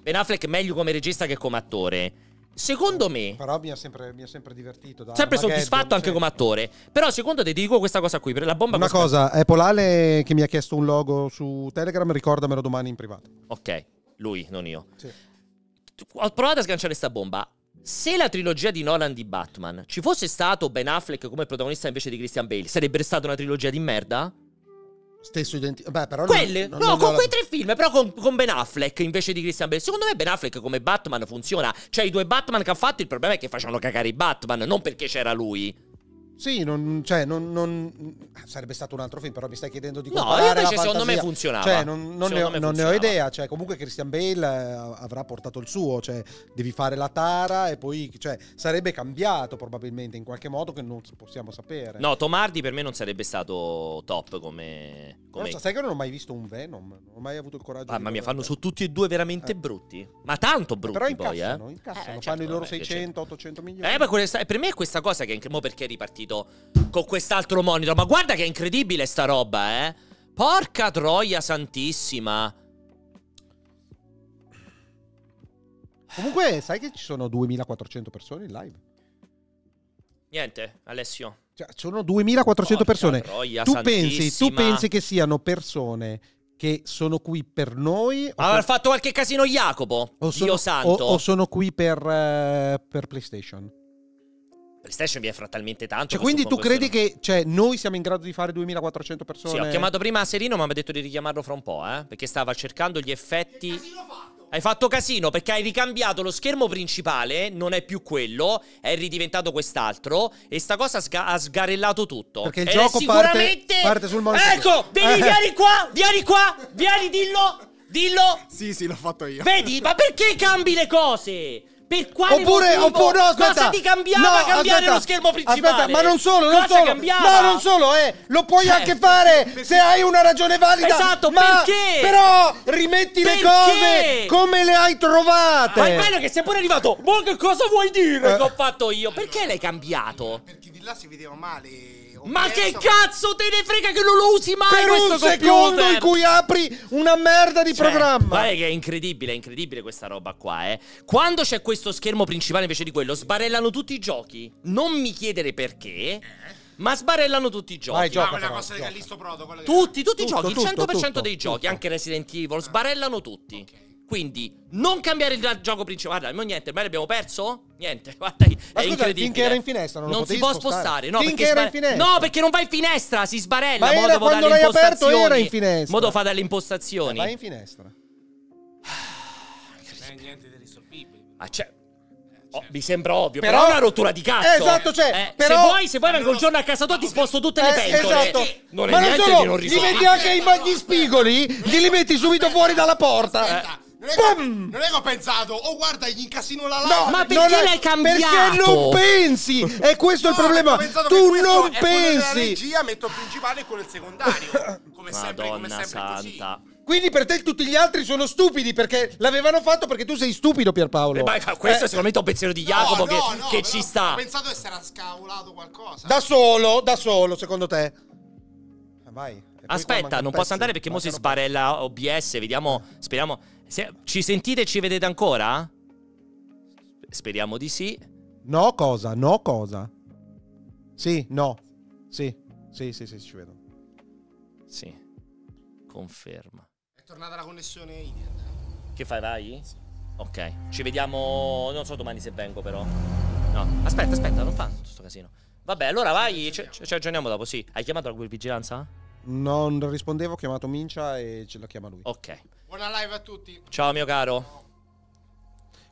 Ben Affleck è meglio come regista che come attore. Secondo me. Però mi ha sempre, mi ha sempre divertito. sempre soddisfatto anche come attore. Però secondo te ti dico questa cosa qui. La bomba Una cosa, è Polale che mi ha chiesto un logo su Telegram, ricordamelo domani in privato. Ok, lui, non io. Sì ho provato a sganciare questa bomba. Se la trilogia di Nolan di Batman ci fosse stato Ben Affleck come protagonista invece di Christian Bale, sarebbe stata una trilogia di merda? Stesso identico. Beh, però. Quelle? Non, non, no, non con quei tre film, però con, con, Ben Affleck invece di Christian Bale. Secondo me Ben Affleck come Batman funziona. Cioè, i due Batman che ha fatto, il problema è che facevano cagare i Batman, non perché c'era lui. Sì, non, cioè, non, non, ah, sarebbe stato un altro film, però mi stai chiedendo di comparare No, invece secondo me funzionava. Cioè, non, non ne, ho, me non ne ho, idea, cioè, comunque Christian Bale eh, avrà portato il suo, cioè, devi fare la tara e poi, cioè, sarebbe cambiato probabilmente in qualche modo che non possiamo sapere. No, Tomardi per me non sarebbe stato top come... come... So, sai che non ho mai visto un Venom, non ho mai avuto il coraggio Mamma ah, mia, fanno su tutti e due veramente eh. brutti, ma tanto eh, brutti però incassano, poi, eh. incassano, eh, fanno i certo, loro 600-800 milioni. Eh, ma questa, per me è questa cosa che, mo perché è ripartito monitor. Con quest'altro monitor. Ma guarda che incredibile sta roba, eh. Porca troia santissima. Comunque, sai che ci sono 2400 persone in live? Niente, Alessio. Cioè, sono 2400 Porca persone. Troia, tu, pensi, tu pensi che siano persone che sono qui per noi. Ma avrà per... fatto qualche casino Jacopo, o sono, Dio santo. O, o sono qui per, uh, per PlayStation. PlayStation vi è fra talmente tanto. Cioè, quindi tu credi questo... che cioè, noi siamo in grado di fare 2400 persone? Sì, ho chiamato prima Serino, ma mi ha detto di richiamarlo fra un po', eh, perché stava cercando gli effetti. Che fatto? Hai fatto casino perché hai ricambiato lo schermo principale, non è più quello, è ridiventato quest'altro e sta cosa sga- ha sgarellato tutto. Perché il Ed gioco sicuramente... parte, parte sul monitor. Ecco, devi, eh. vieni qua, vieni qua, vieni, dillo, dillo. Sì, sì, l'ho fatto io. Vedi, ma perché cambi le cose? Per quale oppure, motivo? Oppure, no, aspetta. Cosa ti cambiava no, cambiare aspetta, lo schermo principale? Aspetta, ma non solo, non Cosa solo. Cambiava? No, non solo, eh. Lo puoi certo. anche fare se hai una ragione valida. Esatto, ma perché? Però rimetti perché? le cose come le hai trovate. Ma è bello che sei pure arrivato. Ma che cosa vuoi dire eh. che ho fatto io? Perché l'hai cambiato? Perché di là si vedeva male ma che cazzo te ne frega che non lo usi mai per questo un secondo in cui apri una merda di cioè, programma. Guarda che è incredibile, è incredibile questa roba qua, eh. Quando c'è questo schermo principale invece di quello, sbarellano tutti i giochi. Non mi chiedere perché. Ma sbarellano tutti i giochi. Vai, gioca, no, ah, però, cosa gioca. Callisto Protocollo. Tutti, tutti tutto, i giochi, il 100% tutto, dei giochi, anche Resident Evil, sbarellano tutti. Okay. Quindi non cambiare il gioco principale. Guarda, niente, ormai l'abbiamo perso? Niente, guarda, Ma è scusa, incredibile. Finché era in finestra, non, non si può spostare. spostare. No, finché era in finestra. No, perché non va in finestra, si sbarella. Ma modo era quando l'hai aperto era in finestra. Modo fa dalle impostazioni. Eh, vai in finestra. Ah, non è niente di risolvibile. Ma c'è. Oh, mi sembra ovvio, però, però è una rottura di cazzo. Esatto, cioè, eh, però... se vuoi, se vuoi vengo un giorno a casa tua ti eh, sposto tutte le eh, pentole. Esatto. Non è ma niente non solo, di non risolvere. Li metti anche in bagni spigoli, li metti subito fuori dalla porta. Eh. Non è, che, non è, che ho pensato, oh guarda, gli incassino la lana. No, ma perché non l'hai cambiato? Perché non pensi! E questo no, è il problema. Tu non pensi! La regia metto il principale e quello il secondario. Come Madonna sempre, come sempre santa. Così. Quindi per te tutti gli altri sono stupidi perché l'avevano fatto perché tu sei stupido Pierpaolo. Eh, ma questo eh. è sicuramente un pensiero di Jacopo no, che, no, che ci sta. Ho pensato che sarà scavolato qualcosa. Da solo, da solo, secondo te. Ah, vai. Aspetta, non posso andare perché mo si sbarella OBS. Vediamo, speriamo. Se, ci sentite e ci vedete ancora? Speriamo di sì. No, cosa? No, cosa? Sì, no. Sì, sì, sì, sì, sì ci vedo. Sì, conferma. È tornata la connessione Idiot. Che fai, vai? Sì. Ok, ci vediamo. Non so domani se vengo, però. No, aspetta, aspetta, non fa tutto sto casino. Vabbè, allora vai, ci, ci aggiorniamo dopo, sì. Hai chiamato la vigilanza? Non rispondevo, ho chiamato Mincia e ce la chiama lui. Ok. Buona live a tutti. Ciao mio caro.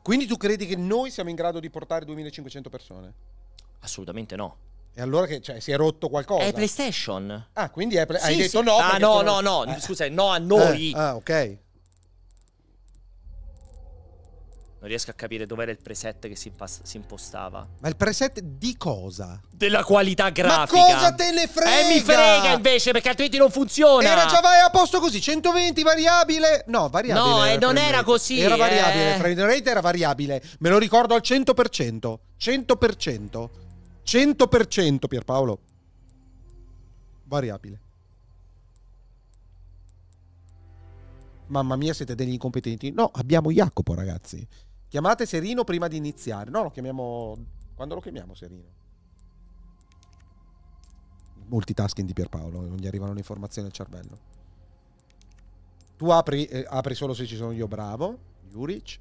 Quindi tu credi che noi siamo in grado di portare 2500 persone? Assolutamente no. E allora che cioè, si è rotto qualcosa? È PlayStation. Ah, quindi è pla- sì, hai sì. no. Ah, no, no, no, no. Eh. Scusa, no a noi. Eh. Ah, ok. Non riesco a capire dov'era il preset che si, impas- si, impostava. Ma il preset di cosa? Della qualità grafica. Ma cosa te ne frega? Eh, mi frega invece, perché altrimenti non funziona. Era già vai a posto così, 120 variabile. No, variabile. No, eh, non era così. Era variabile, eh. frame rate era variabile. Me lo ricordo al 100%. 100%. 100% Pierpaolo. Variabile. Mamma mia, siete degli incompetenti. No, abbiamo Jacopo, ragazzi. Chiamate Serino prima di iniziare. No, lo chiamiamo... Quando lo chiamiamo Serino? Multitasking di Pierpaolo, non gli arrivano le informazioni al cervello. Tu apri, eh, apri solo se ci sono io, bravo. Juric.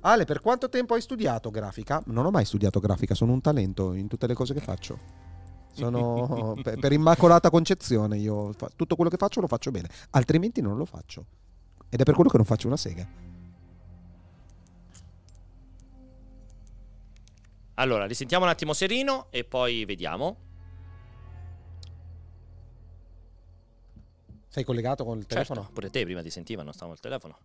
Ale, per quanto tempo hai studiato grafica? Non ho mai studiato grafica, sono un talento in tutte le cose che faccio. Sono per, per immacolata concezione, io fa, tutto quello che faccio lo faccio bene, altrimenti non lo faccio. Ed è per quello che non faccio una sega. Allora, risentiamo un attimo Serino e poi vediamo. Sei collegato col certo, telefono? Pure te prima ti sentiva, non stavo al telefono.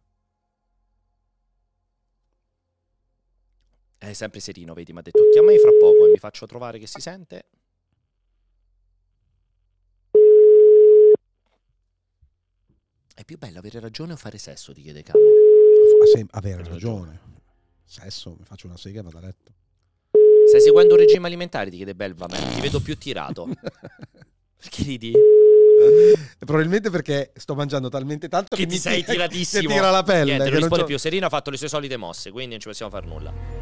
È sempre Serino, vedi, mi ha detto chiamami fra poco e mi faccio trovare che si sente. È più bello avere ragione o fare sesso, ti chiede Camo. Avere ragione. ragione. Sesso, mi faccio una sega e vado a letto. Stai seguendo un regime alimentare? Ti chiede Belva, ma ti vedo più tirato. Perché ridi? Probabilmente perché sto mangiando talmente tanto che, che ti sei tiratissimo. Che tira la pelle. Niente, non risponde c'ho... più. Serino ha fatto le sue solite mosse, quindi non ci possiamo fare nulla.